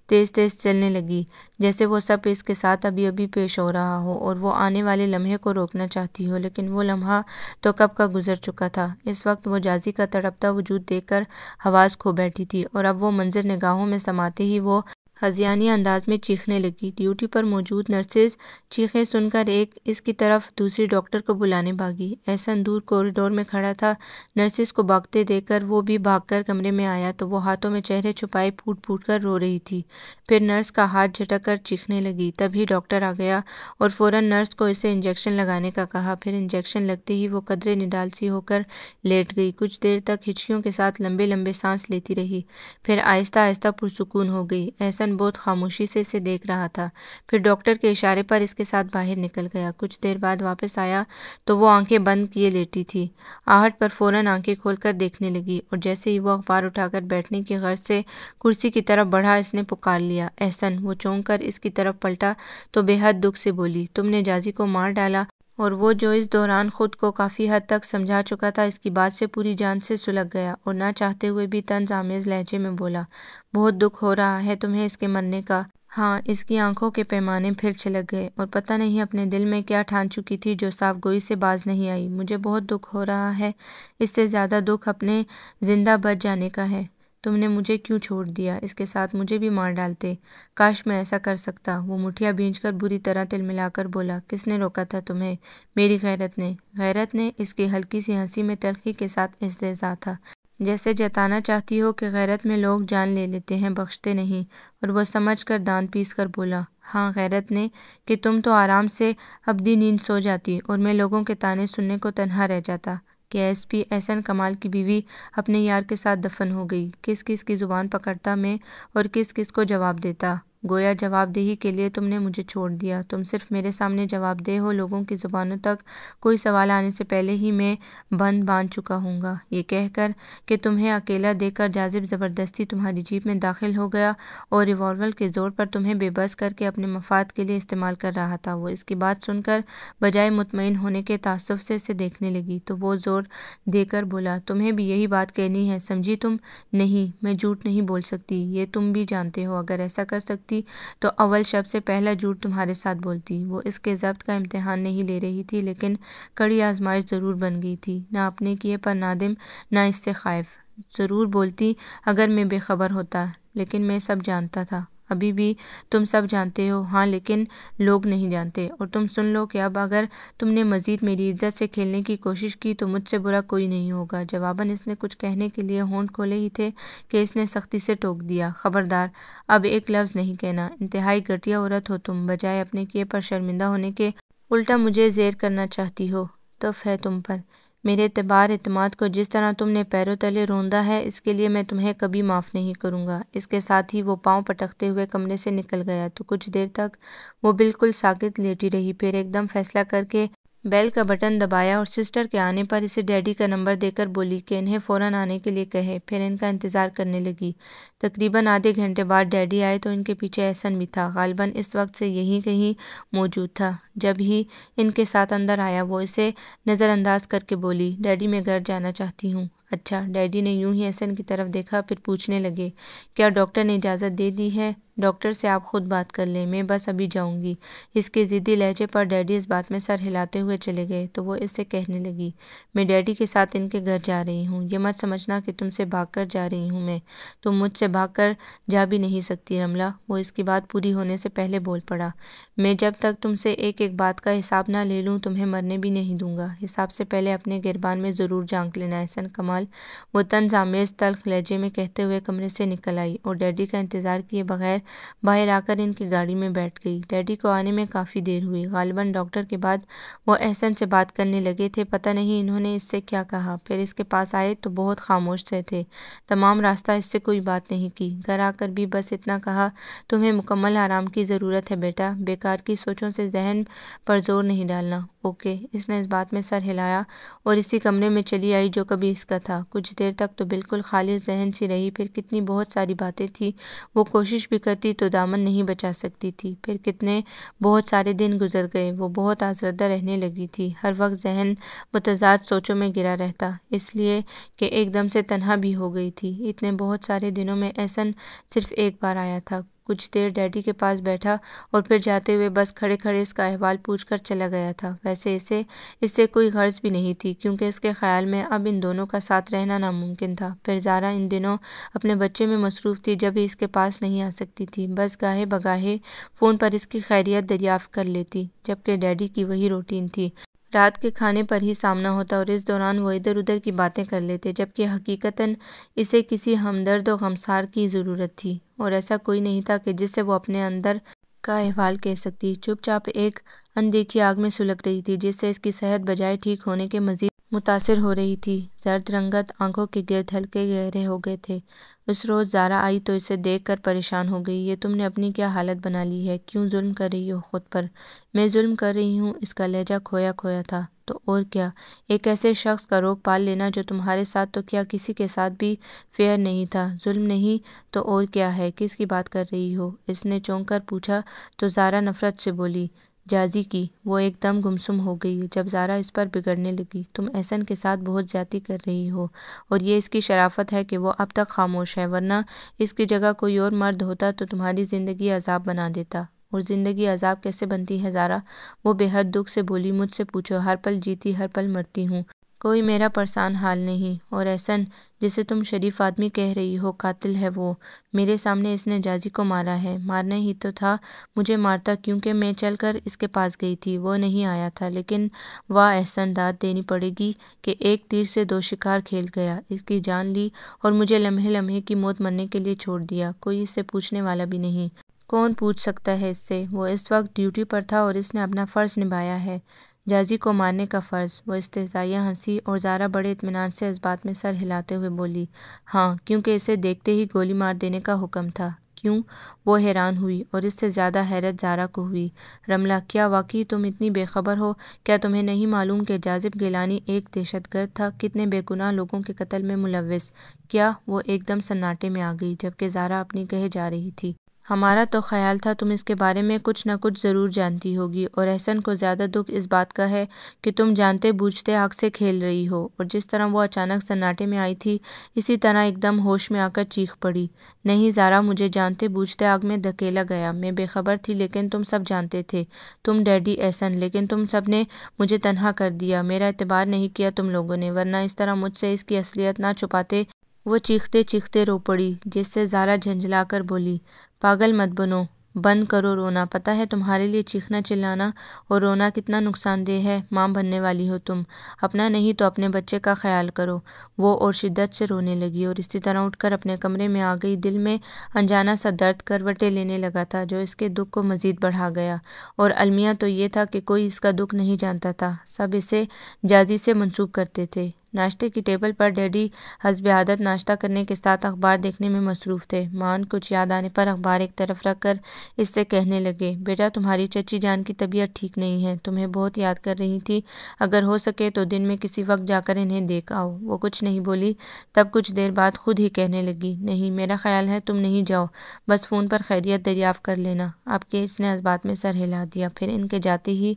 Speaker 1: तेज़ तेज़ चलने लगी जैसे वो सब इसके साथ अभी अभी पेश हो रहा हो और वो आने वाले लम्हे को रोकना चाहती हो लेकिन वो लम्हा तो कब का गुजर चुका था इस वक्त वो जाजी का तड़पता वजूद देखकर हवास खो बैठी थी और अब वो मंजर निगाहों में समाते ही वो हजियानी अंदाज में चीखने लगी ड्यूटी पर मौजूद नर्सेज चीखें सुनकर एक इसकी तरफ दूसरी डॉक्टर को बुलाने भागी ऐसा दूर कॉरिडोर में खड़ा था नर्सेज को भागते देखकर वो भी भागकर कमरे में आया तो वो हाथों में चेहरे छुपाए फूट फूट कर रो रही थी फिर नर्स का हाथ झटक कर चीखने लगी तभी डॉक्टर आ गया और फ़ौरन नर्स को इसे इंजेक्शन लगाने का कहा फिर इंजेक्शन लगते ही वो कदरे निडालसी होकर लेट गई कुछ देर तक हिचकियों के साथ लंबे लंबे सांस लेती रही फिर आहिस्ता आहिस्ता पुरसकून हो गई ऐसा मोहन बहुत खामोशी से इसे देख रहा था फिर डॉक्टर के इशारे पर इसके साथ बाहर निकल गया कुछ देर बाद वापस आया तो वो आंखें बंद किए लेटी थी आहट पर फ़ौरन आंखें खोलकर देखने लगी और जैसे ही वो अखबार उठाकर बैठने की गर्ज से कुर्सी की तरफ बढ़ा इसने पुकार लिया एहसन वो चौंक इसकी तरफ पलटा तो बेहद दुख से बोली तुमने जाजी को मार डाला और वो जो इस दौरान ख़ुद को काफ़ी हद तक समझा चुका था इसकी बात से पूरी जान से सुलग गया और ना चाहते हुए भी तंज आमेज लहजे में बोला बहुत दुख हो रहा है तुम्हें इसके मरने का हाँ इसकी आंखों के पैमाने फिर छिलक गए और पता नहीं अपने दिल में क्या ठान चुकी थी जो साफ गोई से बाज नहीं आई मुझे बहुत दुख हो रहा है इससे ज़्यादा दुख अपने ज़िंदा बच जाने का है तुमने मुझे क्यों छोड़ दिया इसके साथ मुझे भी मार डालते काश मैं ऐसा कर सकता वो मुठिया कर बुरी तरह तिल मिलाकर बोला किसने रोका था तुम्हें मेरी गैरत ने गैरत ने इसकी हल्की सी हंसी में तलखी के साथ इस्तेजा था जैसे जताना चाहती हो कि गैरत में लोग जान ले लेते हैं बख्शते नहीं और वह समझ कर दान पीस कर बोला हाँ गैरत ने कि तुम तो आराम से अब अबदी नींद सो जाती और मैं लोगों के ताने सुनने को तनहा रह जाता कि पी एहसन कमाल की बीवी अपने यार के साथ दफन हो गई किस किस की ज़ुबान पकड़ता मैं और किस किस को जवाब देता गोया जवाबदेही के लिए तुमने मुझे छोड़ दिया तुम सिर्फ मेरे सामने जवाबदेह हो लोगों की ज़ुबानों तक कोई सवाल आने से पहले ही मैं बंद बांध चुका हूँगा ये कहकर कि तुम्हें अकेला देखकर जाजिब ज़बरदस्ती तुम्हारी जीप में दाखिल हो गया और रिवॉल्वर के ज़ोर पर तुम्हें बेबस करके अपने मफाद के लिए इस्तेमाल कर रहा था वो इसकी बात सुनकर बजाय मुतमिन होने के तसुब से इसे देखने लगी तो वो ज़ोर देकर बोला तुम्हें भी यही बात कहनी है समझी तुम नहीं मैं झूठ नहीं बोल सकती ये तुम भी जानते हो अगर ऐसा कर सकती सकती तो अव्वल शब्द से पहला झूठ तुम्हारे साथ बोलती वो इसके जब्त का इम्तहान नहीं ले रही थी लेकिन कड़ी आजमाइश ज़रूर बन गई थी ना अपने किए पर नादिम ना इससे खाइफ ज़रूर बोलती अगर मैं बेखबर होता लेकिन मैं सब जानता था अभी भी तुम सब जानते हो हाँ लेकिन लोग नहीं जानते और तुम सुन लो कि अब अगर तुमने मज़ीद मेरी इज्जत से खेलने की कोशिश की तो मुझसे बुरा कोई नहीं होगा जवाबन इसने कुछ कहने के लिए होंठ खोले ही थे कि इसने सख्ती से टोक दिया ख़बरदार अब एक लफ्ज़ नहीं कहना इंतहाई घटिया औरत हो तुम बजाय अपने किए पर शर्मिंदा होने के उल्टा मुझे जेर करना चाहती हो तफ है तुम पर मेरे एतबार अतमाद को जिस तरह तुमने पैरों तले रोंदा है इसके लिए मैं तुम्हें कभी माफ़ नहीं करूँगा इसके साथ ही वो पाँव पटकते हुए कमरे से निकल गया तो कुछ देर तक वो बिल्कुल साकित लेटी रही फिर एकदम फैसला करके बेल का बटन दबाया और सिस्टर के आने पर इसे डैडी का नंबर देकर बोली कि इन्हें फ़ौरन आने के लिए कहे फिर इनका इंतज़ार करने लगी तकरीबन आधे घंटे बाद डैडी आए तो इनके पीछे एहसन भी था गालबन इस वक्त से यहीं कहीं मौजूद था जब ही इनके साथ अंदर आया वो इसे नज़रअंदाज करके बोली डैडी मैं घर जाना चाहती हूँ अच्छा डैडी ने यूं ही एहसन की तरफ देखा फिर पूछने लगे क्या डॉक्टर ने इजाज़त दे दी है डॉक्टर से आप खुद बात कर लें मैं बस अभी जाऊँगी इसके ज़िद्दी लहजे पर डैडी इस बात में सर हिलाते हुए चले गए तो वो इससे कहने लगी मैं डैडी के साथ इनके घर जा रही हूँ ये मत समझना कि तुमसे भाग कर जा रही हूँ मैं तुम मुझसे भाग कर जा भी नहीं सकती रमला वो इसकी बात पूरी होने से पहले बोल पड़ा मैं जब तक तुमसे एक एक बात का हिसाब ना ले लूँ तुम्हें मरने भी नहीं दूंगा हिसाब से पहले अपने गिरबान में ज़रूर झांक लेना एहसन कमाल वो तन जामेज़ तलख लहजे में कहते हुए कमरे से निकल आई और डैडी का इंतज़ार किए बगैर बाहर आकर इनकी गाड़ी में बैठ गई डैडी को आने में काफ़ी देर हुई गालिबा डॉक्टर के बाद वो एहसन से बात करने लगे थे पता नहीं इन्होंने इससे क्या कहा फिर इसके पास आए तो बहुत खामोश से थे तमाम रास्ता इससे कोई बात नहीं की घर आकर भी बस इतना कहा तुम्हें मुकम्मल आराम की ज़रूरत है बेटा बेकार की सोचों से जहन पर जोर नहीं डालना ओके इसने इस बात में सर हिलाया और इसी कमरे में चली आई जो कभी इसका था कुछ देर तक तो बिल्कुल खाली जहन सी रही फिर कितनी बहुत सारी बातें थी वो कोशिश भी कर करती तो दामन नहीं बचा सकती थी फिर कितने बहुत सारे दिन गुजर गए वो बहुत आजरदा रहने लगी थी हर वक्त जहन मतजाद सोचों में गिरा रहता इसलिए कि एकदम से तनहा भी हो गई थी इतने बहुत सारे दिनों में ऐसा सिर्फ एक बार आया था कुछ देर डैडी के पास बैठा और फिर जाते हुए बस खड़े खड़े इसका अहवाल पूछ कर चला गया था वैसे इसे इससे कोई गर्ज भी नहीं थी क्योंकि इसके ख्याल में अब इन दोनों का साथ रहना नामुमकिन था फिर जारा इन दिनों अपने बच्चे में मसरूफ़ थी जब ही इसके पास नहीं आ सकती थी बस गाहे बगाहे फ़ोन पर इसकी खैरियत दरियाफ्त कर लेती जबकि डैडी की वही रूटीन थी रात के खाने पर ही सामना होता और इस दौरान वो इधर उधर की बातें कर लेते जबकि हकीकतन इसे किसी हमदर्द और गमसार की ज़रूरत थी और ऐसा कोई नहीं था कि जिससे वो अपने अंदर का अहवाल कह सकती चुपचाप एक अनदेखी आग में सुलग रही थी जिससे इसकी सेहत बजाय ठीक होने के मजीद मुतासर हो रही थी जर्द रंगत आंखों के गिरद हल्के गहरे हो गए थे उस रोज़ जारा आई तो इसे देख कर परेशान हो गई ये तुमने अपनी क्या हालत बना ली है क्यों जुल्म कर रही हो ख़ुद पर मैं जुल्म कर रही हूँ इसका लहजा खोया खोया था तो और क्या एक ऐसे शख्स का रोग पाल लेना जो तुम्हारे साथ तो क्या किसी के साथ भी फेयर नहीं था जुल्म नहीं तो और क्या है किसकी बात कर रही हो इसने चौंक कर पूछा तो जारा नफ़रत से बोली जाजी की वो एकदम गुमसुम हो गई जब जारा इस पर बिगड़ने लगी तुम एहसन के साथ बहुत ज़्यादा कर रही हो और ये इसकी शराफत है कि वो अब तक खामोश है वरना इसकी जगह कोई और मर्द होता तो तुम्हारी ज़िंदगी अजाब बना देता और ज़िंदगी अजाब कैसे बनती है ज़ारा वो बेहद दुख से बोली मुझसे पूछो हर पल जीती हर पल मरती हूँ कोई मेरा परेशान हाल नहीं और ऐसन जिसे तुम शरीफ आदमी कह रही हो कातिल है वो मेरे सामने इसने जाजी को मारा है मारना ही तो था मुझे मारता क्योंकि मैं चलकर इसके पास गई थी वो नहीं आया था लेकिन वाह एहसन दाद देनी पड़ेगी कि एक तीर से दो शिकार खेल गया इसकी जान ली और मुझे लम्हे लम्हे की मौत मरने के लिए छोड़ दिया कोई इससे पूछने वाला भी नहीं कौन पूछ सकता है इससे वो इस वक्त ड्यूटी पर था और इसने अपना फ़र्ज़ निभाया है जाजी को मारने का फ़र्ज़ वह इसतजाया हंसी और ज़ारा बड़े इतमान से इस बात में सर हिलाते हुए बोली हाँ क्योंकि इसे देखते ही गोली मार देने का हुक्म था क्यों वो हैरान हुई और इससे ज़्यादा हैरत जारा को हुई रमला क्या वाकई तुम इतनी बेखबर हो क्या तुम्हें नहीं मालूम कि जाजिब गिलानी एक दहशतगर्द था कितने बेगुनाह लोगों के कत्ल में मुलविस क्या वो एकदम सन्नाटे में आ गई जबकि जारा अपनी कहे जा रही थी हमारा तो ख्याल था तुम इसके बारे में कुछ ना कुछ ज़रूर जानती होगी और एहसन को ज़्यादा दुख इस बात का है कि तुम जानते बूझते आग से खेल रही हो और जिस तरह वो अचानक सन्नाटे में आई थी इसी तरह एकदम होश में आकर चीख पड़ी नहीं ज़ारा मुझे जानते बूझते आग में धकेला गया मैं बेखबर थी लेकिन तुम सब जानते थे तुम डैडी एहसन लेकिन तुम सब ने मुझे तनहा कर दिया मेरा एतबार नहीं किया तुम लोगों ने वरना इस तरह मुझसे इसकी असलियत ना छुपाते वो चीखते चीखते रो पड़ी जिससे ज़ारा झंझलाकर बोली पागल मत बनो बंद करो रोना पता है तुम्हारे लिए चीखना चिल्लाना और रोना कितना नुकसानदेह है माँ बनने वाली हो तुम अपना नहीं तो अपने बच्चे का ख्याल करो वो और शिद्दत से रोने लगी और इसी तरह उठकर अपने कमरे में आ गई दिल में अनजाना सा दर्द करवटे लेने लगा था जो इसके दुख को मज़ीद बढ़ा गया और अलमिया तो ये था कि कोई इसका दुख नहीं जानता था सब इसे जाजी से मनसूब करते थे नाश्ते की टेबल पर डैडी हजब आदत नाश्ता करने के साथ अखबार देखने में मसरूफ़ थे मान कुछ याद आने पर अखबार एक तरफ रख कर इससे कहने लगे बेटा तुम्हारी चची जान की तबीयत ठीक नहीं है तुम्हें बहुत याद कर रही थी अगर हो सके तो दिन में किसी वक्त जाकर इन्हें देख आओ वो कुछ नहीं बोली तब कुछ देर बाद खुद ही कहने लगी नहीं मेरा ख्याल है तुम नहीं जाओ बस फ़ोन पर खैरियत दरियाफ़ कर लेना आपके इसने जज्बात में सर हिला दिया फिर इनके जाते ही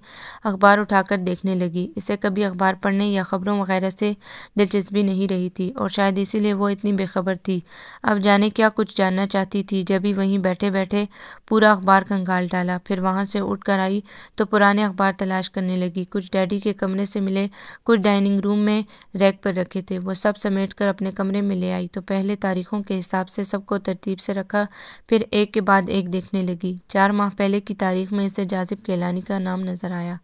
Speaker 1: अखबार उठाकर देखने लगी इसे कभी अखबार पढ़ने या ख़बरों वगैरह से दिलचस्पी नहीं रही थी और शायद इसीलिए वो इतनी बेखबर थी अब जाने क्या कुछ जानना चाहती थी जब भी वहीं बैठे बैठे पूरा अखबार कंगाल डाला फिर वहाँ से उठ कर आई तो पुराने अखबार तलाश करने लगी कुछ डैडी के कमरे से मिले कुछ डाइनिंग रूम में रैक पर रखे थे वो सब समेट कर अपने कमरे में ले आई तो पहले तारीखों के हिसाब से सबको तरतीब से रखा फिर एक के बाद एक देखने लगी चार माह पहले की तारीख में इसे जाजिब केलानी का नाम नज़र आया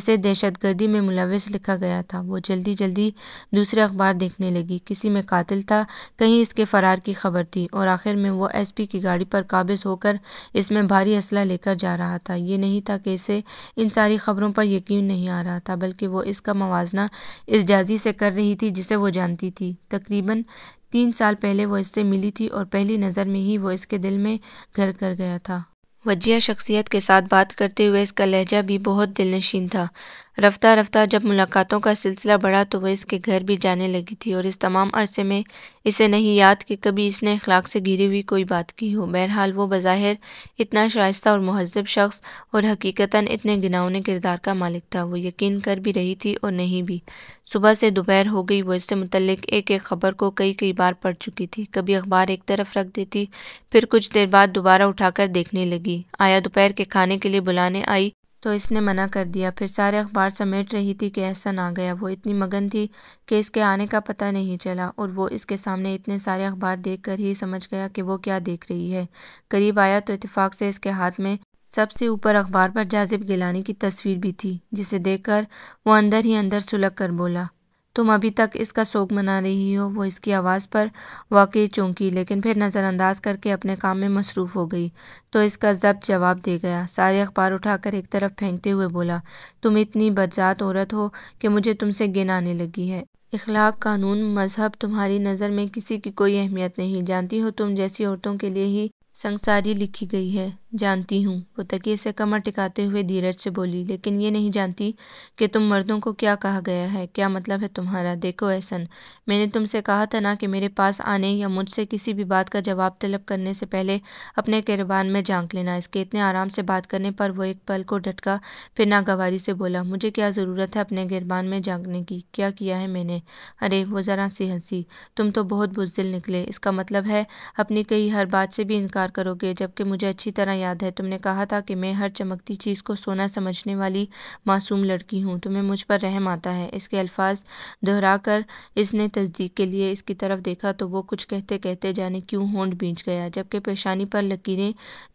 Speaker 1: इसे दहशतगर्दी में मुलविस लिखा गया था वो जल्दी जल्दी दूसरे अखबार देखने लगी किसी में कातिल था कहीं इसके फरार की खबर थी और आखिर में वो एसपी की गाड़ी पर काबिज होकर इस जिसमें भारी असला लेकर जा रहा था ये नहीं था कि इसे इन सारी खबरों पर यकीन नहीं आ रहा था बल्कि वो इसका मुवजना जाजी से कर रही थी जिसे वो जानती थी तकरीबन तीन साल पहले वो इससे मिली थी और पहली नज़र में ही वो इसके दिल में घर कर गया था वजिया शख्सियत के साथ बात करते हुए इसका लहजा भी बहुत दिलनशीन था रफ्तार रफ़्तार जब मुलाकातों का सिलसिला बढ़ा तो वह इसके घर भी जाने लगी थी और इस तमाम अरसे में इसे नहीं याद कि कभी इसने अखलाक से घिरी हुई कोई बात की हो बहरहाल वो बज़ाहिर इतना शाइस्ता और महजब शख्स और हकीकता इतने गिनावने किरदार का मालिक था वो यकीन कर भी रही थी और नहीं भी सुबह से दोपहर हो गई वो इससे मुतलक एक एक ख़बर को कई कई बार पढ़ चुकी थी कभी अखबार एक तरफ रख देती फिर कुछ देर बाद दोबारा उठाकर देखने लगी आया दोपहर के खाने के लिए बुलाने आई तो इसने मना कर दिया फिर सारे अखबार समेट रही थी कि एहसन आ गया वो इतनी मगन थी कि इसके आने का पता नहीं चला और वो इसके सामने इतने सारे अखबार देखकर ही समझ गया कि वो क्या देख रही है करीब आया तो इतफाक़ से इसके हाथ में सबसे ऊपर अखबार पर जाजिब गिलानी की तस्वीर भी थी जिसे देखकर वो अंदर ही अंदर सुलग कर बोला तुम अभी तक इसका शोक मना रही हो वो इसकी आवाज़ पर वाकई चौंकी लेकिन फिर नज़रअंदाज करके अपने काम में मसरूफ़ हो गई तो इसका जब्त जवाब दे गया सारे अखबार उठाकर एक तरफ फेंकते हुए बोला तुम इतनी बदजात औरत हो कि मुझे तुमसे गिन आने लगी है इखलाक कानून मजहब तुम्हारी नज़र में किसी की कोई अहमियत नहीं जानती हो तुम जैसी औरतों के लिए ही संसारी लिखी गई है जानती हूँ वो तकिए से कमर टिकाते हुए धीरज से बोली लेकिन ये नहीं जानती कि तुम मर्दों को क्या कहा गया है क्या मतलब है तुम्हारा देखो ऐसन मैंने तुमसे कहा था ना कि मेरे पास आने या मुझसे किसी भी बात का जवाब तलब करने से पहले अपने किरबान में झांक लेना इसके इतने आराम से बात करने पर वो एक पल को डटका फिर नागवारी से बोला मुझे क्या ज़रूरत है अपने गिरबान में झांकने की क्या किया है मैंने अरे वो ज़रा सी हंसी तुम तो बहुत बुजदिल निकले इसका मतलब है अपनी कई हर बात से भी इनकार करोगे जबकि मुझे अच्छी तरह याद है तुमने कहा था कि मैं हर चमकती चीज़ को सोना समझने वाली मासूम लड़की हूँ तुम्हें मुझ पर रहम आता है इसके अल्फाज दोहरा कर इसने तस्दीक के लिए इसकी तरफ देखा तो वो कुछ कहते कहते जाने क्यों होंड बींच गया जबकि पेशानी पर लकीरें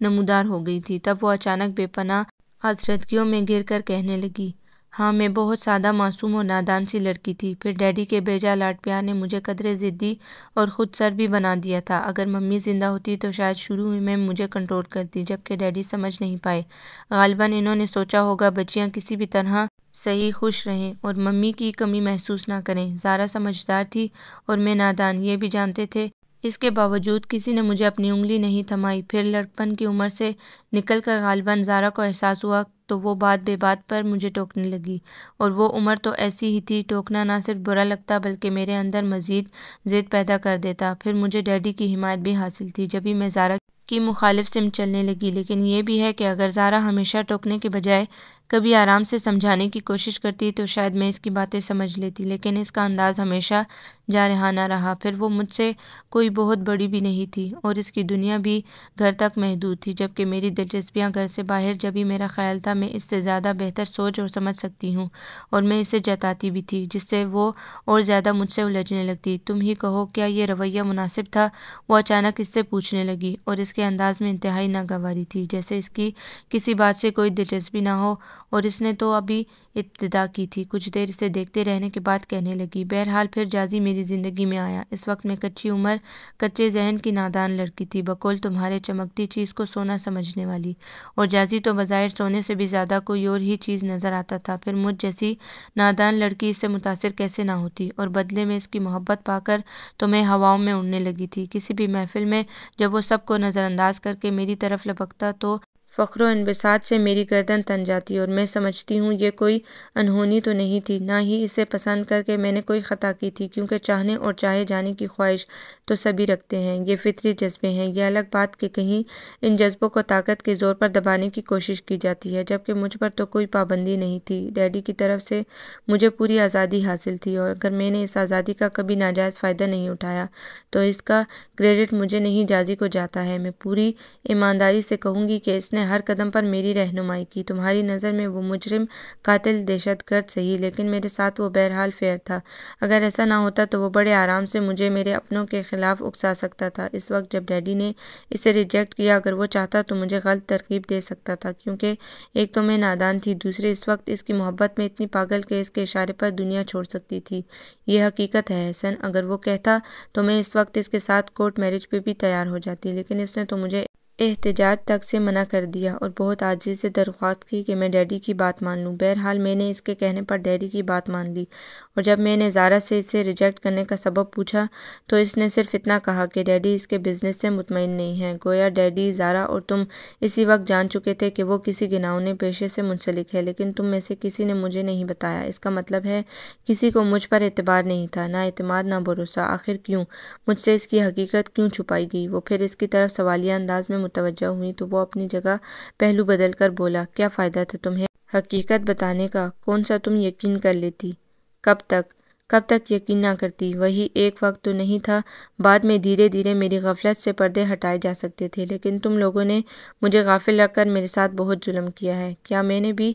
Speaker 1: नमूदार हो गई थी तब वो अचानक बेपना हजरतगियों में गिर कर कहने लगी हाँ मैं बहुत सादा मासूम और नादान सी लड़की थी फिर डैडी के बेजा लाड प्यार ने मुझे कदरे ज़िद्दी और ख़ुद सर भी बना दिया था अगर मम्मी ज़िंदा होती तो शायद शुरू में मुझे कंट्रोल करती जबकि डैडी समझ नहीं पाए गालबा इन्होंने सोचा होगा बच्चियाँ किसी भी तरह सही खुश रहें और मम्मी की कमी महसूस ना करें ज़ारा समझदार थी और मैं नादान ये भी जानते थे इसके बावजूद किसी ने मुझे अपनी उंगली नहीं थमाई फिर लड़कपन की उम्र से निकल कर गालबा जारा को एहसास हुआ तो वो बात बेबात पर मुझे टोकने लगी और वो उम्र तो ऐसी ही थी टोकना ना सिर्फ बुरा लगता बल्कि मेरे अंदर मज़ीद ज़िद पैदा कर देता फिर मुझे डैडी की हिमायत भी हासिल थी जब भी मैं जारा की मुखालिफ सिम चलने लगी लेकिन ये भी है कि अगर जारा हमेशा टोकने के बजाय कभी आराम से समझाने की कोशिश करती तो शायद मैं इसकी बातें समझ लेती लेकिन इसका अंदाज़ हमेशा जारहाना रहा फिर वो मुझसे कोई बहुत बड़ी भी नहीं थी और इसकी दुनिया भी घर तक महदूद थी जबकि मेरी दिलचस्पियाँ घर से बाहर जब भी मेरा ख्याल था मैं इससे ज़्यादा बेहतर सोच और समझ सकती हूँ और मैं इसे जताती भी थी जिससे वो और ज़्यादा मुझसे उलझने लगती तुम ही कहो क्या यह रवैया मुनासिब था वो अचानक इससे पूछने लगी और इसके अंदाज़ में इंतहाई नागवारी थी जैसे इसकी किसी बात से कोई दिलचस्पी ना हो और इसने तो अभी इब्तदा की थी कुछ देर इसे देखते रहने के बाद कहने लगी बहरहाल फिर जाजी मेरी ज़िंदगी में आया इस वक्त मैं कच्ची उम्र कच्चे जहन की नादान लड़की थी बकौल तुम्हारे चमकती चीज़ को सोना समझने वाली और जाजी तो बाज़ाहिर सोने से भी ज़्यादा कोई और ही चीज़ नज़र आता था फिर मुझ जैसी नादान लड़की इससे मुतासर कैसे ना होती और बदले में इसकी मोहब्बत पाकर तो मैं हवाओं में उड़ने लगी थी किसी भी महफिल में जब वो सबको नज़रअंदाज करके मेरी तरफ लपकता तो फ़ख्र इनबसात से मेरी गर्दन तन जाती और मैं समझती हूँ ये कोई अनहोनी तो नहीं थी ना ही इसे पसंद करके मैंने कोई ख़ता की थी क्योंकि चाहने और चाहे जाने की ख्वाहिश तो सभी रखते हैं ये फितरी जज्बे हैं यह अलग बात कि कहीं इन जज्बों को ताकत के ज़ोर पर दबाने की कोशिश की जाती है जबकि मुझ पर तो कोई पाबंदी नहीं थी डैडी की तरफ से मुझे पूरी आज़ादी हासिल थी और अगर मैंने इस आज़ादी का कभी नाजायज़ फ़ायदा नहीं उठाया तो इसका क्रेडिट मुझे नहीं जाजी को जाता है मैं पूरी ईमानदारी से कहूँगी कि इसने उसने हर कदम पर मेरी रहनुमाई की तुम्हारी नज़र में वो मुजरिम कातिल दहशत गर्द सही लेकिन मेरे साथ वो बहरहाल फेयर था अगर ऐसा ना होता तो वो बड़े आराम से मुझे मेरे अपनों के ख़िलाफ़ उकसा सकता था इस वक्त जब डैडी ने इसे रिजेक्ट किया अगर वो चाहता तो मुझे गलत तरकीब दे सकता था क्योंकि एक तो मैं नादान थी दूसरे इस वक्त इसकी मोहब्बत में इतनी पागल के इसके इशारे पर दुनिया छोड़ सकती थी ये हकीकत है हसन अगर वो कहता तो मैं इस वक्त इसके साथ कोर्ट मैरिज पर भी तैयार हो जाती लेकिन इसने तो मुझे एहतजाज तक से मना कर दिया और बहुत आजी से दरख्वास्त की कि मैं डैडी की बात मान लूँ बहरहाल मैंने इसके कहने पर डैडी की बात मान ली और जब मैंने जारा से इसे रिजेक्ट करने का सबब पूछा तो इसने सिर्फ इतना कहा कि डैडी इसके बिज़नेस से मुतमिन नहीं है गोया डैडी जारा और तुम इसी वक्त जान चुके थे कि वो किसी गिनावने पेशे से मुंसलिक है लेकिन तुम में से किसी ने मुझे नहीं बताया इसका मतलब है किसी को मुझ पर एतबार नहीं था ना अतमाद ना भरोसा आखिर क्यों मुझसे इसकी हकीकत क्यों छुपाई गई वो फिर इसकी तरफ सवालिया अंदाज में मुतवजह हुई तो वो अपनी जगह पहलू बदल कर बोला क्या फ़ायदा था तुम्हें हकीकत बताने का कौन सा तुम यकीन कर लेती कब तक कब तक यकीन ना करती वही एक वक्त तो नहीं था बाद में धीरे धीरे मेरी गफलत से पर्दे हटाए जा सकते थे लेकिन तुम लोगों ने मुझे गाफिल रखकर मेरे साथ बहुत जुल्म किया है क्या मैंने भी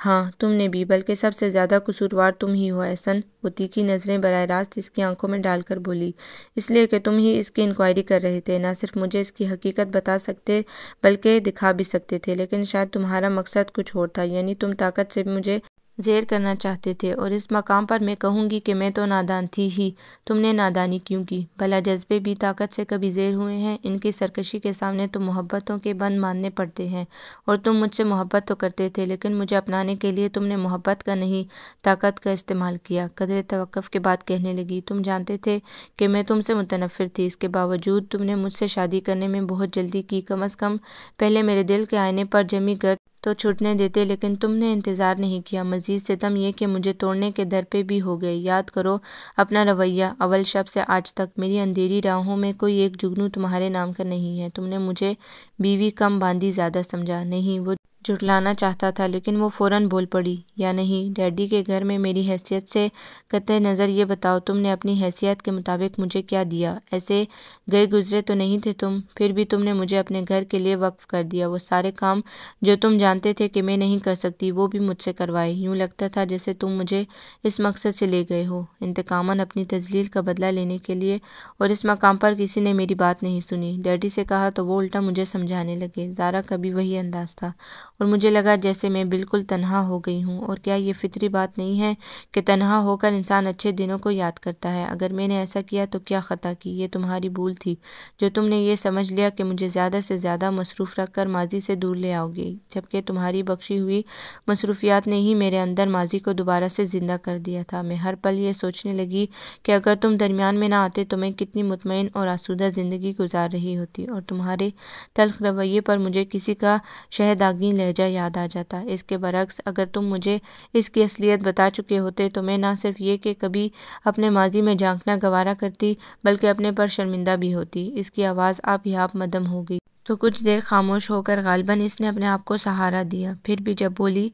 Speaker 1: हाँ तुमने भी बल्कि सबसे ज़्यादा कसूरवार तुम ही हो ऐसन वो तीखी नज़रें बर रास्त इसकी आंखों में डालकर बोली इसलिए कि तुम ही इसकी इंक्वायरी कर रहे थे ना सिर्फ मुझे इसकी हकीकत बता सकते बल्कि दिखा भी सकते थे लेकिन शायद तुम्हारा मकसद कुछ और था यानी तुम ताकत से मुझे ज़ेर करना चाहते थे और इस मकाम पर मैं कहूँगी कि मैं तो नादान थी ही तुमने नादानी क्यों की भला जज्बे भी ताकत से कभी ज़ेर हुए हैं इनकी सरकशी के सामने तो मोहब्बतों के बंद मानने पड़ते हैं और तुम मुझसे मोहब्बत तो करते थे लेकिन मुझे अपनाने के लिए तुमने मोहब्बत का नहीं ताकत का इस्तेमाल किया कदर तवक़ के बाद कहने लगी तुम जानते थे कि मैं तुमसे मुतनफ़र थी इसके बावजूद तुमने मुझसे शादी करने में बहुत जल्दी की कम अज़ कम पहले मेरे दिल के आईने पर जमी गर्द तो छूटने देते लेकिन तुमने इंतज़ार नहीं किया मज़ीद सितम यह कि मुझे तोड़ने के दर पे भी हो गए याद करो अपना रवैया अवल शब से आज तक मेरी अंधेरी राहों में कोई एक जुगनू तुम्हारे नाम का नहीं है तुमने मुझे बीवी कम बांधी ज़्यादा समझा नहीं वो जुटलाना चाहता था लेकिन वो फ़ौरन बोल पड़ी या नहीं डैडी के घर में मेरी हैसियत से कत नज़र ये बताओ तुमने अपनी हैसियत के मुताबिक मुझे क्या दिया ऐसे गए गुजरे तो नहीं थे तुम फिर भी तुमने मुझे अपने घर के लिए वक्फ़ कर दिया वो सारे काम जो तुम जानते थे कि मैं नहीं कर सकती वो भी मुझसे करवाए यूँ लगता था जैसे तुम मुझे इस मकसद से ले गए हो इंतकाम अपनी तजलील का बदला लेने के लिए और इस मकाम पर किसी ने मेरी बात नहीं सुनी डैडी से कहा तो वो उल्टा मुझे समझाने लगे ज़ारा का भी वही अंदाज़ था और मुझे लगा जैसे मैं बिल्कुल तनहा हो गई हूँ और क्या ये फितरी बात नहीं है कि तनहा होकर इंसान अच्छे दिनों को याद करता है अगर मैंने ऐसा किया तो क्या ख़ता की ये तुम्हारी भूल थी जो तुमने ये समझ लिया कि मुझे ज़्यादा से ज़्यादा मसरूफ़ रख कर माजी से दूर ले आओगी जबकि तुम्हारी बख्शी हुई मसरूफियात ने ही मेरे अंदर माजी को दोबारा से ज़िंदा कर दिया था मैं हर पल ये सोचने लगी कि अगर तुम दरमियान में ना आते तो मैं कितनी मुतमिन और आसूदा ज़िंदगी गुजार रही होती और तुम्हारे तलख रवैये पर मुझे किसी का शहदागी ले लहजा याद आ जाता इसके बरक्स अगर तुम मुझे इसकी असलियत बता चुके होते तो मैं ना सिर्फ ये कि कभी अपने माजी में झांकना गवारा करती बल्कि अपने पर शर्मिंदा भी होती इसकी आवाज़ आप ही आप मदम हो गई तो कुछ देर खामोश होकर गालबन इसने अपने आप को सहारा दिया फिर भी जब बोली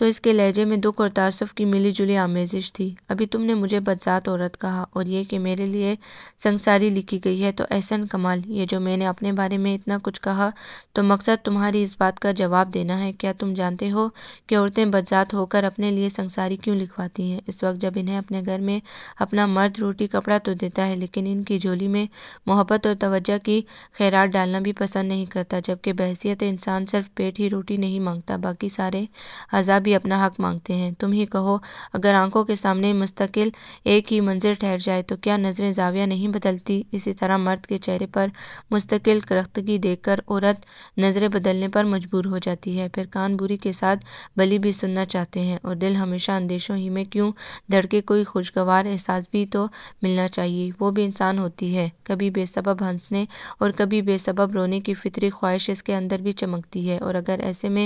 Speaker 1: तो इसके लहजे में दुख और तसफ़ की मिली जुली आमेजिश थी अभी तुमने मुझे बदसात औरत कहा और यह कि मेरे लिए संसारी लिखी गई है तो एहसन कमाल ये जो मैंने अपने बारे में इतना कुछ कहा तो मकसद तुम्हारी इस बात का जवाब देना है क्या तुम जानते हो कि औरतें बदसात होकर अपने लिए संसारी क्यों लिखवाती हैं इस वक्त जब इन्हें अपने घर में अपना मर्द रोटी कपड़ा तो देता है लेकिन इनकी झोली में मोहब्बत और तवज्जह की खैरत डालना भी पसंद नहीं करता जबकि बहसीत इंसान सिर्फ पेट ही रोटी नहीं मांगता बाकी सारे अजाब भी अपना हक मांगते हैं तुम ही कहो अगर आंखों के सामने मुस्तकिल एक ही मंजिल ठहर जाए तो क्या नज़रें जाविया नहीं बदलती इसी तरह मर्द के चेहरे पर मुस्तकिल करख्तगी देखकर औरत नज़रें बदलने पर मजबूर हो जाती है फिर कान बुरी के साथ बली भी सुनना चाहते हैं और दिल हमेशा अंदेशों ही में क्यों धड़के कोई खुशगवार एहसास भी तो मिलना चाहिए वो भी इंसान होती है कभी बेसबब हंसने और कभी बेसबब रोने की फितरी ख्वाहिश इसके अंदर भी चमकती है और अगर ऐसे में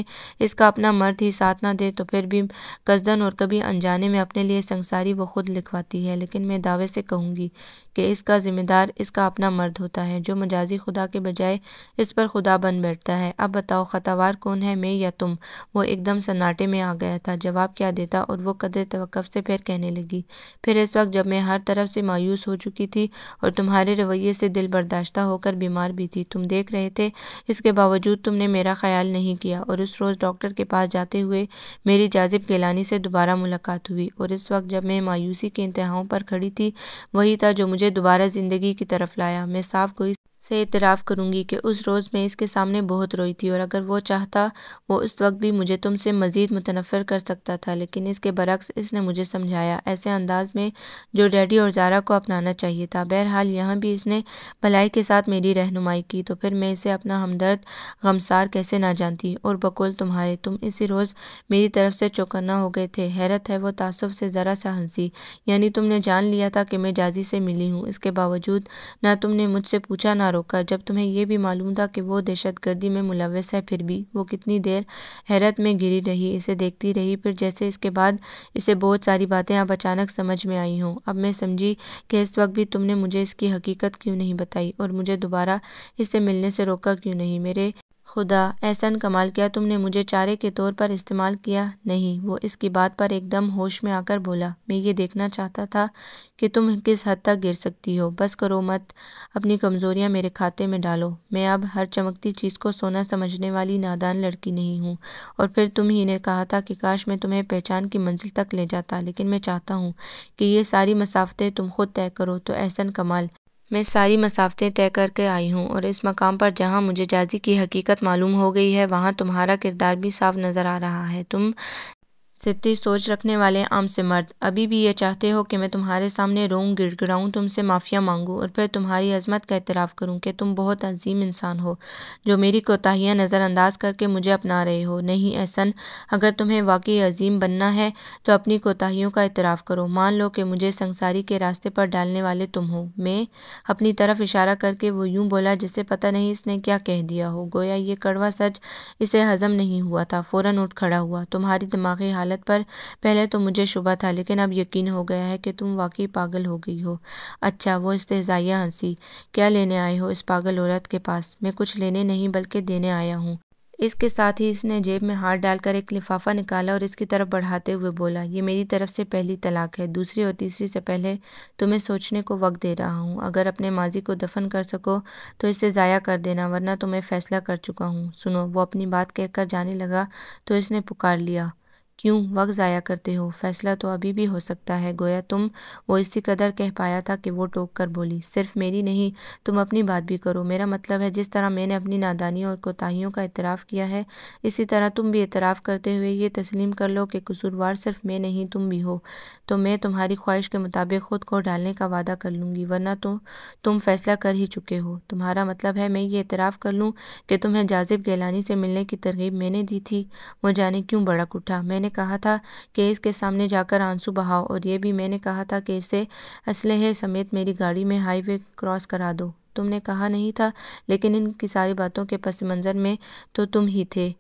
Speaker 1: इसका अपना मर्द ही साथ ना दे दे तो फिर भी कसदन और कभी अनजाने में अपने लिए संसारी वो खुद लिखवाती है लेकिन मैं दावे से कहूँगी कि इसका ज़िम्मेदार इसका अपना मर्द होता है जो मजाजी खुदा के बजाय इस पर खुदा बन बैठता है अब बताओ ख़तावार कौन है मैं या तुम वो एकदम सन्नाटे में आ गया था जवाब क्या देता और वो कदर तवक़ से फिर कहने लगी फिर इस वक्त जब मैं हर तरफ से मायूस हो चुकी थी और तुम्हारे रवैये से दिल बर्दाश्त होकर बीमार भी थी तुम देख रहे थे इसके बावजूद तुमने मेरा ख्याल नहीं किया और उस रोज़ डॉक्टर के पास जाते हुए मेरी जाजिब गिलानी से दोबारा मुलाकात हुई और इस वक्त जब मैं मायूसी के इंतहाओं पर खड़ी थी वही था जो मुझे दोबारा ज़िंदगी की तरफ लाया मैं साफ गोई से इतराफ़ करूँगी कि उस रोज़ मैं इसके सामने बहुत रोई थी और अगर वो चाहता वो उस वक्त भी मुझे तुमसे मज़ीद मुतनफ़र कर सकता था लेकिन इसके बरक्स इसने मुझे समझाया ऐसे अंदाज में जो डैडी और जारा को अपनाना चाहिए था बहरहाल यहाँ भी इसने भलाई के साथ मेरी रहनुमाई की तो फिर मैं इसे अपना हमदर्द गमसार कैसे ना जानती और बकुल तुम्हारे तुम इसी रोज़ मेरी तरफ से चौकन्ना हो गए थे हैरत है वो तसब से ज़रा सा हंसी यानी तुमने जान लिया था कि मैं जाजी से मिली हूँ इसके बावजूद ना तुमने मुझसे पूछा ना रोका जब तुम्हें यह भी मालूम था कि वो गर्दी में मुलवस है फिर भी वो कितनी देर हैरत में गिरी रही इसे देखती रही फिर जैसे इसके बाद इसे बहुत सारी बातें अब अचानक समझ में आई हों अब मैं समझी कि इस वक्त भी तुमने मुझे इसकी हकीकत क्यों नहीं बताई और मुझे दोबारा इससे मिलने से रोका क्यों नहीं मेरे खुदा एहसन कमाल क्या तुमने मुझे चारे के तौर पर इस्तेमाल किया नहीं वो इसकी बात पर एकदम होश में आकर बोला मैं ये देखना चाहता था कि तुम किस हद तक गिर सकती हो बस करो मत अपनी कमज़ोरियाँ मेरे खाते में डालो मैं अब हर चमकती चीज़ को सोना समझने वाली नादान लड़की नहीं हूँ और फिर तुम ही ने कहा था कि काश मैं तुम्हें पहचान की मंजिल तक ले जाता लेकिन मैं चाहता हूँ कि ये सारी मसाफतें तुम खुद तय करो तो एहसन कमाल मैं सारी मसाफ़तें तय करके आई हूँ और इस मकाम पर जहाँ मुझे जाज़ी की हकीकत मालूम हो गई है वहाँ तुम्हारा किरदार भी साफ नज़र आ रहा है तुम सिद्धी सोच रखने वाले आम से मर्द अभी भी ये चाहते हो कि मैं तुम्हारे सामने रोऊं गिड़गिड़ाऊं तुमसे माफ़िया मांगूं और फिर तुम्हारी अजमत का इतराफ़ करूं कि तुम बहुत अजीम इंसान हो जो मेरी कोताहियाँ नज़रअंदाज करके मुझे अपना रहे हो नहीं एहसन अगर तुम्हें वाकई अजीम बनना है तो अपनी कोताहीियों का इतराफ़ करो मान लो कि मुझे संसारी के रास्ते पर डालने वाले तुम हो मैं अपनी तरफ इशारा करके वो यूँ बोला जिसे पता नहीं इसने क्या कह दिया हो गोया ये कड़वा सच इसे हज़म नहीं हुआ था फ़ौर उठ खड़ा हुआ तुम्हारी दिमागी हालत हालत पर पहले तो मुझे शुबा था लेकिन अब यकीन हो गया है कि तुम वाकई पागल हो गई हो अच्छा वो इस्तेजाया हंसी क्या लेने आए हो इस पागल औरत के पास मैं कुछ लेने नहीं बल्कि देने आया हूँ इसके साथ ही इसने जेब में हाथ डालकर एक लिफाफा निकाला और इसकी तरफ बढ़ाते हुए बोला ये मेरी तरफ से पहली तलाक है दूसरी और तीसरी से पहले तुम्हें सोचने को वक्त दे रहा हूँ अगर अपने माजी को दफन कर सको तो इसे ज़ाया कर देना वरना तो मैं फ़ैसला कर चुका हूँ सुनो वो अपनी बात कहकर जाने लगा तो इसने पुकार लिया क्यों वक्त ज़ाया करते हो फैसला तो अभी भी हो सकता है गोया तुम वो इसी कदर कह पाया था कि वो टोक कर बोली सिर्फ मेरी नहीं तुम अपनी बात भी करो मेरा मतलब है जिस तरह मैंने अपनी नादानियों और कोताहियों का इतराफ़ किया है इसी तरह तुम भी इतराफ़ करते हुए ये तस्लीम कर लो कि कसूरवार सिर्फ मैं नहीं तुम भी हो तो मैं तुम्हारी ख्वाहिश के मुताबिक ख़ुद को ढालने का वादा कर लूँगी वरना तो तुम फैसला कर ही चुके हो तुम्हारा मतलब है मैं ये इतराफ़ कर लूँ कि तुम्हें जाजिब गैलानी से मिलने की तरगीब मैंने दी थी वो जाने क्यों बड़ा उठा मैंने मैंने कहा था कि इसके सामने जाकर आंसू बहाओ और यह भी मैंने कहा था कि इसे असलहे समेत मेरी गाड़ी में हाईवे क्रॉस करा दो तुमने कहा नहीं था लेकिन इनकी सारी बातों के पस मंज़र में तो तुम ही थे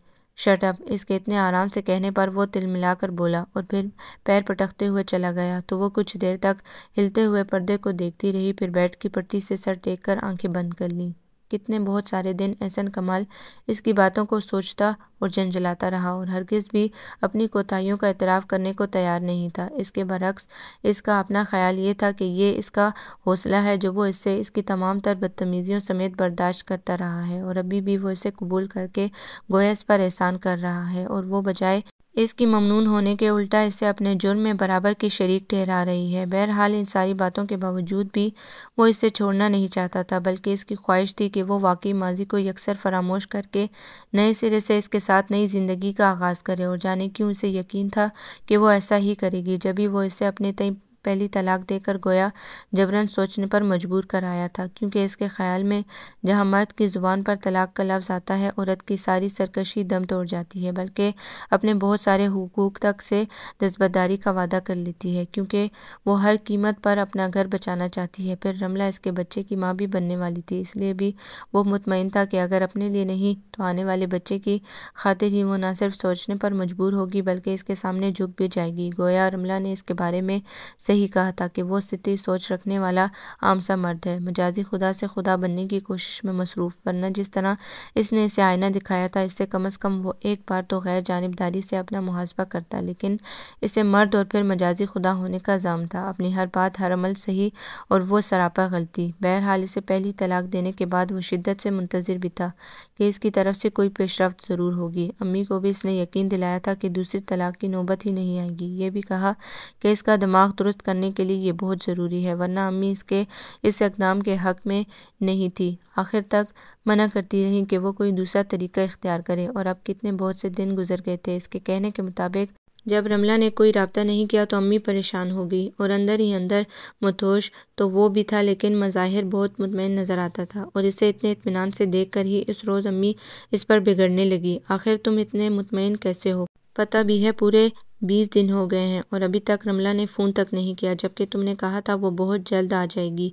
Speaker 1: शटअप इसके इतने आराम से कहने पर वो तिल मिलाकर बोला और फिर पैर पटकते हुए चला गया तो वो कुछ देर तक हिलते हुए पर्दे को देखती रही फिर बैठ की पट्टी से सर टेक कर आंखें बंद कर लीं कितने बहुत सारे दिन एहसन कमाल इसकी बातों को सोचता और जंझलाता रहा और हरगिज़ भी अपनी कोताहियों का एतराफ़ करने को तैयार नहीं था इसके बरक्स इसका अपना ख्याल ये था कि ये इसका हौसला है जो वो इससे इसकी तमाम तर बदतमीज़ियों समेत बर्दाश्त करता रहा है और अभी भी वो इसे कबूल करके गोयस पर एहसान कर रहा है और वो बजाय इसकी ममनून होने के उल्टा इसे अपने जुर्म में बराबर की शरीक ठहरा रही है बहरहाल इन सारी बातों के बावजूद भी वो इसे छोड़ना नहीं चाहता था बल्कि इसकी ख्वाहिश थी कि वो वाकई माजी को यकसर फरामोश करके नए सिरे से इसके साथ नई ज़िंदगी का आगाज़ करे और जाने क्यों उसे यकीन था कि वो ऐसा ही करेगी जब भी वो इसे अपने तई पहली तलाक देकर गोया जबरन सोचने पर मजबूर कराया था क्योंकि इसके ख्याल में जहाँ मर्द की ज़ुबान पर तलाक का लफ्ज़ आता है औरत की सारी सरकशी दम तोड़ जाती है बल्कि अपने बहुत सारे हकूक़ तक से दस्बदारी का वादा कर लेती है क्योंकि वो हर कीमत पर अपना घर बचाना चाहती है फिर रमला इसके बच्चे की माँ भी बनने वाली थी इसलिए भी वो मुतमिन था कि अगर अपने लिए नहीं तो आने वाले बच्चे की खातिर ही वो ना सिर्फ सोचने पर मजबूर होगी बल्कि इसके सामने झुक भी जाएगी गोया रमला ने इसके बारे में सही ही कहा था कि वो स्थिति सोच रखने वाला आम सा मर्द है मजाजी खुदा से खुदा बनने की कोशिश में मसरूफ़ वरना जिस तरह इसने इसे आईना दिखाया था इससे कम अज़ कम वो एक बार तो गैर जानबदारी से अपना मुहासबा करता लेकिन इसे मर्द और फिर मजाजी खुदा होने का जाम था अपनी हर बात हर अमल सही और वो सरापा गलती बहरहाल इसे पहली तलाक देने के बाद वो शिद्दत से मुंतज़र भी था कि इसकी तरफ से कोई पेशरफ ज़रूर होगी अम्मी को भी इसने यकीन दिलाया था कि दूसरी तलाक की नौबत ही नहीं आएगी ये भी कहा कि इसका दिमाग दुरुस्त करने के लिए ये बहुत ज़रूरी है वरना अम्मी इसके इस इकदाम के हक़ में नहीं थी आखिर तक मना करती रहीं कि वो कोई दूसरा तरीका इख्तियार करे और अब कितने बहुत से दिन गुजर गए थे इसके कहने के मुताबिक जब रमला ने कोई रबता नहीं किया तो अम्मी परेशान हो गई और अंदर ही अंदर मतोश तो वो भी था लेकिन मज़ाहिर बहुत मुतमिन नज़र आता था और इसे इतने इतमान से देख कर ही इस रोज़ अम्मी इस पर बिगड़ने लगी आखिर तुम इतने मुतमिन कैसे हो पता भी है पूरे बीस दिन हो गए हैं और अभी तक रमला ने फ़ोन तक नहीं किया जबकि तुमने कहा था वो बहुत जल्द आ जाएगी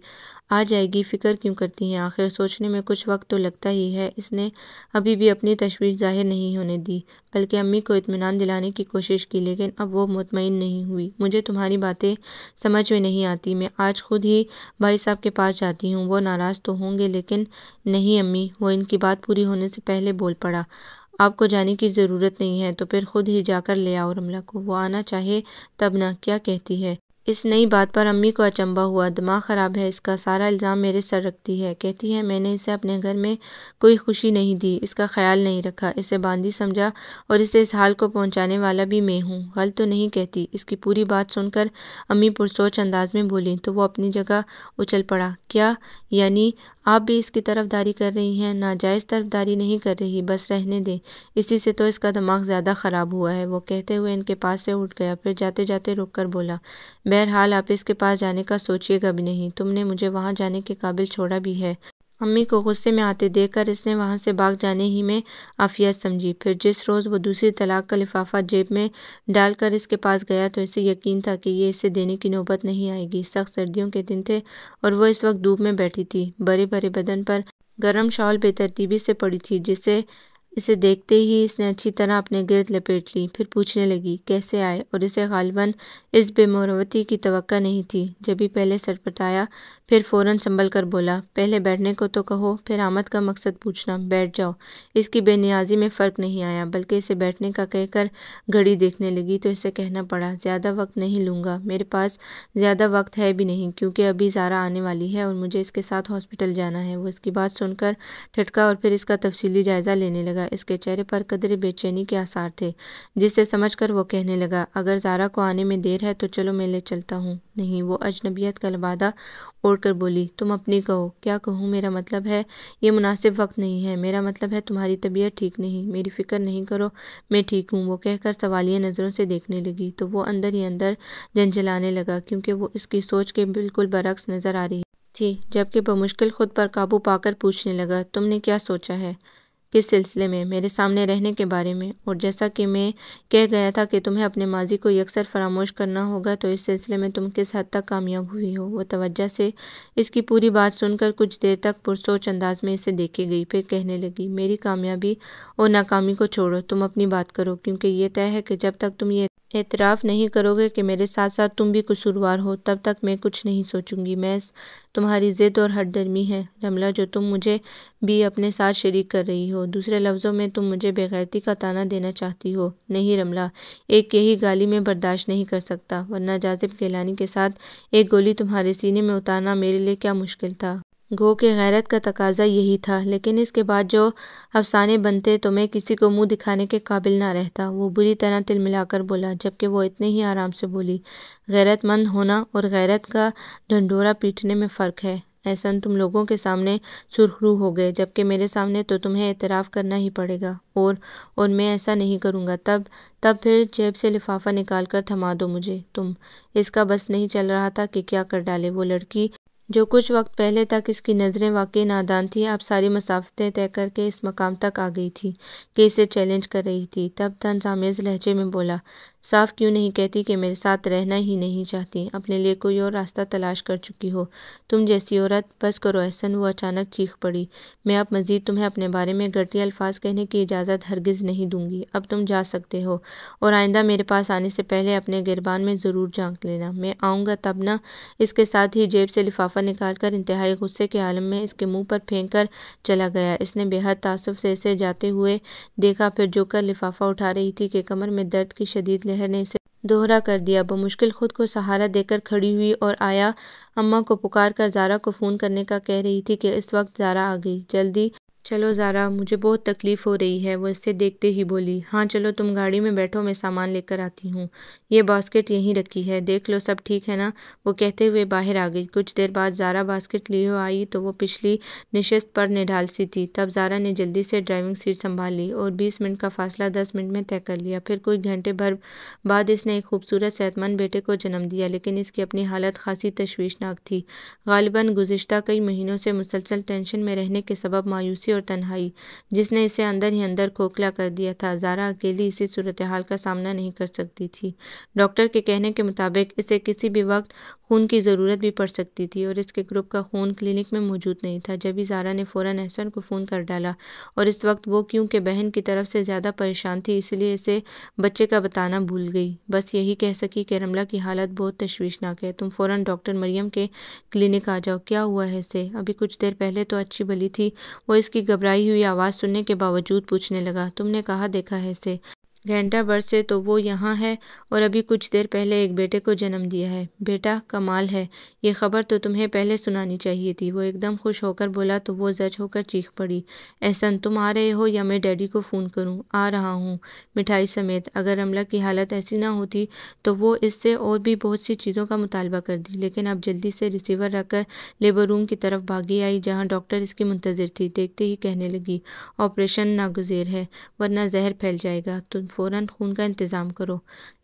Speaker 1: आ जाएगी फ़िक्र क्यों करती हैं आखिर सोचने में कुछ वक्त तो लगता ही है इसने अभी भी अपनी तशवीश ज़ाहिर नहीं होने दी बल्कि अम्मी को इतमान दिलाने की कोशिश की लेकिन अब वो मुतमिन नहीं हुई मुझे तुम्हारी बातें समझ में नहीं आती मैं आज खुद ही भाई साहब के पास जाती हूँ वो नाराज़ तो होंगे लेकिन नहीं अम्मी वो इनकी बात पूरी होने से पहले बोल पड़ा आपको जाने की ज़रूरत नहीं है तो फिर खुद ही जाकर ले आओ रमला को वो आना चाहे तब ना क्या कहती है इस नई बात पर अम्मी को अचंबा हुआ दिमाग ख़राब है इसका सारा इल्ज़ाम मेरे सर रखती है कहती है मैंने इसे अपने घर में कोई खुशी नहीं दी इसका ख्याल नहीं रखा इसे बांदी समझा और इसे इस हाल को पहुंचाने वाला भी मैं हूँ गलत तो नहीं कहती इसकी पूरी बात सुनकर अम्मी पुरसोच अंदाज में बोली तो वो अपनी जगह उछल पड़ा क्या यानी आप भी इसकी तरफदारी कर रही हैं नाजायज़ तरफदारी नहीं कर रही बस रहने दें इसी से तो इसका दिमाग ज़्यादा ख़राब हुआ है वो कहते हुए इनके पास से उठ गया फिर जाते जाते रुक कर बोला बहरहाल आप इसके पास जाने का सोचिएगा भी नहीं तुमने मुझे वहाँ जाने के काबिल छोड़ा भी है अम्मी को गुस्से में आते देखकर इसने वहाँ से भाग जाने ही में आफियत समझी फिर जिस रोज़ वो दूसरी तलाक का लिफाफा जेब में डालकर इसके पास गया तो इसे यकीन था कि ये इसे देने की नौबत नहीं आएगी सख्त सर्दियों के दिन थे और वो इस वक्त धूप में बैठी थी बड़े बड़े बदन पर गर्म शॉल बेतरतीबी से पड़ी थी जिसे इसे देखते ही इसने अच्छी तरह अपने गिरद लपेट ली फिर पूछने लगी कैसे आए और इसे गालबन इस बेमरवती की तवक्का नहीं थी जब भी पहले सरपटाया फिर फ़ौरन संभल कर बोला पहले बैठने को तो कहो फिर आमद का मकसद पूछना बैठ जाओ इसकी बेनियाजी में फ़र्क नहीं आया बल्कि इसे बैठने का कहकर घड़ी देखने लगी तो इसे कहना पड़ा ज़्यादा वक्त नहीं लूँगा मेरे पास ज़्यादा वक्त है भी नहीं क्योंकि अभी ज़ारा आने वाली है और मुझे इसके साथ हॉस्पिटल जाना है वो इसकी बात सुनकर ठटका और फिर इसका तफसली जायज़ा लेने लगा लगा इसके चेहरे पर कदर बेचैनी के आसार थे जिसे समझकर वो कहने लगा अगर जारा को आने में देर है तो चलो मैं ले चलता हूँ नहीं वो अजनबियत का लबादा ओढ़ कर बोली तुम अपनी कहो क्या कहूँ मेरा मतलब है ये मुनासिब वक्त नहीं है मेरा मतलब है तुम्हारी तबीयत ठीक नहीं मेरी फ़िक्र नहीं करो मैं ठीक हूँ वो कहकर सवालिया नज़रों से देखने लगी तो वो अंदर ही अंदर जंजलाने लगा क्योंकि वो इसकी सोच के बिल्कुल बरक्स नज़र आ रही थी जबकि बमुश्किल खुद पर काबू पाकर पूछने लगा तुमने क्या सोचा है के सिलसिले में मेरे सामने रहने के बारे में और जैसा कि मैं कह गया था कि तुम्हें अपने माजी को यकसर फरामोश करना होगा तो इस सिलसिले में तुम किस हद तक कामयाब हुई हो वह तवज्जा से इसकी पूरी बात सुनकर कुछ देर तक पुरसोच अंदाज में इसे देखी गई फिर कहने लगी मेरी कामयाबी और नाकामी को छोड़ो तुम अपनी बात करो क्योंकि ये तय है कि जब तक तुम ये एतराफ़ नहीं करोगे कि मेरे साथ साथ तुम भी कसूरवार हो तब तक मैं कुछ नहीं सोचूंगी मैं तुम्हारी ज़िद और हटदर्मी है रमला जो तुम मुझे भी अपने साथ शरीक कर रही हो दूसरे लफ्ज़ों में तुम मुझे बेगैरती का ताना देना चाहती हो नहीं रमला एक यही गाली में बर्दाश्त नहीं कर सकता वरना जाजिब गलानी के साथ एक गोली तुम्हारे सीने में उतारना मेरे लिए क्या मुश्किल था गो के गैरत का तकाज़ा यही था लेकिन इसके बाद जो अफसाने बनते तो मैं किसी को मुंह दिखाने के काबिल ना रहता वो बुरी तरह तिल मिलाकर बोला जबकि वो इतने ही आराम से बोली गैरतमंद होना और गैरत का ढंडोरा पीटने में फ़र्क है ऐसा तुम लोगों के सामने सुरखरू हो गए जबकि मेरे सामने तो तुम्हें एतराफ़ करना ही पड़ेगा और और मैं ऐसा नहीं करूँगा तब तब फिर जेब से लिफाफा निकाल कर थमा दो मुझे तुम इसका बस नहीं चल रहा था कि क्या कर डाले वो लड़की जो कुछ वक्त पहले तक इसकी नज़रें वाकई नादान थी अब सारी मसाफतें तय करके इस मकाम तक आ गई थी कि इसे चैलेंज कर रही थी तब तनजामियज लहजे में बोला साफ क्यों नहीं कहती कि मेरे साथ रहना ही नहीं चाहती अपने लिए कोई और रास्ता तलाश कर चुकी हो तुम जैसी औरत बस करो ऐसन वो अचानक चीख पड़ी मैं अब मज़ीद तुम्हें अपने बारे में घटिया अल्फाज कहने की इजाज़त हरगिज़ नहीं दूंगी अब तुम जा सकते हो और आइंदा मेरे पास आने से पहले अपने गिरबान में ज़रूर झाँक लेना मैं आऊँगा तब ना इसके साथ ही जेब से लिफाफा निकाल कर इंतहाई गुस्से के आलम में इसके मुँह पर फेंक कर चला गया इसने बेहद तासुब से इसे जाते हुए देखा फिर जोकर लिफाफा उठा रही थी कि कमर में दर्द की शदीद नहर ने इसे दोहरा कर दिया बमुश्किल खुद को सहारा देकर खड़ी हुई और आया अम्मा को पुकार कर जारा को फ़ोन करने का कह रही थी कि इस वक्त जारा आ गई जल्दी चलो ज़ारा मुझे बहुत तकलीफ़ हो रही है वो इसे देखते ही बोली हाँ चलो तुम गाड़ी में बैठो मैं सामान लेकर आती हूँ ये बास्केट यहीं रखी है देख लो सब ठीक है ना वो कहते हुए बाहर आ गई कुछ देर बाद ज़ारा बास्केट लिए हो आई तो वो पिछली नशस्त पर निढाल सी थी तब ज़ारा ने जल्दी से ड्राइविंग सीट संभाल ली और बीस मिनट का फासला दस मिनट में तय कर लिया फिर कुछ घंटे भर बाद इसने एक खूबसूरत सेहतमंद बेटे को जन्म दिया लेकिन इसकी अपनी हालत खासी तशवीशनाक थी गालिबा गुज्त कई महीनों से मुसलसल टेंशन में रहने के सबब मायूसी खामोशी और तन्हाई जिसने इसे अंदर ही अंदर खोखला कर दिया था जारा अकेली इसी सूरत हाल का सामना नहीं कर सकती थी डॉक्टर के कहने के मुताबिक इसे किसी भी वक्त खून की ज़रूरत भी पड़ सकती थी और इसके ग्रुप का खून क्लिनिक में मौजूद नहीं था जब ही जारा ने फ़ौरन एहसन को फ़ोन कर डाला और इस वक्त वो क्योंकि बहन की तरफ से ज़्यादा परेशान थी इसलिए इसे बच्चे का बताना भूल गई बस यही कह सकी कि रमला की हालत बहुत तशवीशनाक है तुम फौरन डॉक्टर मरियम के क्लिनिक आ जाओ क्या हुआ है इसे अभी कुछ देर पहले तो अच्छी बली थी वो इसकी की घबराई हुई आवाज़ सुनने के बावजूद पूछने लगा तुमने कहा देखा है इसे घंटा भर से तो वो यहाँ है और अभी कुछ देर पहले एक बेटे को जन्म दिया है बेटा कमाल है ये खबर तो तुम्हें पहले सुनानी चाहिए थी वो एकदम खुश होकर बोला तो वो जज होकर चीख पड़ी एहसन तुम आ रहे हो या मैं डैडी को फ़ोन करूँ आ रहा हूँ मिठाई समेत अगर अमला की हालत ऐसी ना होती तो वो इससे और भी बहुत सी चीज़ों का मुतालबा कर दी लेकिन अब जल्दी से रिसीवर रखकर लेबर रूम की तरफ भागी आई जहाँ डॉक्टर इसकी मुंतज़र थी देखते ही कहने लगी ऑपरेशन नागुजेर है वरना जहर फैल जाएगा तुम तो फ़ौरन खून का इंतज़ाम करो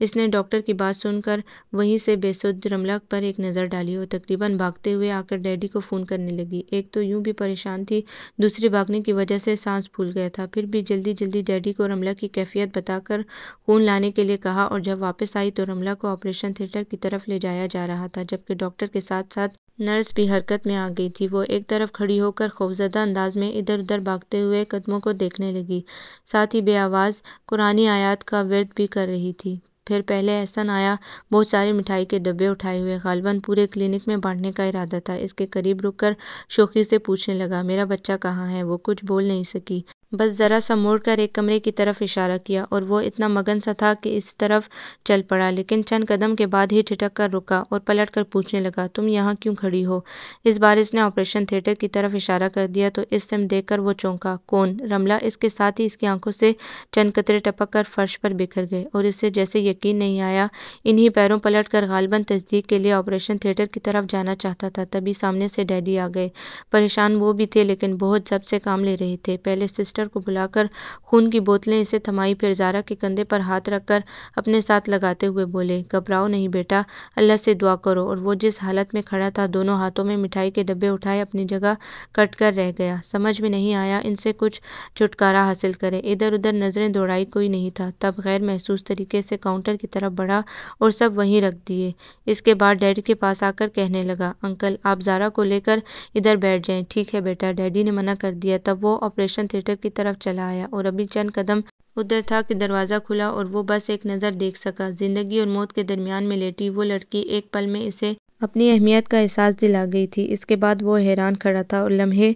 Speaker 1: इसने डॉक्टर की बात सुनकर वहीं से बेसुद रमला पर एक नज़र डाली और तकरीबन भागते हुए आकर डैडी को फ़ोन करने लगी एक तो यूं भी परेशान थी दूसरी भागने की वजह से सांस फूल गया था फिर भी जल्दी जल्दी डैडी को रमला की कैफियत बताकर खून लाने के लिए कहा और जब वापस आई तो रमला को ऑपरेशन थिएटर की तरफ ले जाया जा रहा था जबकि डॉक्टर के साथ साथ नर्स भी हरकत में आ गई थी वो एक तरफ खड़ी होकर खौफजदा अंदाज में इधर उधर भागते हुए कदमों को देखने लगी साथ ही बेआवाज़ कुरानी आयात का वर्द भी कर रही थी फिर पहले एहसन आया बहुत सारे मिठाई के डब्बे उठाए हुए गालबन पूरे क्लिनिक में बांटने का इरादा था इसके करीब रुक कर शोखी से पूछने लगा मेरा बच्चा कहाँ है वो कुछ बोल नहीं सकी बस ज़रा सा मोड़ कर एक कमरे की तरफ इशारा किया और वो इतना मगन सा था कि इस तरफ चल पड़ा लेकिन चंद कदम के बाद ही ठिटक कर रुका और पलट कर पूछने लगा तुम यहाँ क्यों खड़ी हो इस बार इसने ऑपरेशन थिएटर की तरफ इशारा कर दिया तो इस सिम देख कर वो चौंका कौन रमला इसके साथ ही इसकी आंखों से चंद कतरे टपक कर फर्श पर बिखर गए और इसे जैसे यकीन नहीं आया इन्हीं पैरों पलट कर गालबन तस्दीक के लिए ऑपरेशन थिएटर की तरफ जाना चाहता था तभी सामने से डैडी आ गए परेशान वो भी थे लेकिन बहुत जब से काम ले रहे थे पहले सिस्टर सिस्टर को बुलाकर खून की बोतलें इसे थमाई फिर जारा के कंधे पर हाथ रखकर अपने साथ लगाते हुए बोले घबराओ नहीं बेटा अल्लाह से दुआ करो और वो जिस हालत में खड़ा था दोनों हाथों में मिठाई के डब्बे उठाए अपनी जगह कट कर रह गया समझ में नहीं आया इनसे कुछ छुटकारा हासिल करे इधर उधर नज़रें दौड़ाई कोई नहीं था तब गैर महसूस तरीके से काउंटर की तरफ बढ़ा और सब वहीं रख दिए इसके बाद डैडी के पास आकर कहने लगा अंकल आप जारा को लेकर इधर बैठ जाए ठीक है बेटा डैडी ने मना कर दिया तब वो ऑपरेशन थिएटर की तरफ चला आया और अभी चंद कदम उधर था कि दरवाज़ा खुला और वो बस एक नज़र देख सका ज़िंदगी और मौत के दरमियान में लेटी वो लड़की एक पल में इसे अपनी अहमियत का एहसास दिला गई थी इसके बाद वो हैरान खड़ा था और लम्हे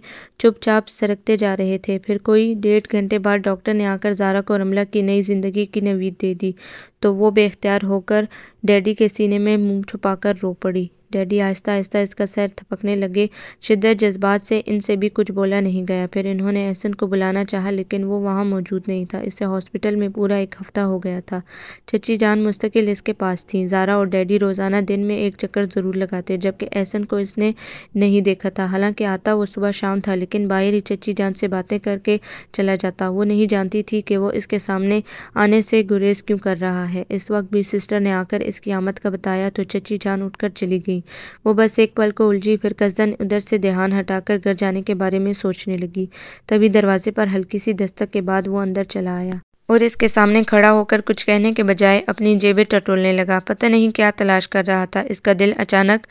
Speaker 1: चुपचाप सरकते जा रहे थे फिर कोई डेढ़ घंटे बाद डॉक्टर ने आकर जारा को रमला की नई ज़िंदगी की नवीद दे दी तो वो बेख्तियार होकर डैडी के सीने में मुंह छुपाकर रो पड़ी डैडी आहिस्ता आहिस्ता इसका सर थपकने लगे शिद्दत जज्बात से इनसे भी कुछ बोला नहीं गया फिर इन्होंने एहसन को बुलाना चाहा लेकिन वो वहाँ मौजूद नहीं था इसे हॉस्पिटल में पूरा एक हफ़्ता हो गया था चची जान मुस्तकिल इसके पास थी जारा और डैडी रोज़ाना दिन में एक चक्कर ज़रूर लगाते जबकि एहसन को इसने नहीं देखा था हालांकि आता वो सुबह शाम था लेकिन बाहर ही चची जान से बातें करके चला जाता वो नहीं जानती थी कि वो इसके सामने आने से गुरेज क्यों कर रहा है इस वक्त भी सिस्टर ने आकर इसकी आमद का बताया तो चची जान उठकर चली गई वो बस एक पल को उलझी फिर कसदन उधर से ध्यान हटाकर घर जाने के बारे में सोचने लगी तभी दरवाजे पर हल्की सी दस्तक के बाद वो अंदर चला आया और इसके सामने खड़ा होकर कुछ कहने के बजाय अपनी जेबें टटोलने लगा पता नहीं क्या तलाश कर रहा था इसका दिल अचानक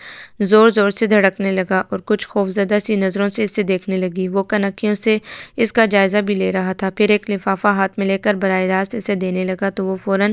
Speaker 1: ज़ोर ज़ोर से धड़कने लगा और कुछ खौफजदा सी नज़रों से इसे देखने लगी वो कनकियों से इसका जायज़ा भी ले रहा था फिर एक लिफाफा हाथ में लेकर बर रास्त इसे देने लगा तो वो फ़ौर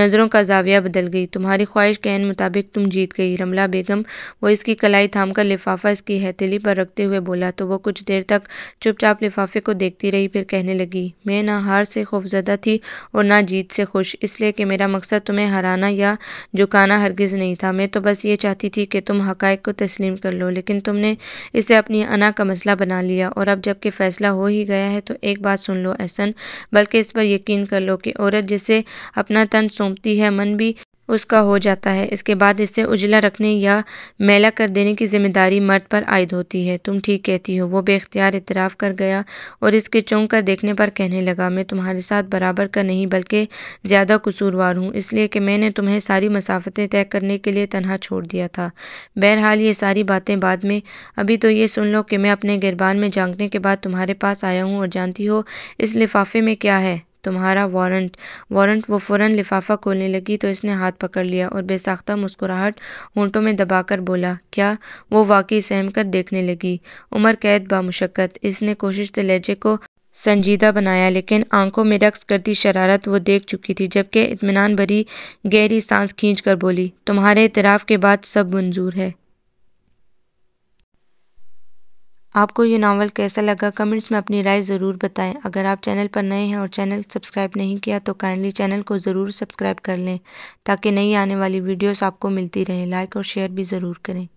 Speaker 1: नज़रों का जाविया बदल गई तुम्हारी ख्वाहिश के मुताबिक तुम जीत गई रमला बेगम वो इसकी कलाई थाम कर लिफाफा इसकी हथेली पर रखते हुए बोला तो वो कुछ देर तक चुपचाप लिफाफे को देखती रही फिर कहने लगी मैं ना हार से खौफजदा थी और ना जीत से खुश इसलिए कि मेरा मकसद तुम्हें हराना या झुकाना हरगिज़ नहीं था मैं तो बस ये चाहती थी कि तुम हक़ को तस्लीम कर लो लेकिन तुमने इसे अपनी अना का मसला बना लिया और अब जबकि फ़ैसला हो ही गया है तो एक बात सुन लो एहसन बल्कि इस पर यकीन कर लो कि औरत जिसे अपना तन सौंपती है मन भी उसका हो जाता है इसके बाद इसे उजला रखने या मैला कर देने की जिम्मेदारी मर्द पर आयद होती है तुम ठीक कहती हो वो बेख्तियार इतराफ़ कर गया और इसके चौंक कर देखने पर कहने लगा मैं तुम्हारे साथ बराबर का नहीं बल्कि ज़्यादा कसूरवार हूँ इसलिए कि मैंने तुम्हें सारी मसाफतें तय करने के लिए तनहा छोड़ दिया था बहरहाल ये सारी बातें बाद में अभी तो ये सुन लो कि मैं अपने गिरबान में झाँकने के बाद तुम्हारे पास आया हूँ और जानती हो इस लिफाफे में क्या है तुम्हारा वारंट वारंट वो फौरन लिफाफा खोलने लगी तो इसने हाथ पकड़ लिया और बेसाख्ता मुस्कुराहट होंटों में दबाकर बोला क्या वो वाकई सहम कर देखने लगी उमर कैद बामुशक्क़त इसने कोशिश से लहजे को संजीदा बनाया लेकिन आंखों में रक्स करती शरारत वो देख चुकी थी जबकि इतमान भरी गहरी सांस खींच कर बोली तुम्हारे इतराफ़ के बाद सब मंजूर है आपको ये नावल कैसा लगा कमेंट्स में अपनी राय ज़रूर बताएं अगर आप चैनल पर नए हैं और चैनल सब्सक्राइब नहीं किया तो काइंडली चैनल को ज़रूर सब्सक्राइब कर लें ताकि नई आने वाली वीडियोस आपको मिलती रहे लाइक और शेयर भी ज़रूर करें